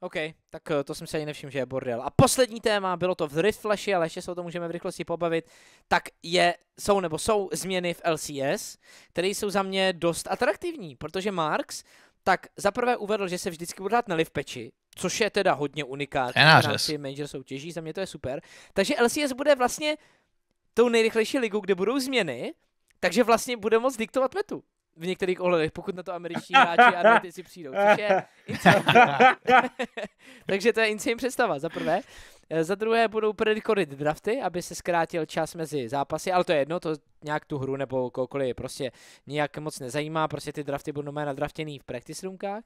OK, tak eh, to jsem si ani nevšiml, že je bordel. A poslední téma, bylo to v Rift ale ještě se o tom můžeme v rychlosti pobavit, tak je, jsou nebo jsou změny v LCS, které jsou za mě dost atraktivní, protože Marx tak zaprvé uvedl, že se vždycky bude hrát na live patchi, což je teda hodně unikátní Na rámci major soutěží, za mě to je super. Takže LCS bude vlastně tou nejrychlejší ligou, kde budou změny, takže vlastně bude moc diktovat metu v některých ohledech, pokud na to američní hráči a si přijdou, což je *laughs* insane. *laughs* Takže to je insane představa, za prvé. Eh, za druhé budou predikorit drafty, aby se zkrátil čas mezi zápasy, ale to je jedno, to nějak tu hru nebo koukoliv prostě nějak moc nezajímá, prostě ty drafty budou mé nadraftěný v practice roomkách.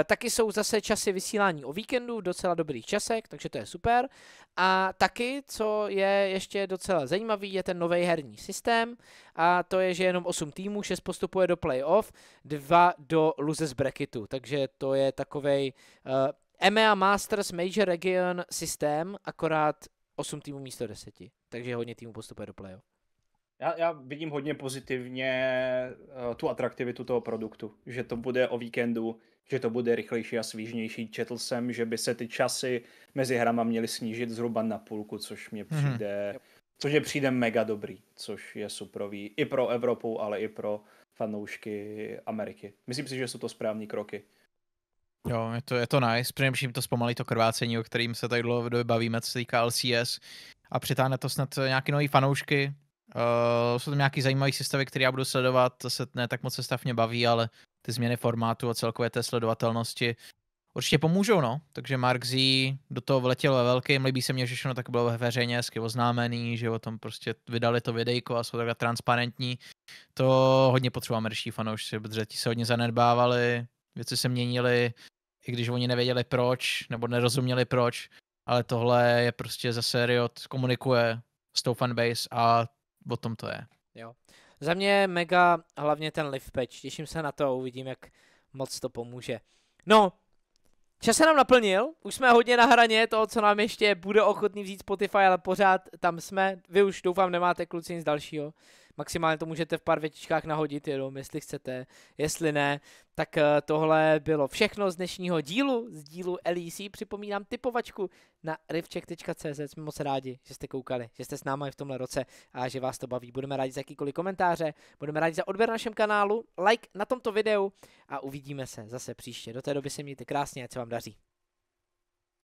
E, taky jsou zase časy vysílání o víkendu v docela dobrých časek, takže to je super. A taky, co je ještě docela zajímavý, je ten nový herní systém a to je, že jenom 8 týmů, 6 postupuje do playoff, 2 do losers bracketu, takže to je takovej, e, EMEA Masters Major Region systém, akorát 8 týmů místo 10. Takže hodně týmů postupuje do playoff. Já, já vidím hodně pozitivně uh, tu atraktivitu toho produktu, že to bude o víkendu, že to bude rychlejší a svížnější. Četl jsem, že by se ty časy mezi hrama měly snížit zhruba na půlku, což mě mhm. přijde, mm-hmm. což mě přijde mega dobrý, což je suprový i pro Evropu, ale i pro fanoušky Ameriky. Myslím si, že jsou to správní kroky. Jo, je to, je to nice, především to zpomalí to krvácení, o kterým se tady dlouho bavíme, co se týká LCS a přitáhne to snad nějaké nové fanoušky. Uh, jsou tam nějaké zajímavé sestavy, které já budu sledovat, to se ne tak moc sestav mě baví, ale ty změny formátu a celkové té sledovatelnosti určitě pomůžou, no. Takže Mark Z do toho vletěl ve velkým, líbí se mně, že všechno tak bylo veřejně hezky oznámený, že o tom prostě vydali to videjko a jsou takhle transparentní. To hodně potřeba američtí fanoušci, protože ti se hodně zanedbávali, věci se měnily, i když oni nevěděli proč, nebo nerozuměli proč, ale tohle je prostě zase Riot komunikuje s tou fanbase a o tom to je. Jo. Za mě mega hlavně ten live patch, těším se na to a uvidím, jak moc to pomůže. No, Čas se nám naplnil, už jsme hodně na hraně toho, co nám ještě bude ochotný vzít Spotify, ale pořád tam jsme. Vy už doufám nemáte kluci nic dalšího maximálně to můžete v pár větičkách nahodit jenom, jestli chcete, jestli ne. Tak eh, tohle bylo všechno z dnešního dílu, z dílu LEC. Připomínám typovačku na rivček.cz. Jsme moc rádi, že jste koukali, že jste s námi v tomhle roce a že vás to baví. Budeme rádi za jakýkoliv komentáře, budeme rádi za odběr na našem kanálu, like na tomto videu a uvidíme se zase příště. Do té doby se mějte krásně, ať se vám daří.